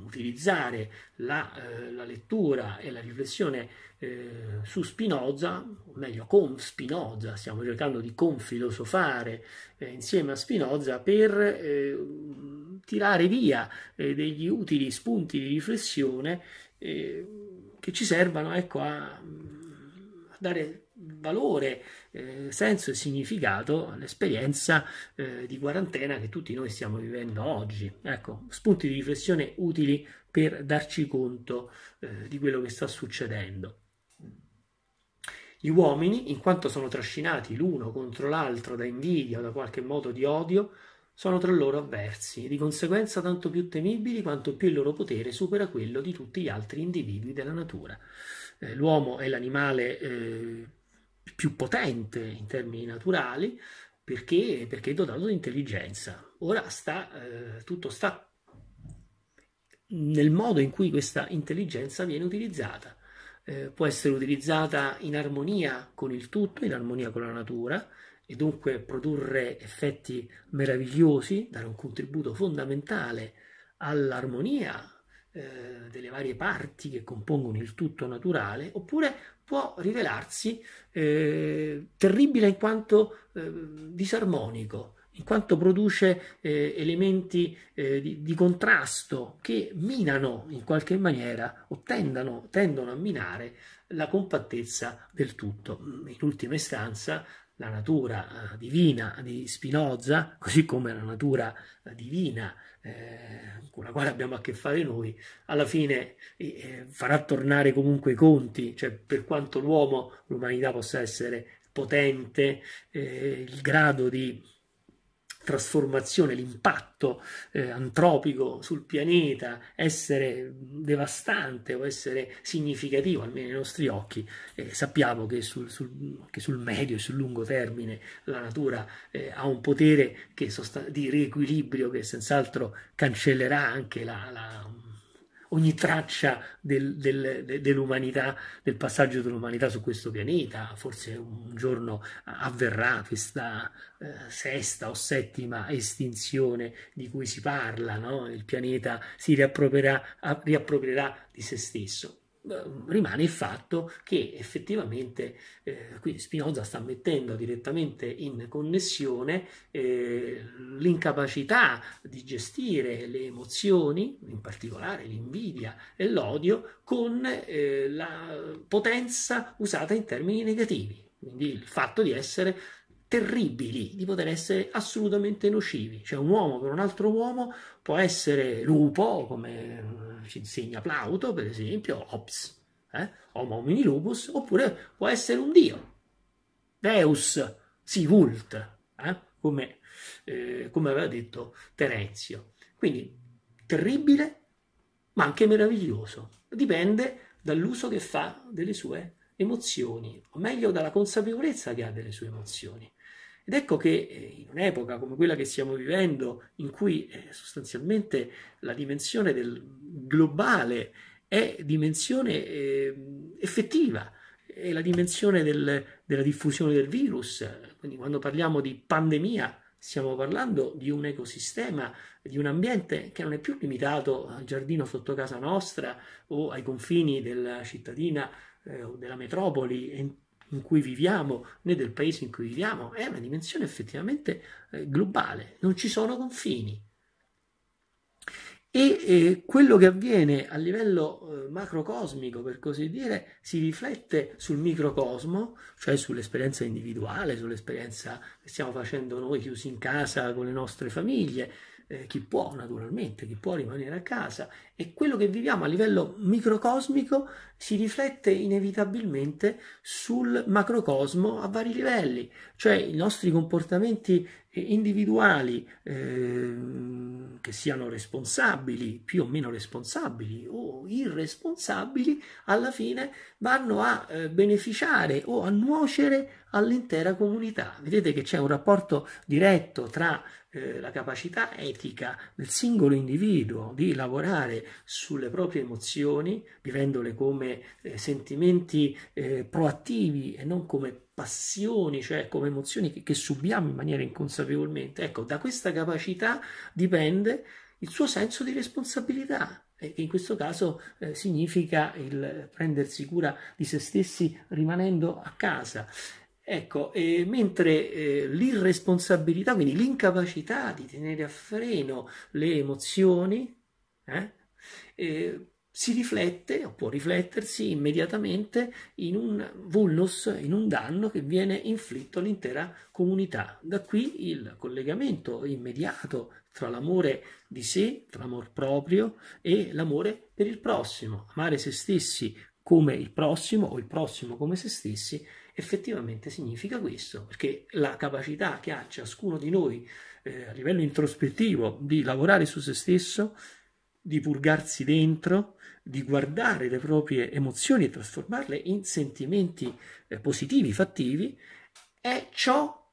utilizzare la, eh, la, lettura e la riflessione eh, su Spinoza, o meglio con Spinoza, stiamo cercando di confilosofare eh, insieme a Spinoza per ehm, tirare via eh, degli utili spunti di riflessione eh, che ci servano ecco, a, a dare valore, eh, senso e significato all'esperienza eh, di quarantena che tutti noi stiamo vivendo oggi. Ecco, spunti di riflessione utili per darci conto eh, di quello che sta succedendo. Gli uomini, in quanto sono trascinati l'uno contro l'altro da invidia o da qualche modo di odio, sono tra loro avversi e di conseguenza tanto più temibili quanto più il loro potere supera quello di tutti gli altri individui della natura. Eh, l'uomo è l'animale eh, più potente in termini naturali perché, perché è dotato di intelligenza. Ora sta, eh, tutto sta nel modo in cui questa intelligenza viene utilizzata. Eh, può essere utilizzata in armonia con il tutto, in armonia con la natura e dunque produrre effetti meravigliosi, dare un contributo fondamentale all'armonia eh, delle varie parti che compongono il tutto naturale, oppure può rivelarsi eh, terribile in quanto eh, disarmonico, in quanto produce eh, elementi eh, di, di, contrasto che minano in qualche maniera o tendano, tendono a minare la compattezza del tutto. Mm, in ultima istanza, la natura eh, divina di Spinoza, così come la natura eh, divina eh, con la quale abbiamo a che fare noi, alla fine eh, farà tornare comunque i conti, cioè per quanto l'uomo, l'umanità possa essere potente, eh, il grado di trasformazione, l'impatto eh, antropico sul pianeta essere devastante o essere significativo, almeno ai nostri occhi, eh, sappiamo che sul, sul, che sul, medio e sul lungo termine la natura eh, ha un potere che, di riequilibrio che senz'altro cancellerà anche la, la ogni traccia del, del, dell'umanità, del passaggio dell'umanità su questo pianeta. Forse un giorno avverrà questa eh, sesta o settima estinzione di cui si parla, no? il pianeta si riapproprierà, riapproprierà di se stesso. Ehm, rimane il fatto che effettivamente eh, qui Spinoza sta mettendo direttamente in connessione eh, l'incapacità di gestire le emozioni, in particolare l'invidia e l'odio, con eh, la potenza usata in termini negativi, quindi il fatto di essere terribili, di poter essere assolutamente nocivi. Cioè un uomo per un altro uomo può essere lupo, come ci insegna Plauto, per esempio, Hobbes, eh? Homo homini lupus, oppure può essere un dio, Deus si vult, eh? come, eh, come aveva detto Terenzio. Quindi terribile, ma anche meraviglioso. Dipende dall'uso che fa delle sue emozioni, o meglio dalla consapevolezza che ha delle sue emozioni. Ed ecco che eh, in un'epoca come quella che stiamo vivendo, in cui eh, sostanzialmente la dimensione globale è dimensione ehm, effettiva, è la dimensione del, della diffusione del virus. Quindi quando parliamo di pandemia stiamo parlando di un ecosistema, di un ambiente che non è più limitato al giardino sotto casa nostra o ai confini della cittadina eh, o della metropoli in cui viviamo né del paese in cui viviamo, è una dimensione effettivamente eh, globale, non ci sono confini. E eh, quello che avviene a livello eh, macrocosmico, per così dire, si riflette sul microcosmo, cioè sull'esperienza individuale, sull'esperienza che stiamo facendo noi chiusi in casa con le nostre famiglie, eh, chi può naturalmente, chi può rimanere a casa e quello che viviamo a livello microcosmico si riflette inevitabilmente sul macrocosmo a vari livelli, cioè i nostri comportamenti eh, individuali eh, che siano responsabili, più o meno responsabili o irresponsabili, alla fine vanno a eh, beneficiare o a nuocere all'intera comunità. Vedete che c'è un rapporto diretto tra eh, la capacità etica del singolo individuo di lavorare sulle proprie emozioni, vivendole come eh, sentimenti eh, proattivi e non come passioni, cioè ecco, come emozioni che, che subiamo in maniera inconsapevolmente. Ecco, da questa capacità dipende il suo senso di responsabilità, eh, che in questo caso eh, significa il prendersi cura di se stessi rimanendo a casa. Ecco, eh, mentre eh, l'irresponsabilità, quindi l'incapacità di tenere a freno le emozioni, eh, eh si riflette o può riflettersi immediatamente in un vulnus, in un danno che viene inflitto all'intera comunità. Da qui il collegamento immediato tra l'amore di sé, tra l'amor proprio e l'amore per il prossimo. Amare se stessi come il prossimo o il prossimo come se stessi effettivamente significa questo, perché la capacità che ha ciascuno di noi eh, a livello introspettivo di lavorare su se stesso, di purgarsi dentro, di guardare le proprie emozioni e trasformarle in sentimenti eh, positivi, fattivi, è ciò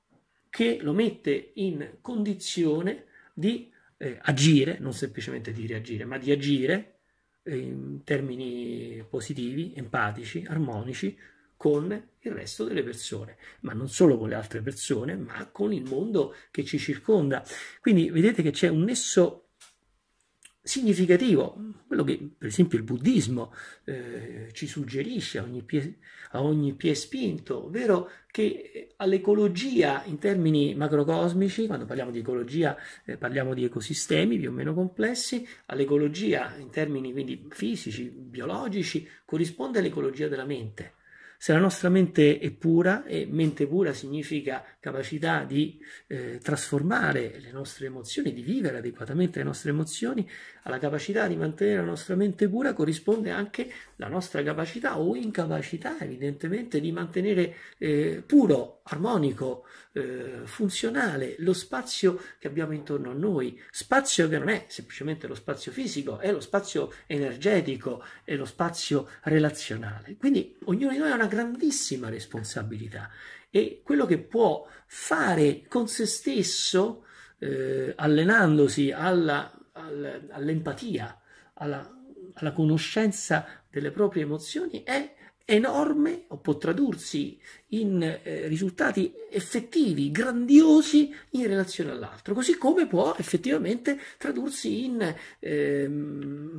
che lo mette in condizione di eh, agire, non semplicemente di reagire, ma di agire eh, in termini positivi, empatici, armonici con il resto delle persone, ma non solo con le altre persone, ma con il mondo che ci circonda. Quindi vedete che c'è un nesso significativo, quello che per esempio il buddismo eh, ci suggerisce a ogni, pie, a ogni pie spinto, ovvero che eh, all'ecologia in termini macrocosmici, quando parliamo di ecologia eh, parliamo di ecosistemi più o meno complessi, all'ecologia in termini quindi fisici, biologici, corrisponde all'ecologia della mente se la nostra mente è pura, e mente pura significa capacità di eh, trasformare le nostre emozioni, di vivere adeguatamente le nostre emozioni, alla capacità di mantenere la nostra mente pura corrisponde anche la nostra capacità o incapacità evidentemente di mantenere eh, puro, armonico, eh, funzionale lo spazio che abbiamo intorno a noi, spazio che non è semplicemente lo spazio fisico, è lo spazio energetico, è lo spazio relazionale. Quindi ognuno di noi ha una grandissima responsabilità e quello che può fare con se stesso, eh, allenandosi alla, all, all'empatia, alla alla conoscenza delle proprie emozioni è enorme o può tradursi in eh, risultati effettivi, grandiosi in relazione all'altro, così come può effettivamente tradursi in eh,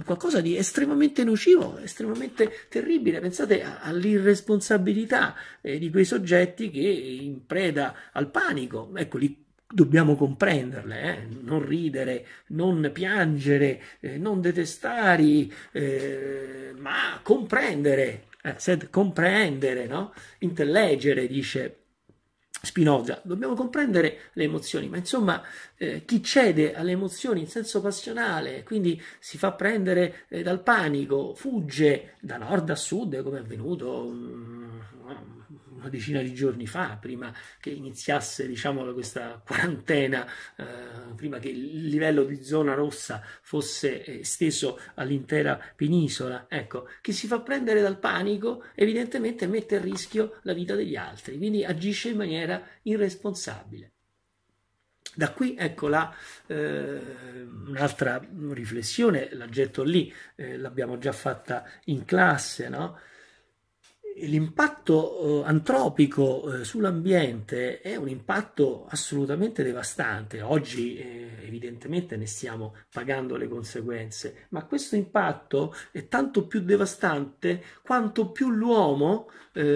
qualcosa di estremamente nocivo, estremamente terribile. Pensate all'irresponsabilità eh, di quei soggetti che in preda al panico, ecco, lì dobbiamo comprenderle, eh? non ridere, non piangere, eh, non detestare, eh, ma comprendere, eh, comprendere, no? intelleggere, dice Spinoza. Dobbiamo comprendere le emozioni, ma insomma eh, chi cede alle emozioni in senso passionale, quindi si fa prendere eh, dal panico, fugge da nord a sud, come è avvenuto... Um, una decina di giorni fa, prima che iniziasse diciamo, questa quarantena, eh, prima che il livello di zona rossa fosse eh, esteso all'intera penisola, ecco, chi si fa prendere dal panico evidentemente mette a rischio la vita degli altri, quindi agisce in maniera irresponsabile. Da qui ecco la, eh, un'altra riflessione, la getto lì, eh, l'abbiamo già fatta in classe, no? l'impatto eh, antropico eh, sull'ambiente è un impatto assolutamente devastante. Oggi eh, evidentemente ne stiamo pagando le conseguenze, ma questo impatto è tanto più devastante quanto più l'uomo,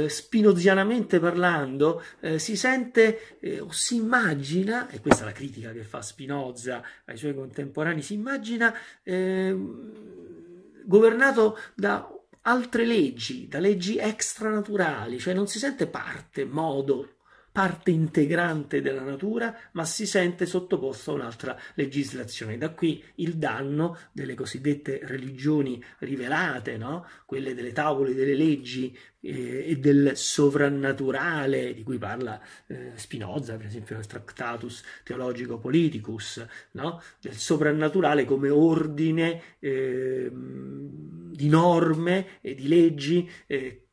spinozianamente parlando, si sente o si immagina, e questa è la critica che fa Spinoza ai suoi contemporanei, si immagina ehm, governato da altre leggi, da leggi extranaturali, cioè non si sente parte, modo, parte integrante della natura, ma si sente sottoposto a un'altra legislazione. Da qui il danno delle cosiddette religioni rivelate, no? quelle delle tavole delle leggi eh, e del sovrannaturale di cui parla eh, Spinoza, per esempio nel Tractatus Theologico Politicus, no? del sovrannaturale come ordine eh, di norme e di leggi eh,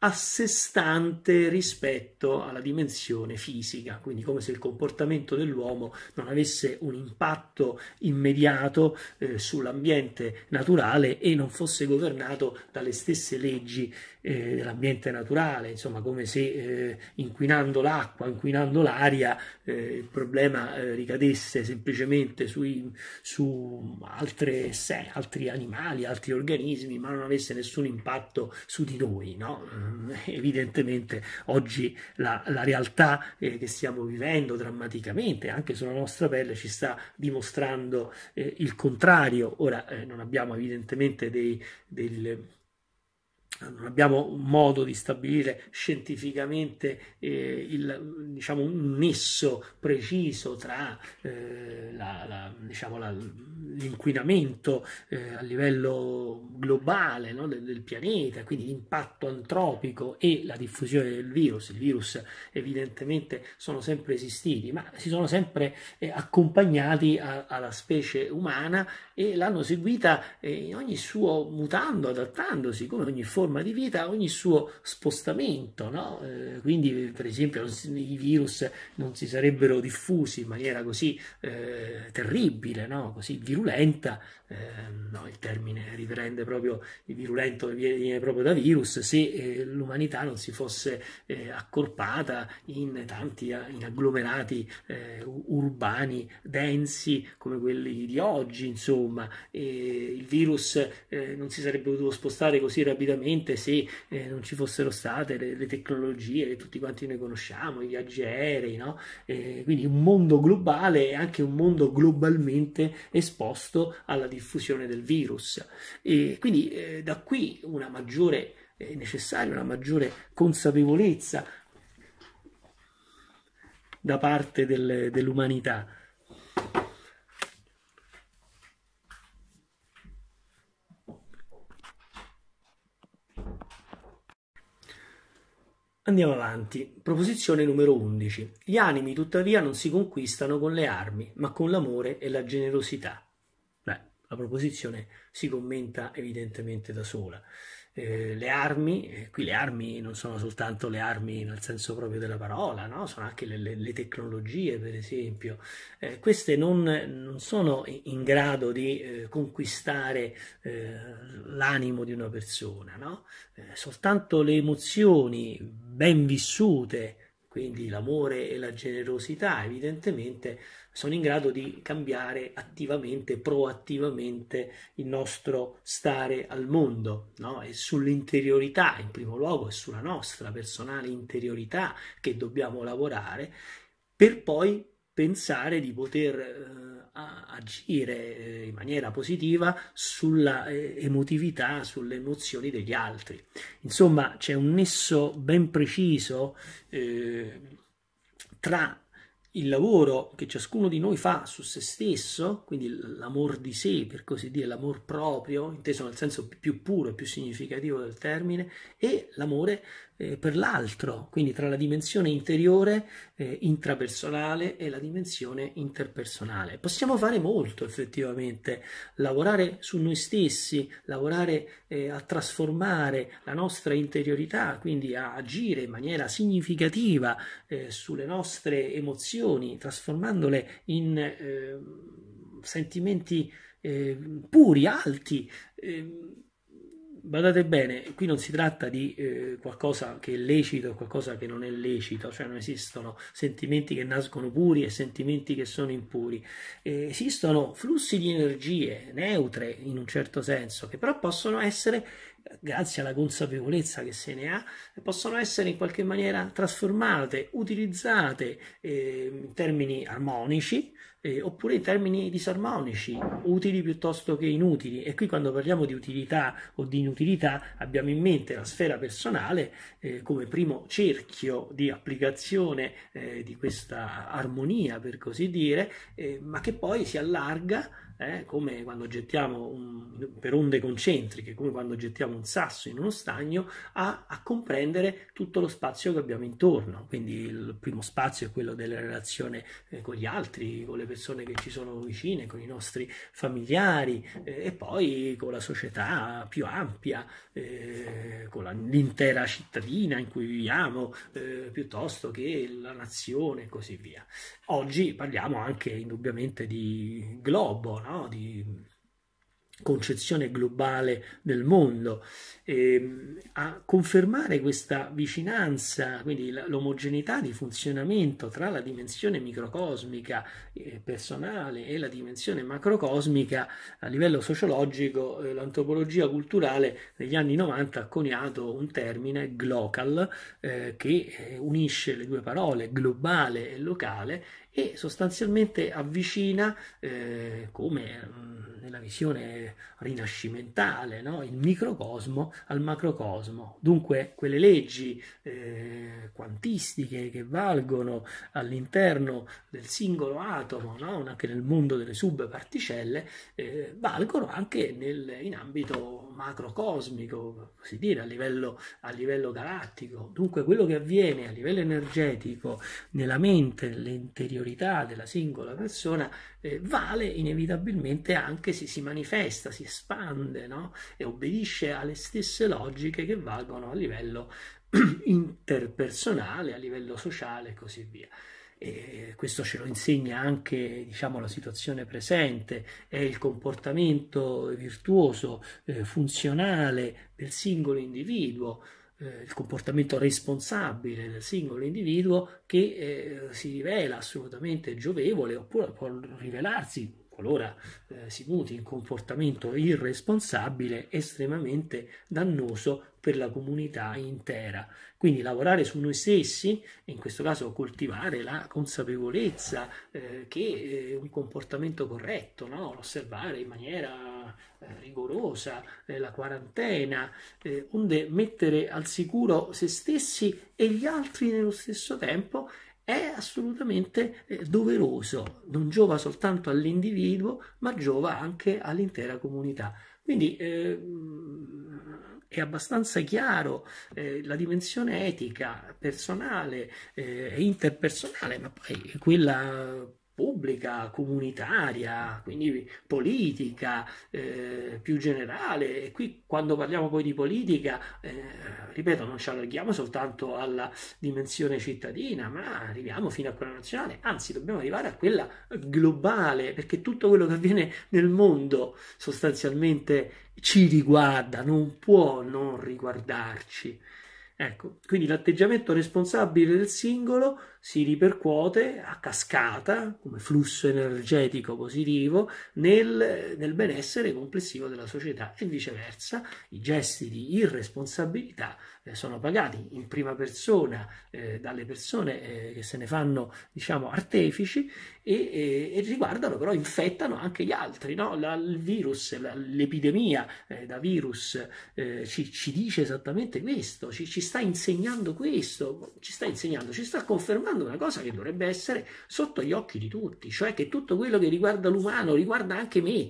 a sé stante rispetto alla dimensione fisica, quindi come se il comportamento dell'uomo non avesse un impatto immediato eh, sull'ambiente naturale e non fosse governato dalle stesse leggi eh, dell'ambiente naturale, insomma come se eh, inquinando l'acqua, inquinando l'aria, eh, il problema eh, ricadesse semplicemente sui, su altre, se, altri animali, altri organismi, ma non avesse nessun impatto su di noi. No? Evidentemente oggi la, la realtà che stiamo vivendo drammaticamente, anche sulla nostra pelle, ci sta dimostrando il contrario. Ora non abbiamo evidentemente dei, del, non abbiamo modo di stabilire scientificamente eh, il, diciamo, un nesso preciso tra eh, la, la, diciamo, la, l'inquinamento eh, a livello globale no, del, del, pianeta, quindi l'impatto antropico e la diffusione del virus. Il virus evidentemente sono sempre esistiti, ma si sono sempre eh, accompagnati a, alla specie umana e l'hanno seguita eh, in ogni suo mutando, adattandosi come ogni forma forma di vita ogni suo spostamento, no? eh, quindi per esempio i virus non si sarebbero diffusi in maniera così eh, terribile, no? così virulenta, eh, no, il termine riprende proprio il virulento viene proprio da virus, se eh, l'umanità non si fosse eh, accorpata in tanti in agglomerati eh, urbani densi come quelli di oggi, insomma, il virus non si sarebbe potuto spostare così rapidamente probabilmente se eh, non ci fossero state le, le, tecnologie che tutti quanti noi conosciamo, i viaggi aerei, no? eh, quindi un mondo globale e anche un mondo globalmente esposto alla diffusione del virus. E quindi eh, da qui una maggiore è necessaria una maggiore consapevolezza da parte del, dell'umanità. Andiamo avanti. Proposizione numero 11. Gli animi tuttavia non si conquistano con le armi, ma con l'amore e la generosità. Beh, la proposizione si commenta evidentemente da sola. Eh, le armi, e eh, qui le armi non sono soltanto le armi nel senso proprio della parola, no? sono anche le, le, le, tecnologie, per esempio. Eh, queste non, non, sono in grado di eh, conquistare l'animo di una persona, no? soltanto le emozioni ben vissute, quindi l'amore e la generosità, evidentemente sono in grado di cambiare attivamente, proattivamente il nostro stare al mondo, no? E sull'interiorità, in primo luogo, è sulla nostra personale interiorità che dobbiamo lavorare per poi pensare di poter eh, agire eh, in maniera positiva sulla eh, emotività, sulle emozioni degli altri. Insomma, c'è un nesso ben preciso eh, tra il lavoro che ciascuno di noi fa su se stesso, quindi l'amor di sé, per così dire, l'amor proprio, inteso nel senso più puro e più significativo del termine, e l'amore eh, per l'altro, quindi tra la dimensione interiore, eh, intrapersonale e la dimensione interpersonale. Possiamo fare molto effettivamente, lavorare su noi stessi, lavorare eh, a trasformare la nostra interiorità, quindi a agire in maniera significativa eh, sulle nostre emozioni, trasformandole in eh, sentimenti eh, puri, alti ehm, Badate bene, qui non si tratta di eh, qualcosa che è lecito e qualcosa che non è lecito, cioè non esistono sentimenti che nascono puri e sentimenti che sono impuri. Eh, esistono flussi di energie neutre in un certo senso, che però possono essere grazie alla consapevolezza che se ne ha, possono essere in qualche maniera trasformate, utilizzate eh, in termini armonici eh, oppure in termini disarmonici, utili piuttosto che inutili. E qui quando parliamo di utilità o di inutilità abbiamo in mente la sfera personale eh, come primo cerchio di applicazione eh, di questa armonia, per così dire, eh, ma che poi si allarga eh, come quando gettiamo un, per onde concentriche, come quando gettiamo un sasso in uno stagno, a, a, comprendere tutto lo spazio che abbiamo intorno. Quindi il primo spazio è quello della relazione eh, con gli altri, con le persone che ci sono vicine, con i nostri familiari eh, e poi con la società più ampia, eh, con la, l'intera cittadina in cui viviamo, eh, piuttosto che la nazione e così via. Oggi parliamo anche indubbiamente di globo, no? di mm, concezione globale del mondo. E, ehm, a confermare questa vicinanza, quindi l'omogeneità di funzionamento tra la dimensione microcosmica eh, personale e la dimensione macrocosmica a livello sociologico, eh, l'antropologia culturale negli anni 90 ha coniato un termine glocal eh, che eh, unisce le due parole globale e locale e sostanzialmente avvicina, eh, come mm, nella visione rinascimentale, no? il microcosmo al macrocosmo. Dunque quelle leggi eh, quantistiche che valgono all'interno del singolo atomo, no? anche nel mondo delle subparticelle, eh, valgono anche nel, in ambito macrocosmico, così dire, a livello, a livello galattico. Dunque quello che avviene a livello energetico nella mente, nell'interiorità, interiorità della singola persona eh, vale inevitabilmente anche se si manifesta, si espande no? e obbedisce alle stesse logiche che valgono a livello interpersonale, a livello sociale e così via. E questo ce lo insegna anche diciamo, la situazione presente, è il comportamento virtuoso, eh, funzionale del singolo individuo. Eh, il comportamento responsabile del singolo individuo che eh, si rivela assolutamente giovevole oppure può rivelarsi qualora eh, si muti in comportamento irresponsabile, estremamente dannoso per la comunità intera. Quindi lavorare su noi stessi, in questo caso coltivare la consapevolezza eh, che eh, un comportamento corretto, no? l'osservare in maniera rigorosa, eh, la quarantena, eh, onde mettere al sicuro se stessi e gli altri nello stesso tempo è assolutamente eh, doveroso, non giova soltanto all'individuo, ma giova anche all'intera comunità. Quindi eh, è abbastanza chiaro eh, la dimensione etica, personale e eh, interpersonale, ma poi quella pubblica, comunitaria, quindi politica eh, più generale. E qui quando parliamo poi di politica, eh, ripeto, non ci allarghiamo soltanto alla dimensione cittadina, ma arriviamo fino a quella nazionale, anzi dobbiamo arrivare a quella globale, perché tutto quello che avviene nel mondo sostanzialmente ci riguarda, non può non riguardarci. Ecco, quindi l'atteggiamento responsabile del singolo si ripercuote a cascata, come flusso energetico positivo, nel, nel, benessere complessivo della società e viceversa. I gesti di irresponsabilità eh, sono pagati in prima persona eh, dalle persone eh, che se ne fanno diciamo artefici e, e, e riguardano però infettano anche gli altri no? la, il virus la, l'epidemia eh, da virus eh, ci, ci, dice esattamente questo ci, ci, sta insegnando questo ci sta insegnando ci sta confermando una cosa che dovrebbe essere sotto gli occhi di tutti cioè che tutto quello che riguarda l'umano riguarda anche me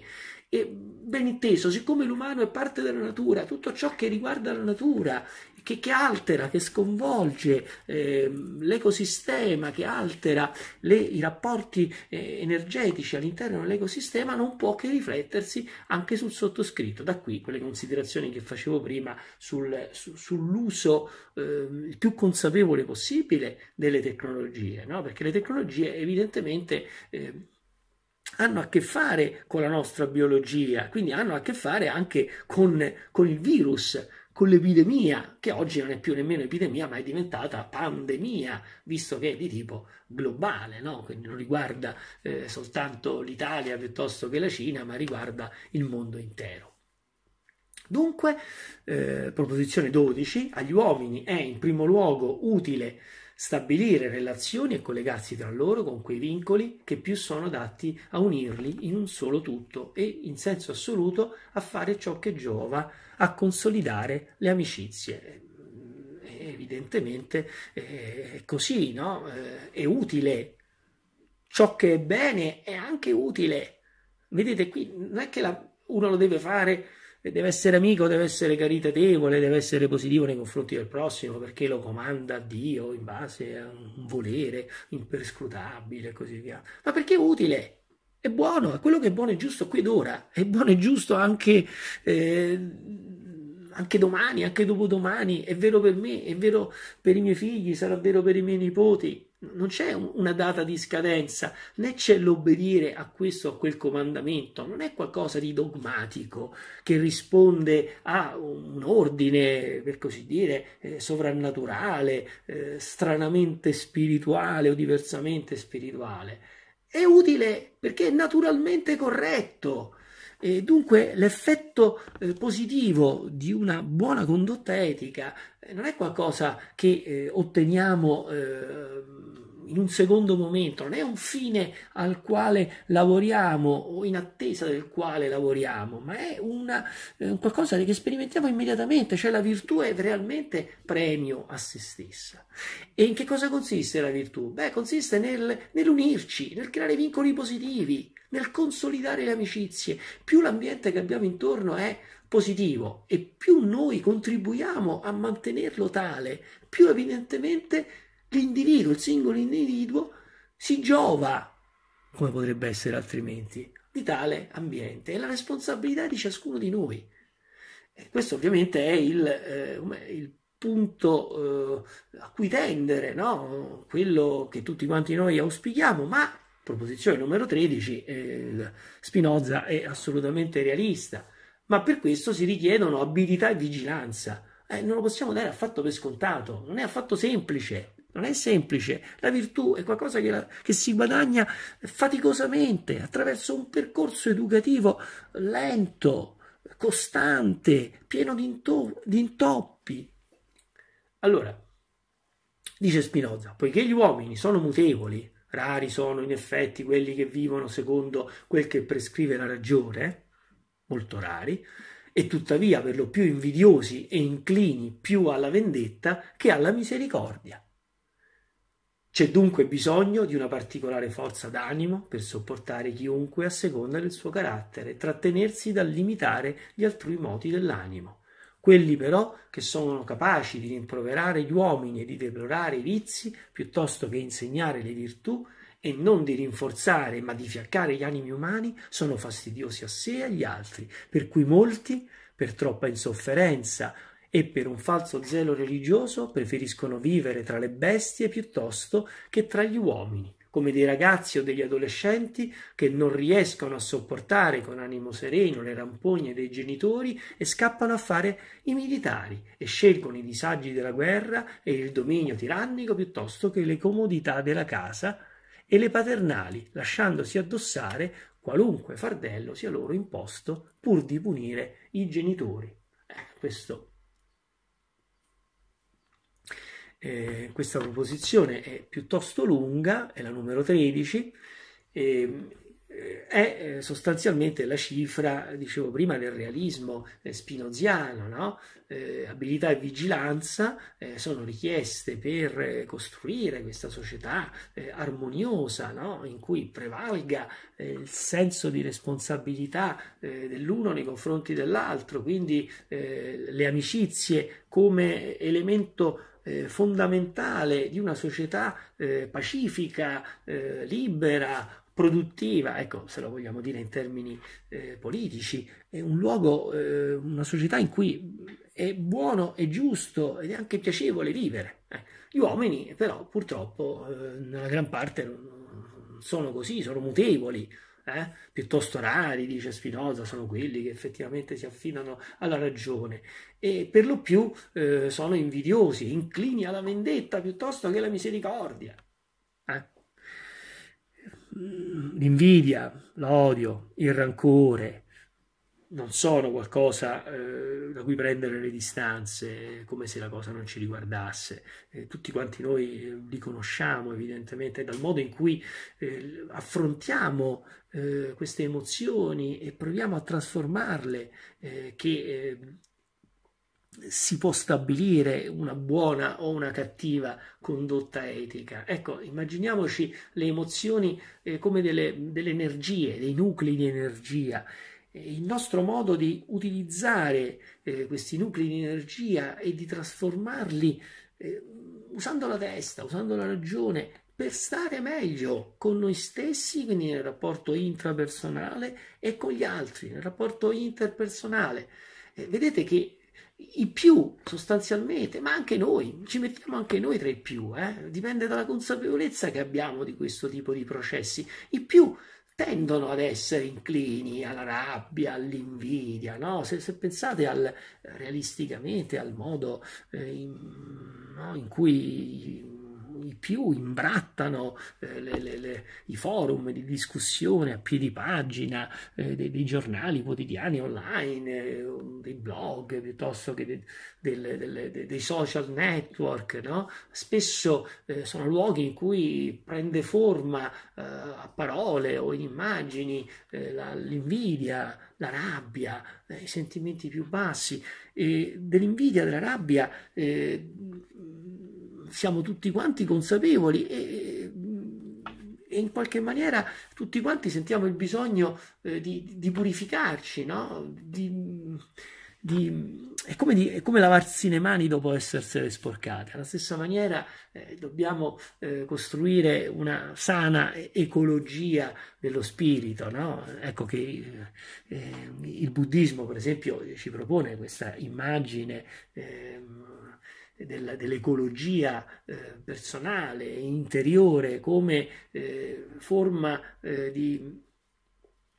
e ben inteso, siccome l'umano è parte della natura, tutto ciò che riguarda la natura che, che altera, che sconvolge eh, l'ecosistema, che altera le, i rapporti eh, energetici all'interno dell'ecosistema, non può che riflettersi anche sul sottoscritto. Da qui quelle considerazioni che facevo prima sul, su, sull'uso eh, più consapevole possibile delle tecnologie, no? perché le tecnologie evidentemente ehm, hanno a che fare con la nostra biologia, quindi hanno a che fare anche con, con il virus con l'epidemia, che oggi non è più nemmeno epidemia, ma è diventata pandemia, visto che è di tipo globale, no? quindi non riguarda eh, soltanto l'Italia piuttosto che la Cina, ma riguarda il mondo intero. Dunque, eh, proposizione 12, agli uomini è in primo luogo utile stabilire relazioni e collegarsi tra loro con quei vincoli che più sono adatti a unirli in un solo tutto e, in senso assoluto, a fare ciò che giova a consolidare le amicizie. Eh, evidentemente eh, è così, no? Eh, è utile. Ciò che è bene è anche utile. Vedete, qui non è che la, uno lo deve fare e deve essere amico, deve essere caritatevole, deve essere positivo nei confronti del prossimo perché lo comanda Dio in base a un volere imperscrutabile e così via, ma perché è utile, è buono, è quello che è buono e giusto qui ed ora, è buono e giusto anche, eh, anche domani, anche dopodomani, è vero per me, è vero per i miei figli, sarà vero per i miei nipoti, non c'è una data di scadenza, né c'è l'obbedire a questo o a quel comandamento, non è qualcosa di dogmatico che risponde a un ordine, per così dire, eh, sovrannaturale, eh, stranamente spirituale o diversamente spirituale. È utile perché è naturalmente corretto e dunque l'effetto eh, positivo di una buona condotta etica eh, non è qualcosa che eh, otteniamo eh, in un secondo momento, non è un fine al quale lavoriamo o in attesa del quale lavoriamo, ma è una, eh, qualcosa che sperimentiamo immediatamente, cioè la virtù è realmente premio a se stessa. E in che cosa consiste la virtù? Beh, consiste nel, nell'unirci, nel creare vincoli positivi nel consolidare le amicizie. Più l'ambiente che abbiamo intorno è positivo e più noi contribuiamo a mantenerlo tale, più evidentemente l'individuo, il singolo individuo, si giova, come potrebbe essere altrimenti, di tale ambiente. È la responsabilità di ciascuno di noi. E questo ovviamente è il, eh, il punto eh, a cui tendere, no? quello che tutti quanti noi auspichiamo, ma proposizione numero 13, eh, Spinoza è assolutamente realista, ma per questo si richiedono abilità e vigilanza. Eh, non lo possiamo dare affatto per scontato, non è affatto semplice, non è semplice. La virtù è qualcosa che, la, che, si guadagna faticosamente attraverso un percorso educativo lento, costante, pieno di, into, di intoppi. Allora, dice Spinoza, poiché gli uomini sono mutevoli, rari sono in effetti quelli che vivono secondo quel che prescrive la ragione, molto rari, e tuttavia per lo più invidiosi e inclini più alla vendetta che alla misericordia. C'è dunque bisogno di una particolare forza d'animo per sopportare chiunque a seconda del suo carattere, trattenersi dal limitare gli altrui moti dell'animo. Quelli però che sono capaci di rimproverare gli uomini e di deplorare i vizi, piuttosto che insegnare le virtù, e non di rinforzare ma di fiaccare gli animi umani, sono fastidiosi a sé e agli altri, per cui molti, per troppa insofferenza e per un falso zelo religioso, preferiscono vivere tra le bestie piuttosto che tra gli uomini come dei ragazzi o degli adolescenti che non riescono a sopportare con animo sereno le rampogne dei genitori e scappano a fare i militari e scelgono i disagi della guerra e il dominio tirannico piuttosto che le comodità della casa e le paternali, lasciandosi addossare qualunque fardello sia loro imposto pur di punire i genitori. Eh, questo eh, questa proposizione è piuttosto lunga, è la numero 13, eh, è eh, sostanzialmente la cifra, dicevo prima, del realismo eh, spinoziano, no? eh, abilità e vigilanza eh, sono richieste per eh, costruire questa società eh, armoniosa, no? in cui prevalga il senso di responsabilità dell'uno nei confronti dell'altro, quindi le amicizie come elemento eh, fondamentale di una società eh, pacifica, eh, libera, produttiva, ecco se lo vogliamo dire in termini eh, politici, è un luogo, eh, una società in cui è buono, è giusto ed è anche piacevole vivere. Eh, gli uomini però purtroppo nella gran parte non sono così, sono mutevoli, eh? piuttosto rari, dice Spinoza, sono quelli che effettivamente si affidano alla ragione e per lo più eh, sono invidiosi, inclini alla vendetta piuttosto che alla misericordia. Eh? L'invidia, l'odio, il rancore, non sono qualcosa eh, da cui prendere le distanze, come se la cosa non ci riguardasse. Eh, tutti quanti noi eh, li conosciamo evidentemente dal modo in cui eh, affrontiamo eh, queste emozioni e proviamo a trasformarle, eh, che si può stabilire una buona o una cattiva condotta etica. Ecco, immaginiamoci le emozioni come delle, delle energie, dei nuclei di energia eh, il nostro modo di utilizzare eh, questi nuclei di energia e di trasformarli eh, usando la testa, usando la ragione, per stare meglio con noi stessi, quindi nel rapporto intrapersonale e con gli altri, nel rapporto interpersonale. Eh, vedete che i più sostanzialmente, ma anche noi, ci mettiamo anche noi tra i più, eh, dipende dalla consapevolezza che abbiamo di questo tipo di processi. I più tendono ad essere inclini alla rabbia, all'invidia, no? se, se, pensate al, realisticamente al modo eh, in, no, in cui i più imbrattano eh, le, le, le, i forum di discussione a piedi pagina eh, dei, dei, giornali quotidiani online, eh, dei blog piuttosto che de, delle, delle, dei social network. No? Spesso eh, sono luoghi in cui prende forma eh, a parole o in immagini la, l'invidia, la rabbia, i sentimenti più bassi. E dell'invidia, della rabbia, eh, siamo tutti quanti consapevoli e, e, in qualche maniera tutti quanti sentiamo il bisogno eh, di, di, purificarci, no? di, di, è, come è, come lavarsi le mani dopo essersele sporcate. Alla stessa maniera eh, dobbiamo eh, costruire una sana ecologia dello spirito. No? Ecco che eh, il buddismo, per esempio, ci propone questa immagine ehm, dell'ecologia eh, personale, interiore, come eh, forma eh, di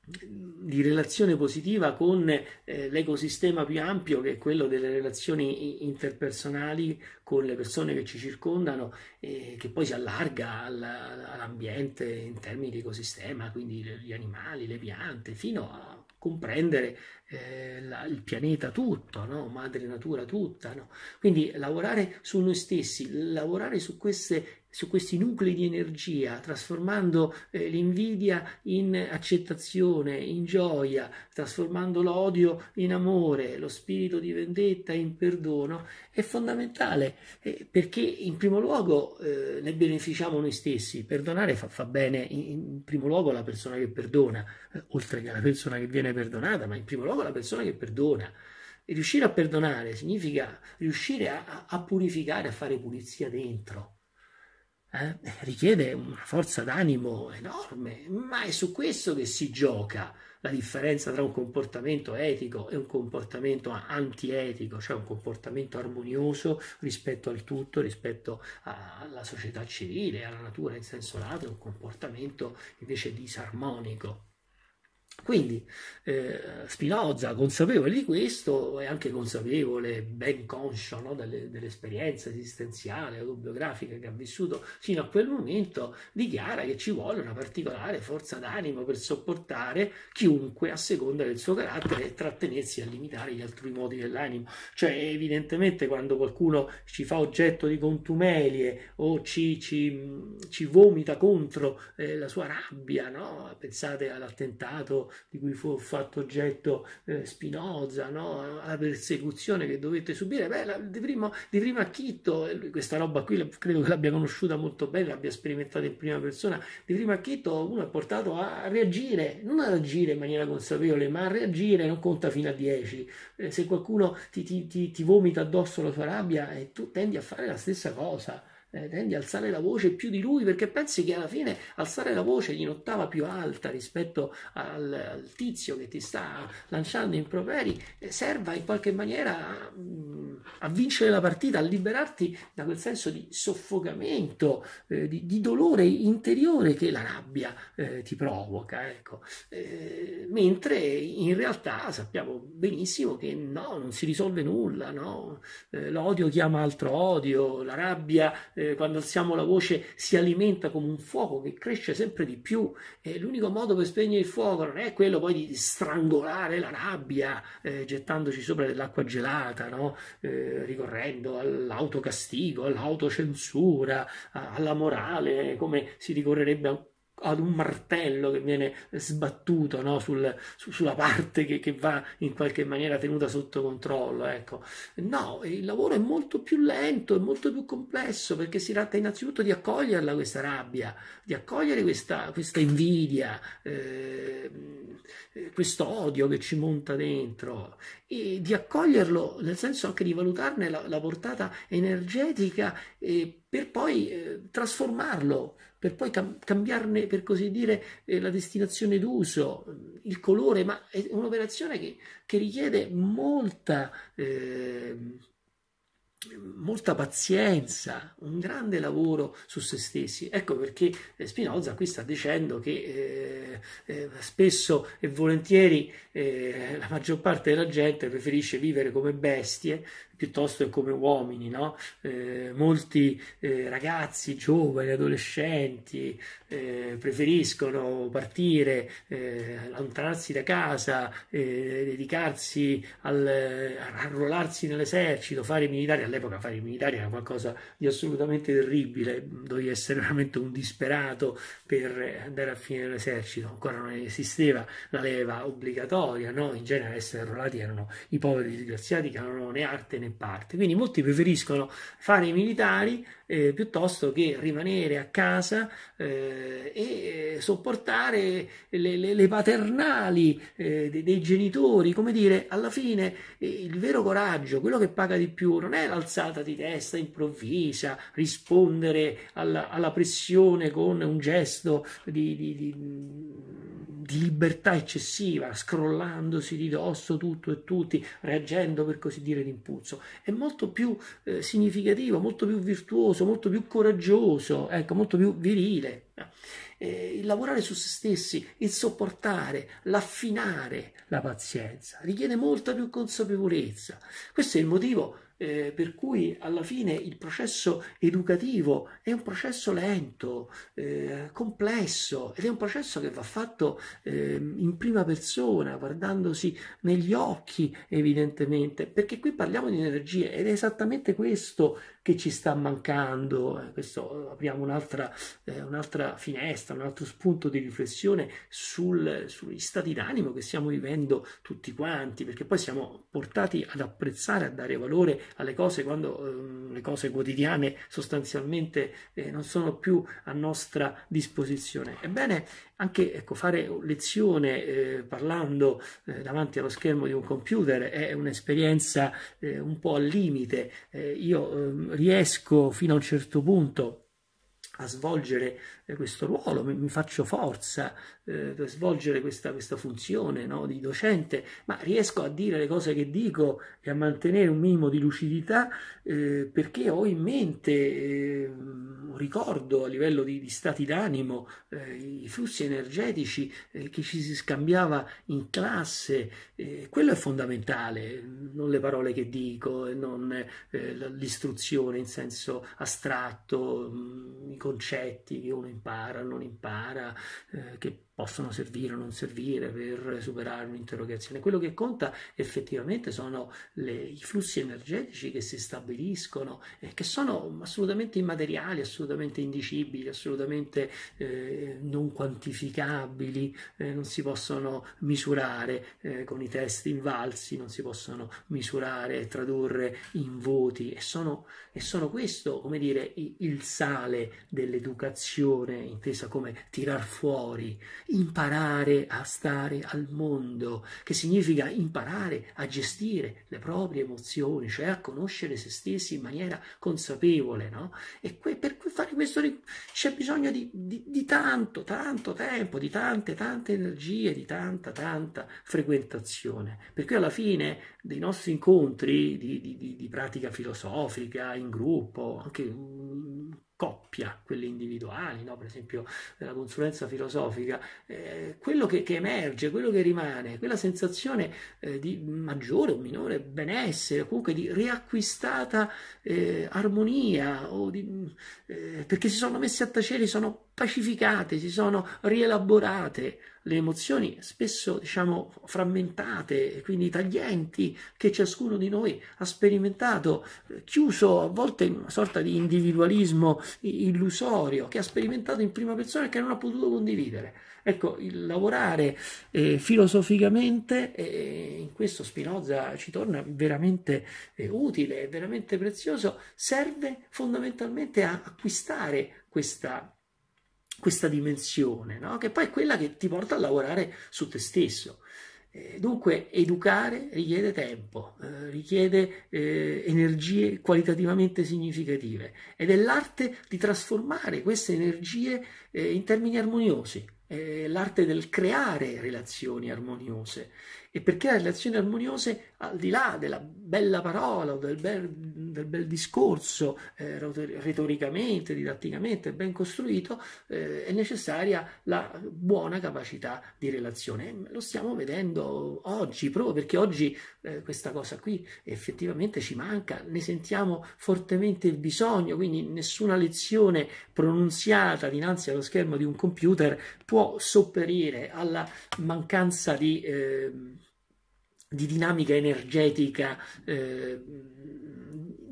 di relazione positiva con eh, l'ecosistema più ampio che è quello delle relazioni interpersonali con le persone che ci circondano e che poi si allarga al, all'ambiente in termini di ecosistema, quindi gli animali, le piante, fino a comprendere eh, la, il pianeta tutto, no? madre natura tutta. No? Quindi lavorare su noi stessi, lavorare su queste su questi nuclei di energia, trasformando eh, l'invidia in accettazione, in gioia, trasformando l'odio in amore, lo spirito di vendetta in perdono, è fondamentale eh, perché in primo luogo eh, ne beneficiamo noi stessi. Perdonare fa, fa bene in, in, primo luogo alla persona che perdona, eh, oltre che alla persona che viene perdonata, ma in primo luogo alla persona che perdona. E riuscire a perdonare significa riuscire a, a purificare, a fare pulizia dentro eh, richiede una forza d'animo enorme, ma è su questo che si gioca la differenza tra un comportamento etico e un comportamento antietico, cioè un comportamento armonioso rispetto al tutto, rispetto alla società civile, alla natura in senso lato, un comportamento invece disarmonico. Quindi eh, Spinoza, consapevole di questo, è anche consapevole, ben conscio no, delle, dell'esperienza esistenziale, autobiografica che ha vissuto fino a quel momento, dichiara che ci vuole una particolare forza d'animo per sopportare chiunque a seconda del suo carattere e trattenersi a limitare gli altri modi dell'animo. Cioè, evidentemente quando qualcuno ci fa oggetto di contumelie o ci, ci, ci vomita contro eh, la sua rabbia, no? pensate all'attentato di cui fu fatto oggetto eh, Spinoza, no? la persecuzione che dovette subire, beh, la, di, primo, di prima Chitto, eh, questa roba qui credo che l'abbia conosciuta molto bene, l'abbia sperimentata in prima persona, di prima Chitto uno è portato a reagire, non ad agire in maniera consapevole, ma a reagire, non conta fino a 10, eh, se qualcuno ti, ti, ti, ti vomita addosso la sua rabbia eh, tu tendi a fare la stessa cosa eh, tendi ad alzare la voce più di lui perché pensi che alla fine alzare la voce in ottava più alta rispetto al, al tizio che ti sta lanciando improperi eh, serva in qualche maniera mh, mm, a, vincere la partita, a liberarti da quel senso di soffocamento, eh, di, di, dolore interiore che la rabbia eh, ti provoca. Ecco. Eh, mentre in realtà sappiamo benissimo che no, non si risolve nulla, no? l'odio chiama altro odio, la rabbia eh, quando alziamo la voce si alimenta come un fuoco che cresce sempre di più e eh, l'unico modo per spegnere il fuoco non è quello poi di strangolare la rabbia eh, gettandoci sopra dell'acqua gelata, no? eh, ricorrendo all'autocastigo, all'autocensura, alla morale, come si ricorrerebbe a ad un martello che viene sbattuto no? Sul, su, sulla parte che, che, va in qualche maniera tenuta sotto controllo. Ecco. No, il lavoro è molto più lento, è molto più complesso perché si tratta innanzitutto di accoglierla questa rabbia, di accogliere questa, questa invidia, eh, questo odio che ci monta dentro e di accoglierlo nel senso anche di valutarne la, la portata energetica eh, per poi eh, trasformarlo per poi cam- cambiarne, per così dire, eh, la destinazione d'uso, il colore, ma è un'operazione che, che richiede molta... Eh, molta pazienza, un grande lavoro su se stessi. Ecco perché eh, Spinoza qui sta dicendo che eh, eh, spesso e volentieri eh, la maggior parte della gente preferisce vivere come bestie piuttosto che come uomini, no? eh, molti eh, ragazzi, giovani, adolescenti eh, preferiscono partire, eh, allontanarsi da casa, eh, dedicarsi al arruolarsi nell'esercito, fare i militari. All'epoca fare i militari era qualcosa di assolutamente terribile, dovevi essere veramente un disperato per andare a finire l'esercito, ancora non esisteva la leva obbligatoria, no? in genere essere arruolati erano i poveri disgraziati che non avevano né arte né parte. Quindi molti preferiscono fare i militari eh, piuttosto che rimanere a casa eh, e eh, sopportare le, le, le paternali eh, dei, dei, genitori. Come dire, alla fine eh, il vero coraggio, quello che paga di più, non è l'alzata di testa improvvisa, rispondere alla, alla pressione con un gesto di, di, di di libertà eccessiva, scrollandosi di dosso tutto e tutti, reagendo per così dire d'impulso. È molto più eh, significativo, molto più virtuoso coraggioso, molto più coraggioso, ecco, molto più virile. Eh, il lavorare su se stessi, il sopportare, l'affinare la pazienza richiede molta più consapevolezza. Questo è il motivo eh, per cui alla fine il processo educativo è un processo lento, eh, complesso ed è un processo che va fatto eh, in prima persona, guardandosi negli occhi evidentemente, perché qui parliamo di energie ed è esattamente questo che ci sta mancando. Eh, questo apriamo un'altra, eh, un'altra, finestra, un altro spunto di riflessione sul, sugli stati d'animo che stiamo vivendo tutti quanti, perché poi siamo portati ad apprezzare, a dare valore alle cose quando eh, le cose quotidiane sostanzialmente eh, non sono più a nostra disposizione. Ebbene, anche ecco, fare lezione eh, parlando eh, davanti allo schermo di un computer è un'esperienza un po' al limite. io ehm, riesco fino a un certo punto a svolgere questo ruolo, mi, mi faccio forza eh, per svolgere questa, questa funzione no, di docente, ma riesco a dire le cose che dico e a mantenere un minimo di lucidità eh, perché ho in mente eh, ricordo a livello di, di stati d'animo, eh, i flussi energetici eh, che ci si scambiava in classe, eh, quello è fondamentale, non le parole che dico, non l'istruzione in senso astratto, mh, mm, i concetti che uno impara, non impara, eh, che possono servire o non servire per superare un'interrogazione. Quello che conta effettivamente sono le, i flussi energetici che si stabiliscono, eh, che sono assolutamente immateriali, assolutamente indicibili, assolutamente eh, non quantificabili, eh, non si possono misurare eh, con i test invalsi, non si possono misurare e tradurre in voti e sono, e sono questo, come dire, il sale dell'educazione intesa come tirar fuori imparare a stare al mondo, che significa imparare a gestire le proprie emozioni, cioè a conoscere se stessi in maniera consapevole, no? E que- per fare questo c'è bisogno di, di, di tanto, tanto tempo, di tante, tante energie, di tanta, tanta frequentazione, perché alla fine dei nostri incontri di, di pratica filosofica, in gruppo, anche mm, coppia, quelle individuali, no? per esempio nella consulenza filosofica, eh, quello che, che, emerge, quello che rimane, quella sensazione eh, di maggiore o minore benessere, comunque di riacquistata eh, armonia, di, eh, perché si sono messe a tacere, si sono pacificate, si sono rielaborate le emozioni spesso diciamo frammentate, quindi taglienti che ciascuno di noi ha sperimentato, chiuso a volte in una sorta di individualismo illusorio che ha sperimentato in prima persona e che non ha potuto condividere. Ecco, il lavorare eh, filosoficamente, eh, in questo Spinoza ci torna veramente eh, utile, veramente prezioso, serve fondamentalmente a acquistare questa questa dimensione, no? che poi è quella che ti porta a lavorare su te stesso. Eh, dunque, educare richiede tempo, eh, richiede eh, energie qualitativamente significative ed è l'arte di trasformare queste energie eh, in termini armoniosi, eh, l'arte del creare relazioni armoniose e per creare relazioni armoniose al di là della bella parola o del bel, del bel discorso eh, retoricamente, didatticamente ben costruito, eh, è necessaria la buona capacità di relazione. Lo stiamo vedendo oggi, proprio perché oggi eh, questa cosa qui effettivamente ci manca, ne sentiamo fortemente il bisogno, quindi nessuna lezione pronunziata dinanzi allo schermo di un computer può sopperire alla mancanza di Eh, di dinamica energetica eh,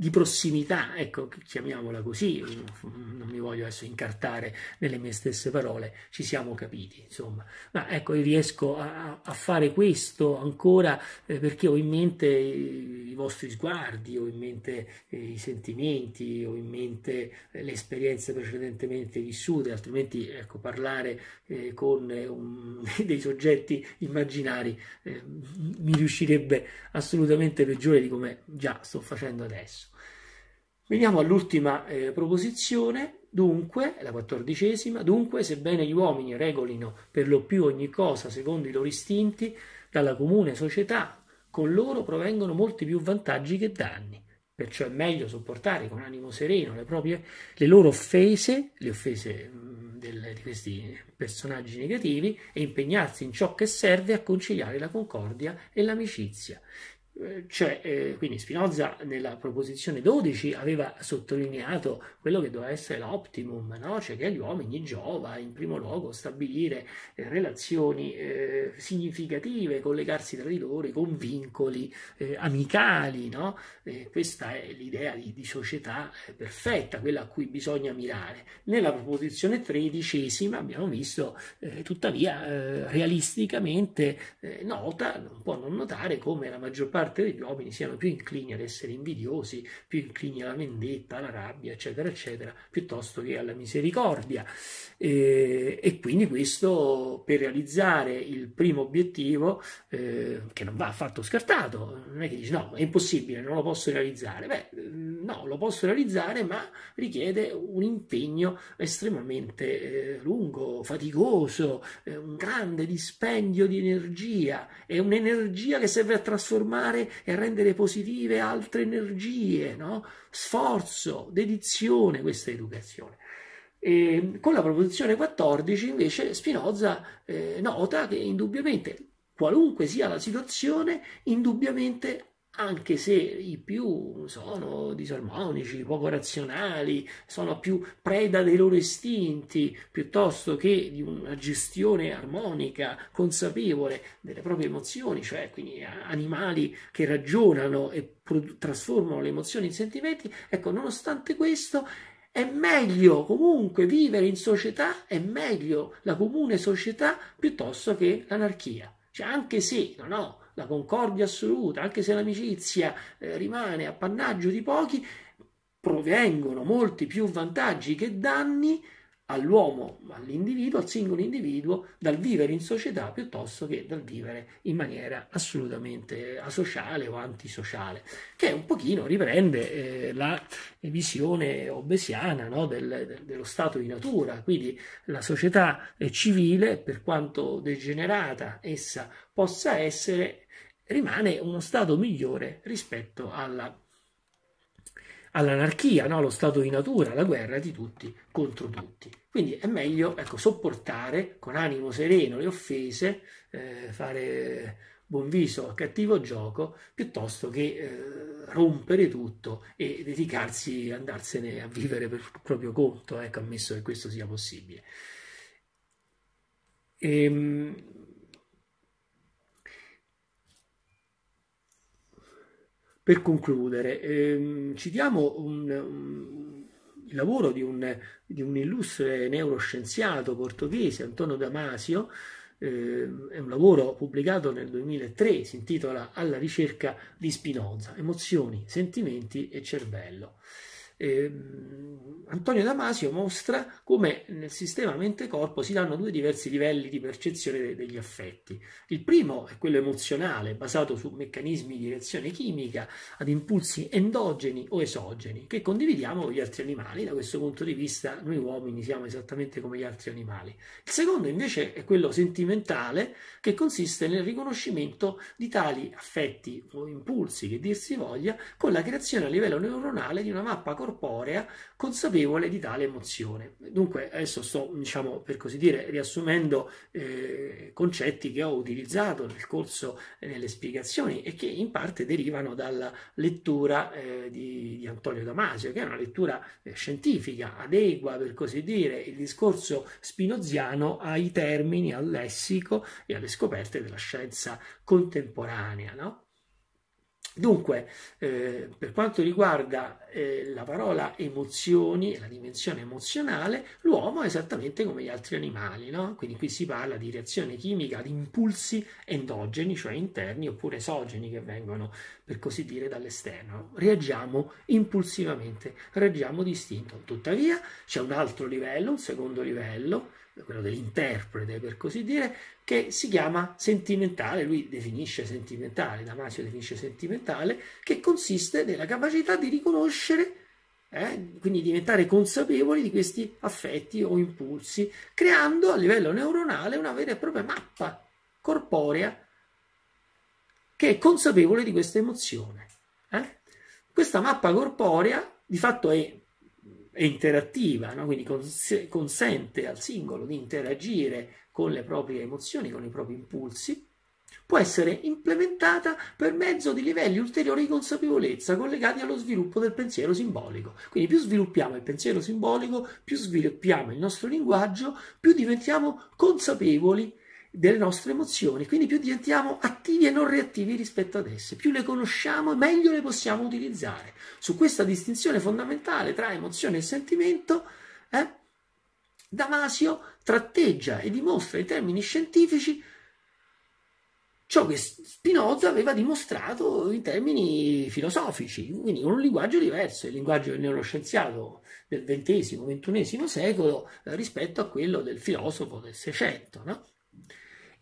di prossimità, ecco, chiamiamola così, non mi voglio adesso incartare nelle mie stesse parole, ci siamo capiti, insomma. Ma ecco, riesco a, a fare questo ancora eh, perché ho in mente i, i vostri sguardi, ho in mente eh, i sentimenti, ho in mente eh, le esperienze precedentemente vissute, altrimenti ecco, parlare eh, con eh, un, dei soggetti immaginari mi riuscirebbe assolutamente peggiore di come già sto facendo adesso. Veniamo all'ultima eh, proposizione, dunque, la quattordicesima, dunque, sebbene gli uomini regolino per lo più ogni cosa secondo i loro istinti, dalla comune società con loro provengono molti più vantaggi che danni. Perciò è meglio sopportare con animo sereno le, proprie, le loro offese, le offese mm, del, di questi personaggi negativi, e impegnarsi in ciò che serve a conciliare la concordia e l'amicizia. Eh, cioè, eh, quindi Spinoza nella proposizione 12 aveva sottolineato quello che doveva essere l'optimum, no? cioè che agli uomini giova in primo luogo stabilire eh, relazioni eh, significative, collegarsi tra di loro con vincoli eh, amicali. No? questa è l'idea di, di società eh, perfetta, quella a cui bisogna mirare. Nella proposizione tredicesima abbiamo visto, tuttavia, realisticamente nota, non può non notare come la maggior parte parte degli uomini siano più inclini ad essere invidiosi, più inclini alla vendetta, alla rabbia, eccetera, eccetera, piuttosto che alla misericordia. E, e quindi questo per realizzare il primo obiettivo, eh, che non va affatto scartato, non è che dici no, è impossibile, non lo posso realizzare. Beh, mm, no, lo posso realizzare, ma richiede un impegno estremamente eh, lungo, faticoso, eh, un grande dispendio di energia, è un'energia che serve a trasformare creare e rendere positive altre energie, no? sforzo, dedizione, questa educazione. E ehm, con la proposizione 14 invece Spinoza eh, nota che indubbiamente, qualunque sia la situazione, indubbiamente anche se i più sono disarmonici, poco razionali, sono più preda dei loro istinti piuttosto che di una gestione armonica, consapevole delle proprie emozioni, cioè quindi animali che ragionano e trasformano le emozioni in sentimenti, ecco, nonostante questo è meglio comunque vivere in società, è meglio la comune società piuttosto che l'anarchia. Cioè, anche se non ho la concordia assoluta, anche se l'amicizia eh, rimane appannaggio di pochi, provengono molti più vantaggi che danni all'uomo, all'individuo, al singolo individuo, dal vivere in società piuttosto che dal vivere in maniera assolutamente asociale o antisociale, che un pochino riprende eh, la visione obesiana no, del, dello stato di natura, quindi la società eh, civile, per quanto degenerata essa possa essere, rimane uno stato migliore rispetto alla, all'anarchia, no? lo stato di natura, la guerra di tutti contro tutti. Quindi è meglio ecco, sopportare con animo sereno le offese, eh, fare buon viso a cattivo gioco, piuttosto che eh, rompere tutto e dedicarsi, andarsene a vivere per proprio conto, ecco, ammesso che questo sia possibile. Ehm, Per concludere, ehm, citiamo un, un, il lavoro di un, di un, illustre neuroscienziato portoghese, Antonio Damasio, eh, è un lavoro pubblicato nel 2003, si intitola Alla ricerca di Spinoza, emozioni, sentimenti e cervello eh, Antonio Damasio mostra come nel sistema mente-corpo si danno due diversi livelli di percezione de- degli affetti. Il primo è quello emozionale, basato su meccanismi di reazione chimica ad impulsi endogeni o esogeni, che condividiamo con gli altri animali. Da questo punto di vista noi uomini siamo esattamente come gli altri animali. Il secondo invece è quello sentimentale, che consiste nel riconoscimento di tali affetti o impulsi che dir si voglia, con la creazione a livello neuronale di una mappa corretta corporea, consapevole di tale emozione. Dunque, adesso sto, diciamo, per così dire, riassumendo eh, concetti che ho utilizzato nel corso eh, nelle spiegazioni e che in parte derivano dalla lettura eh, di, di, Antonio Damasio, che è una lettura eh, scientifica, adegua, per così dire, il discorso spinoziano ai termini, al lessico e alle scoperte della scienza contemporanea, no? Dunque, eh, per quanto riguarda eh, la parola emozioni la dimensione emozionale, l'uomo è esattamente come gli altri animali, no? Quindi qui si parla di reazione chimica di impulsi endogeni, cioè interni, oppure esogeni che vengono, per così dire, dall'esterno. Reagiamo impulsivamente, reagiamo distinto. Tuttavia c'è un altro livello, un secondo livello, quello dell'interprete per così dire, che si chiama sentimentale, lui definisce sentimentale, Damasio definisce sentimentale, che consiste nella capacità di riconoscere, eh, quindi diventare consapevoli di questi affetti o impulsi, creando a livello neuronale una vera e propria mappa corporea che è consapevole di questa emozione. Eh? Questa mappa corporea di fatto è è interattiva, no? quindi cons- consente al singolo di interagire con le proprie emozioni, con i propri impulsi, può essere implementata per mezzo di livelli ulteriori di consapevolezza collegati allo sviluppo del pensiero simbolico. Quindi più sviluppiamo il pensiero simbolico, più sviluppiamo il nostro linguaggio, più diventiamo consapevoli delle nostre emozioni, quindi più diventiamo attivi e non reattivi rispetto ad esse, più le conosciamo e meglio le possiamo utilizzare. Su questa distinzione fondamentale tra emozione e sentimento, eh, Damasio tratteggia e dimostra in termini scientifici ciò che Spinoza aveva dimostrato in termini filosofici, quindi con un linguaggio diverso, il linguaggio del neuroscienziato del XX, XXI secolo eh, rispetto a quello del filosofo del Seicento. No?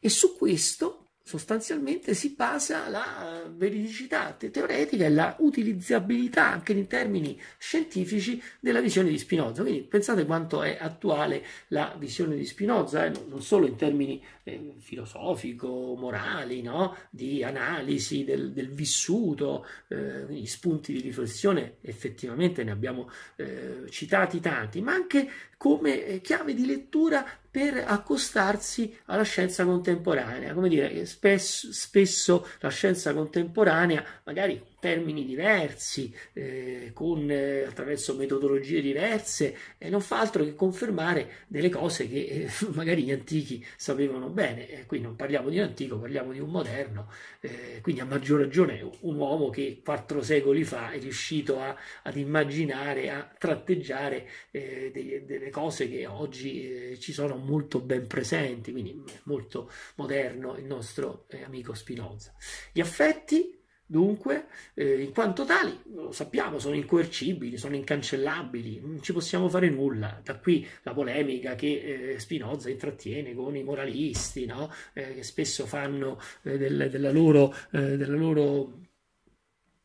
e su questo sostanzialmente si basa la veridicità teoretica e la utilizzabilità anche in termini scientifici della visione di Spinoza. Quindi pensate quanto è attuale la visione di Spinoza, eh? non solo in termini eh, filosofico-morali, no? di analisi del, del vissuto, eh, spunti di riflessione effettivamente ne abbiamo eh, citati tanti, ma anche come eh, chiave di lettura per accostarsi alla scienza contemporanea. Come dire, spesso, spesso la scienza contemporanea magari termini diversi, eh, con, eh, attraverso metodologie diverse, e non fa altro che confermare delle cose che eh, magari gli antichi sapevano bene. Eh, qui non parliamo di un antico, parliamo di un moderno, eh, quindi a maggior ragione un uomo che quattro secoli fa è riuscito a, ad immaginare, a tratteggiare eh, delle, delle cose che oggi ci sono molto ben presenti, quindi molto moderno il nostro amico Spinoza. Gli affetti Dunque, eh, in quanto tali, lo sappiamo, sono incoercibili, sono incancellabili, non ci possiamo fare nulla. Da qui la polemica che eh, Spinoza intrattiene con i moralisti, no? eh, che spesso fanno eh, del, della loro, eh, della loro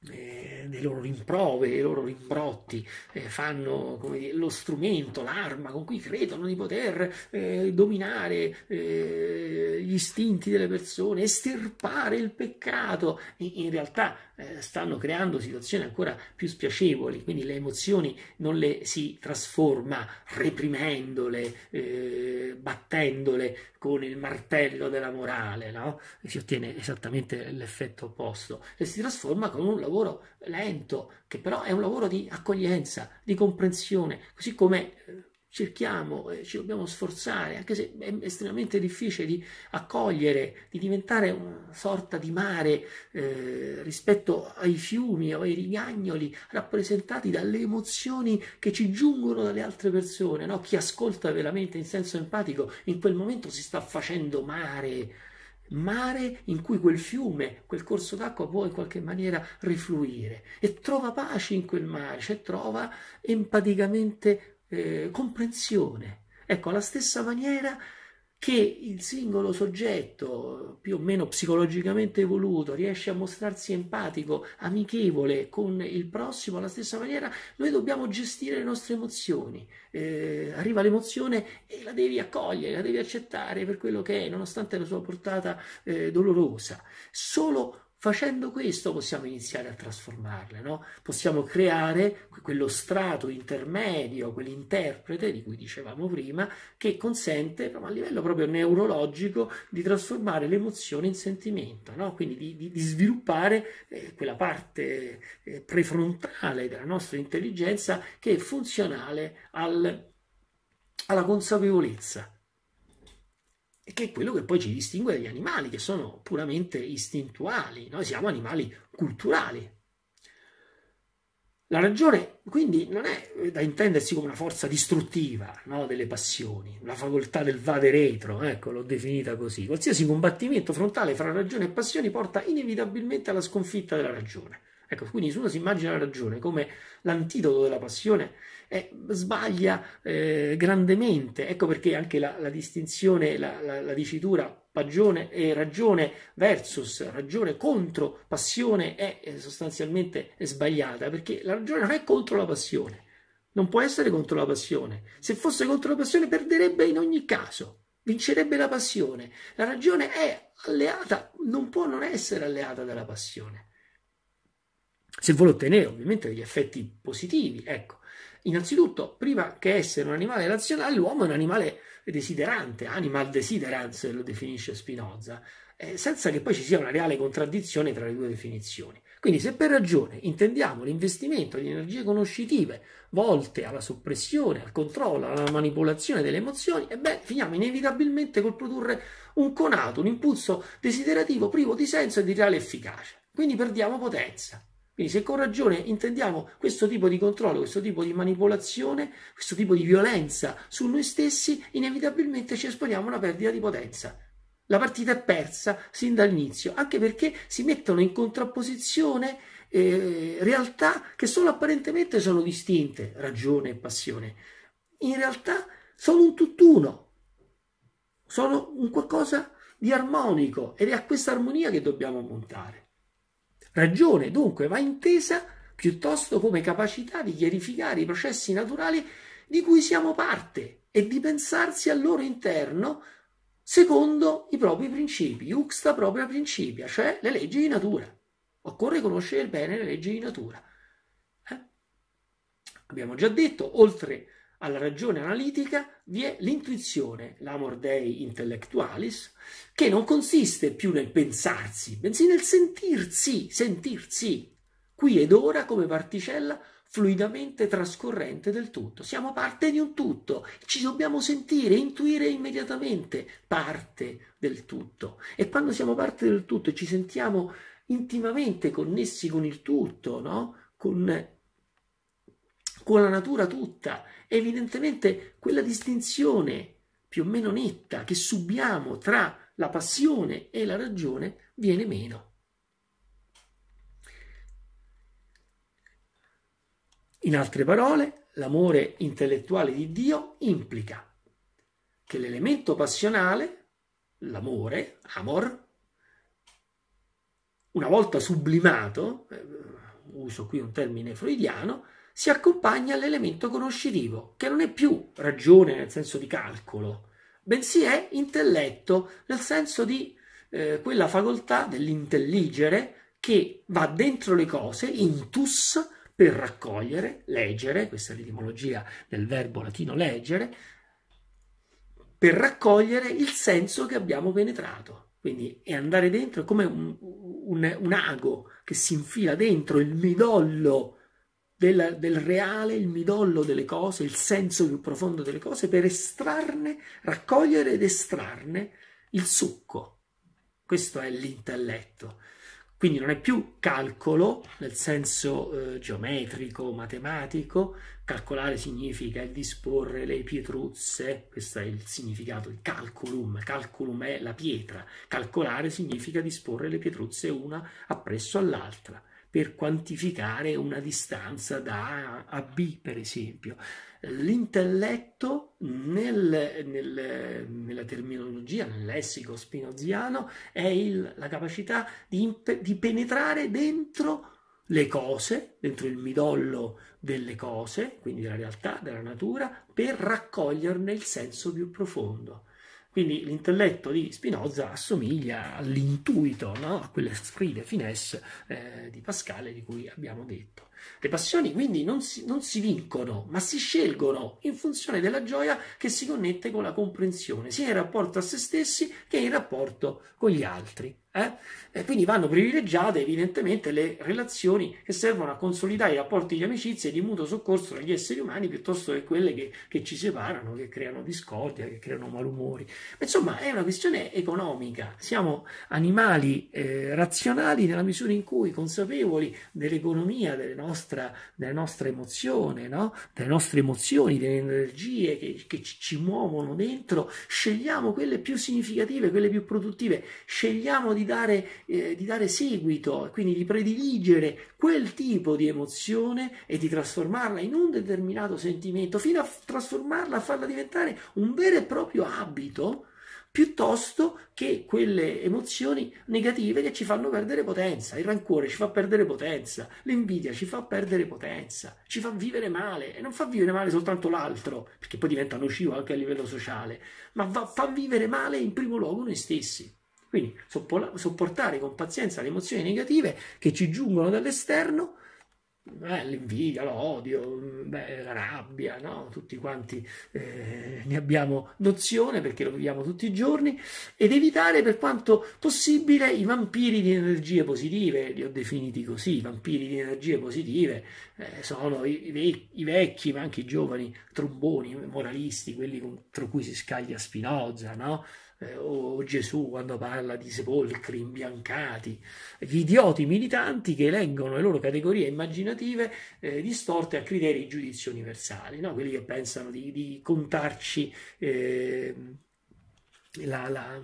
eh, le loro rimprove, i loro rimbrotti, eh, fanno dire, lo strumento, l'arma con cui credono di poter eh, dominare eh, gli istinti delle persone, estirpare il peccato. In, in realtà eh, stanno creando situazioni ancora più spiacevoli, quindi le emozioni non le si trasforma reprimendole, eh, battendole con il martello della morale, no? si ottiene esattamente l'effetto opposto, e si trasforma con un lavoro lavoro lento, che però è un lavoro di accoglienza, di comprensione, così come eh, cerchiamo, eh, ci dobbiamo sforzare, anche se è estremamente difficile, di accogliere, di diventare una sorta di mare eh, rispetto ai fiumi o ai rigagnoli rappresentati dalle emozioni che ci giungono dalle altre persone. No? Chi ascolta veramente in senso empatico in quel momento si sta facendo mare mare in cui quel fiume, quel corso d'acqua può in qualche maniera rifluire e trova pace in quel mare, cioè trova empaticamente eh, comprensione. Ecco, alla stessa maniera che il singolo soggetto più o meno psicologicamente evoluto riesce a mostrarsi empatico, amichevole con il prossimo alla stessa maniera, noi dobbiamo gestire le nostre emozioni. Eh, arriva l'emozione e la devi accogliere, la devi accettare per quello che è, nonostante la sua portata eh, dolorosa. Solo Facendo questo possiamo iniziare a trasformarle, no? possiamo creare quello strato intermedio, quell'interprete di cui dicevamo prima, che consente a livello proprio neurologico di trasformare l'emozione in sentimento, no? quindi di, di, di sviluppare eh, quella parte eh, prefrontale della nostra intelligenza che è funzionale al, alla consapevolezza e che è quello che poi ci distingue dagli animali, che sono puramente istintuali, noi siamo animali culturali. La ragione quindi non è da intendersi come una forza distruttiva no, delle passioni, la facoltà del vade retro, ecco, l'ho definita così. Qualsiasi combattimento frontale fra ragione e passioni porta inevitabilmente alla sconfitta della ragione. Ecco, quindi se uno si immagina la ragione come l'antidoto della passione, eh, sbaglia eh, grandemente. Ecco perché anche la, la distinzione, la, la, la, dicitura pagione e ragione versus ragione contro passione è, eh, sostanzialmente sbagliata, perché la ragione non è contro la passione, non può essere contro la passione. Se fosse contro la passione perderebbe in ogni caso, vincerebbe la passione. La ragione è alleata, non può non essere alleata della passione se vuole ottenere ovviamente degli effetti positivi. Ecco, innanzitutto, prima che essere un animale razionale, l'uomo è un animale desiderante, animal desiderans lo definisce Spinoza, eh, senza che poi ci sia una reale contraddizione tra le due definizioni. Quindi se per ragione intendiamo l'investimento di energie conoscitive volte alla soppressione, al controllo, alla manipolazione delle emozioni, e eh beh, finiamo inevitabilmente col produrre un conato, un impulso desiderativo privo di senso e di reale efficacia. Quindi perdiamo potenza. Quindi se con ragione intendiamo questo tipo di controllo, questo tipo di manipolazione, questo tipo di violenza su noi stessi, inevitabilmente ci esponiamo a una perdita di potenza. La partita è persa sin dall'inizio, anche perché si mettono in contrapposizione eh, realtà che solo apparentemente sono distinte, ragione e passione. In realtà sono un tutt'uno, sono un qualcosa di armonico ed è a questa armonia che dobbiamo montare. Ragione dunque va intesa piuttosto come capacità di chiarificare i processi naturali di cui siamo parte e di pensarsi al loro interno secondo i propri principi, uxta propria principia, cioè le leggi di natura. Occorre conoscere bene le leggi di natura. Eh? Abbiamo già detto, oltre alla ragione analitica vi è l'intuizione, l'amor dei intellectualis, che non consiste più nel pensarsi, bensì nel sentirsi, sentirsi, qui ed ora come particella fluidamente trascorrente del tutto. Siamo parte di un tutto, ci dobbiamo sentire, intuire immediatamente parte del tutto. E quando siamo parte del tutto e ci sentiamo intimamente connessi con il tutto, no? con, con la natura tutta, evidentemente quella distinzione più o meno netta che subiamo tra la passione e la ragione viene meno. In altre parole, l'amore intellettuale di Dio implica che l'elemento passionale, l'amore, amor, una volta sublimato, eh, uso qui un termine freudiano, si accompagna all'elemento conoscitivo, che non è più ragione nel senso di calcolo, bensì è intelletto nel senso di eh, quella facoltà dell'intelligere che va dentro le cose, intus, per raccogliere, leggere, questa è l'etimologia del verbo latino leggere, per raccogliere il senso che abbiamo penetrato. Quindi è andare dentro è come un, un, un ago che si infila dentro il midollo della, del reale, il midollo delle cose, il senso più profondo delle cose, per estrarne, raccogliere ed estrarne il succo. Questo è l'intelletto. Quindi non è più calcolo nel senso eh, geometrico, matematico. Calcolare significa il disporre le pietruzze, questo è il significato di calculum. Calculum è la pietra. Calcolare significa disporre le pietruzze una appresso all'altra per quantificare una distanza da A a B, per esempio. L'intelletto nel, nel, nella terminologia, nel lessico spinoziano, è il, la capacità di, di penetrare dentro le cose, dentro il midollo delle cose, quindi della realtà, della natura, per raccoglierne il senso più profondo. Quindi l'intelletto di Spinoza assomiglia all'intuito, no? a quelle sfide finesse eh, di Pascale di cui abbiamo detto. Le passioni quindi non si, non si vincono, ma si scelgono in funzione della gioia che si connette con la comprensione, sia in rapporto a se stessi che in rapporto con gli altri. Eh? quindi vanno privilegiate evidentemente le relazioni che servono a consolidare i rapporti di amicizia e di mutuo soccorso tra gli esseri umani piuttosto che quelle che, che, ci separano, che creano discordia, che creano malumori. Ma insomma è una questione economica, siamo animali eh, razionali nella misura in cui consapevoli dell'economia delle nostre nostra, della nostra emozione, no? delle nostre emozioni, delle energie che, che ci muovono dentro, scegliamo quelle più significative, quelle più produttive, scegliamo di dare, eh, di dare seguito, quindi di prediligere quel tipo di emozione e di trasformarla in un determinato sentimento, fino a trasformarla, a farla diventare un vero e proprio abito piuttosto che quelle emozioni negative che ci fanno perdere potenza. Il rancore ci fa perdere potenza, l'invidia ci fa perdere potenza, ci fa vivere male e non fa vivere male soltanto l'altro, perché poi diventa nocivo anche a livello sociale, ma va, fa vivere male in primo luogo noi stessi. Quindi sopportare con pazienza le emozioni negative che ci giungono dall'esterno eh, l'invidia, l'odio, mm, beh, la rabbia, no? tutti quanti eh, ne abbiamo nozione perché lo viviamo tutti i giorni, ed evitare per quanto possibile i vampiri di energie positive, li ho definiti così, i vampiri di energie positive eh, sono i, i, i, vecchi ma anche i giovani tromboni moralisti, quelli contro cui si scaglia Spinoza, no? eh, o Gesù quando parla di sepolcri imbiancati, gli idioti militanti che leggono le loro categorie immaginative eh, distorte a criteri di giudizio universali, no? quelli che pensano di, di contarci eh, la, la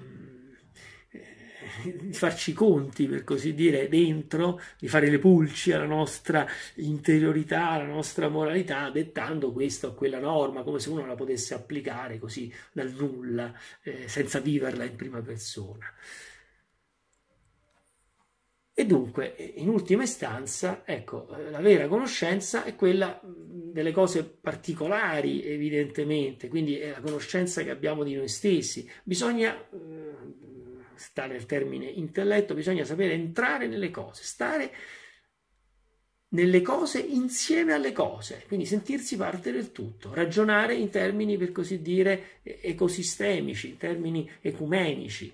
di farci i conti, per così dire, dentro, di fare le pulci alla nostra interiorità, alla nostra moralità, dettando questa o quella norma, come se uno la potesse applicare così dal nulla, eh, senza viverla in prima persona. E dunque, in ultima istanza, ecco, eh, la vera conoscenza è quella delle cose particolari, evidentemente, quindi è la conoscenza che abbiamo di noi stessi. Bisogna sta nel termine intelletto, bisogna sapere entrare nelle cose, stare nelle cose insieme alle cose, quindi sentirsi parte del tutto, ragionare in termini per così dire ecosistemici, in termini ecumenici.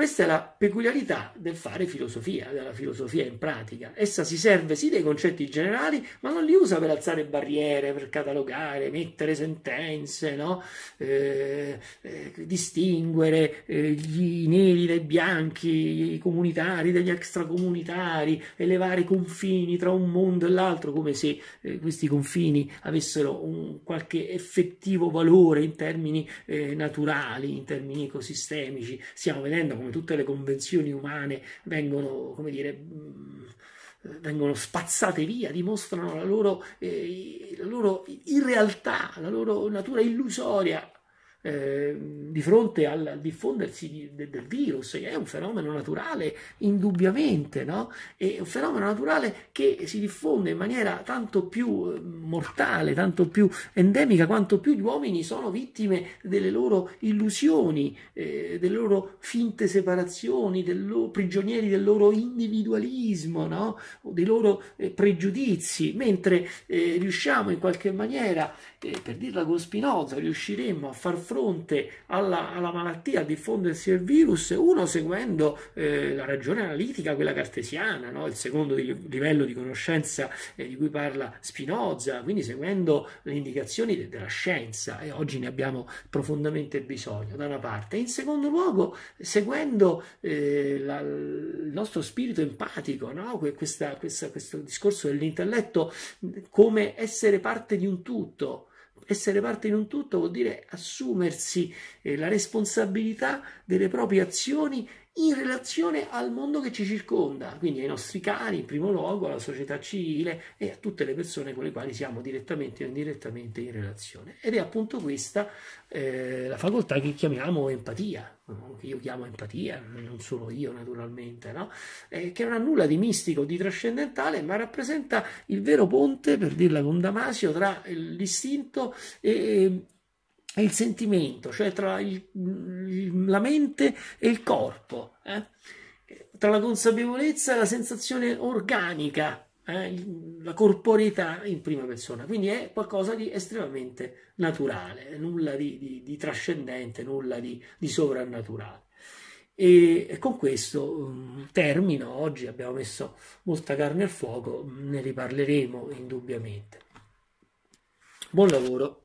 Questa è la peculiarità del fare filosofia, della filosofia in pratica. Essa si serve sì dei concetti generali, ma non li usa per alzare barriere, per catalogare, mettere sentenze, no? eh, eh, distinguere eh, i neri dai bianchi, i comunitari dagli extracomunitari, elevare i confini tra un mondo e l'altro, come se eh, questi confini avessero un, qualche effettivo valore in termini eh, naturali, in termini ecosistemici. Stiamo vedendo come come tutte le convenzioni umane vengono, come dire, mm, vengono spazzate via, dimostrano la loro, eh, la loro irrealtà, la loro natura illusoria eh, di fronte al diffondersi del, del virus, è un fenomeno naturale indubbiamente, no? è un fenomeno naturale che si diffonde in maniera tanto più ehm, mortale, tanto più endemica, quanto più gli uomini sono vittime delle loro illusioni, eh, delle loro finte separazioni, del loro, prigionieri del loro individualismo, no? o dei loro eh, pregiudizi, mentre eh, riusciamo in qualche maniera, eh, per dirla con Spinoza, riusciremmo a far fronte alla, alla malattia, al diffondersi del virus, uno seguendo eh, la ragione analitica, quella cartesiana, no? il secondo livello di conoscenza eh, di cui parla Spinoza, quindi seguendo le indicazioni de- della scienza e oggi ne abbiamo profondamente bisogno da una parte, in secondo luogo seguendo eh, la, il nostro spirito empatico, no? questa, questa, questo discorso dell'intelletto come essere parte di un tutto essere parte in un tutto vuol dire assumersi eh, la responsabilità delle proprie azioni in relazione al mondo che ci circonda, quindi ai nostri cari in primo luogo, alla società civile e a tutte le persone con le quali siamo direttamente o indirettamente in relazione. Ed è appunto questa eh, la facoltà che chiamiamo empatia, che io chiamo empatia, non sono io naturalmente, no? eh, che non ha nulla di mistico, di trascendentale, ma rappresenta il vero ponte, per dirla con Damasio, tra l'istinto e è il sentimento, cioè tra il, la mente e il corpo, eh? tra la consapevolezza e la sensazione organica, eh? la corporeità in prima persona. Quindi è qualcosa di estremamente naturale, nulla di, di, di trascendente, nulla di, di sovrannaturale. E con questo mm, termino, oggi abbiamo messo molta carne al fuoco, ne riparleremo indubbiamente. Buon lavoro!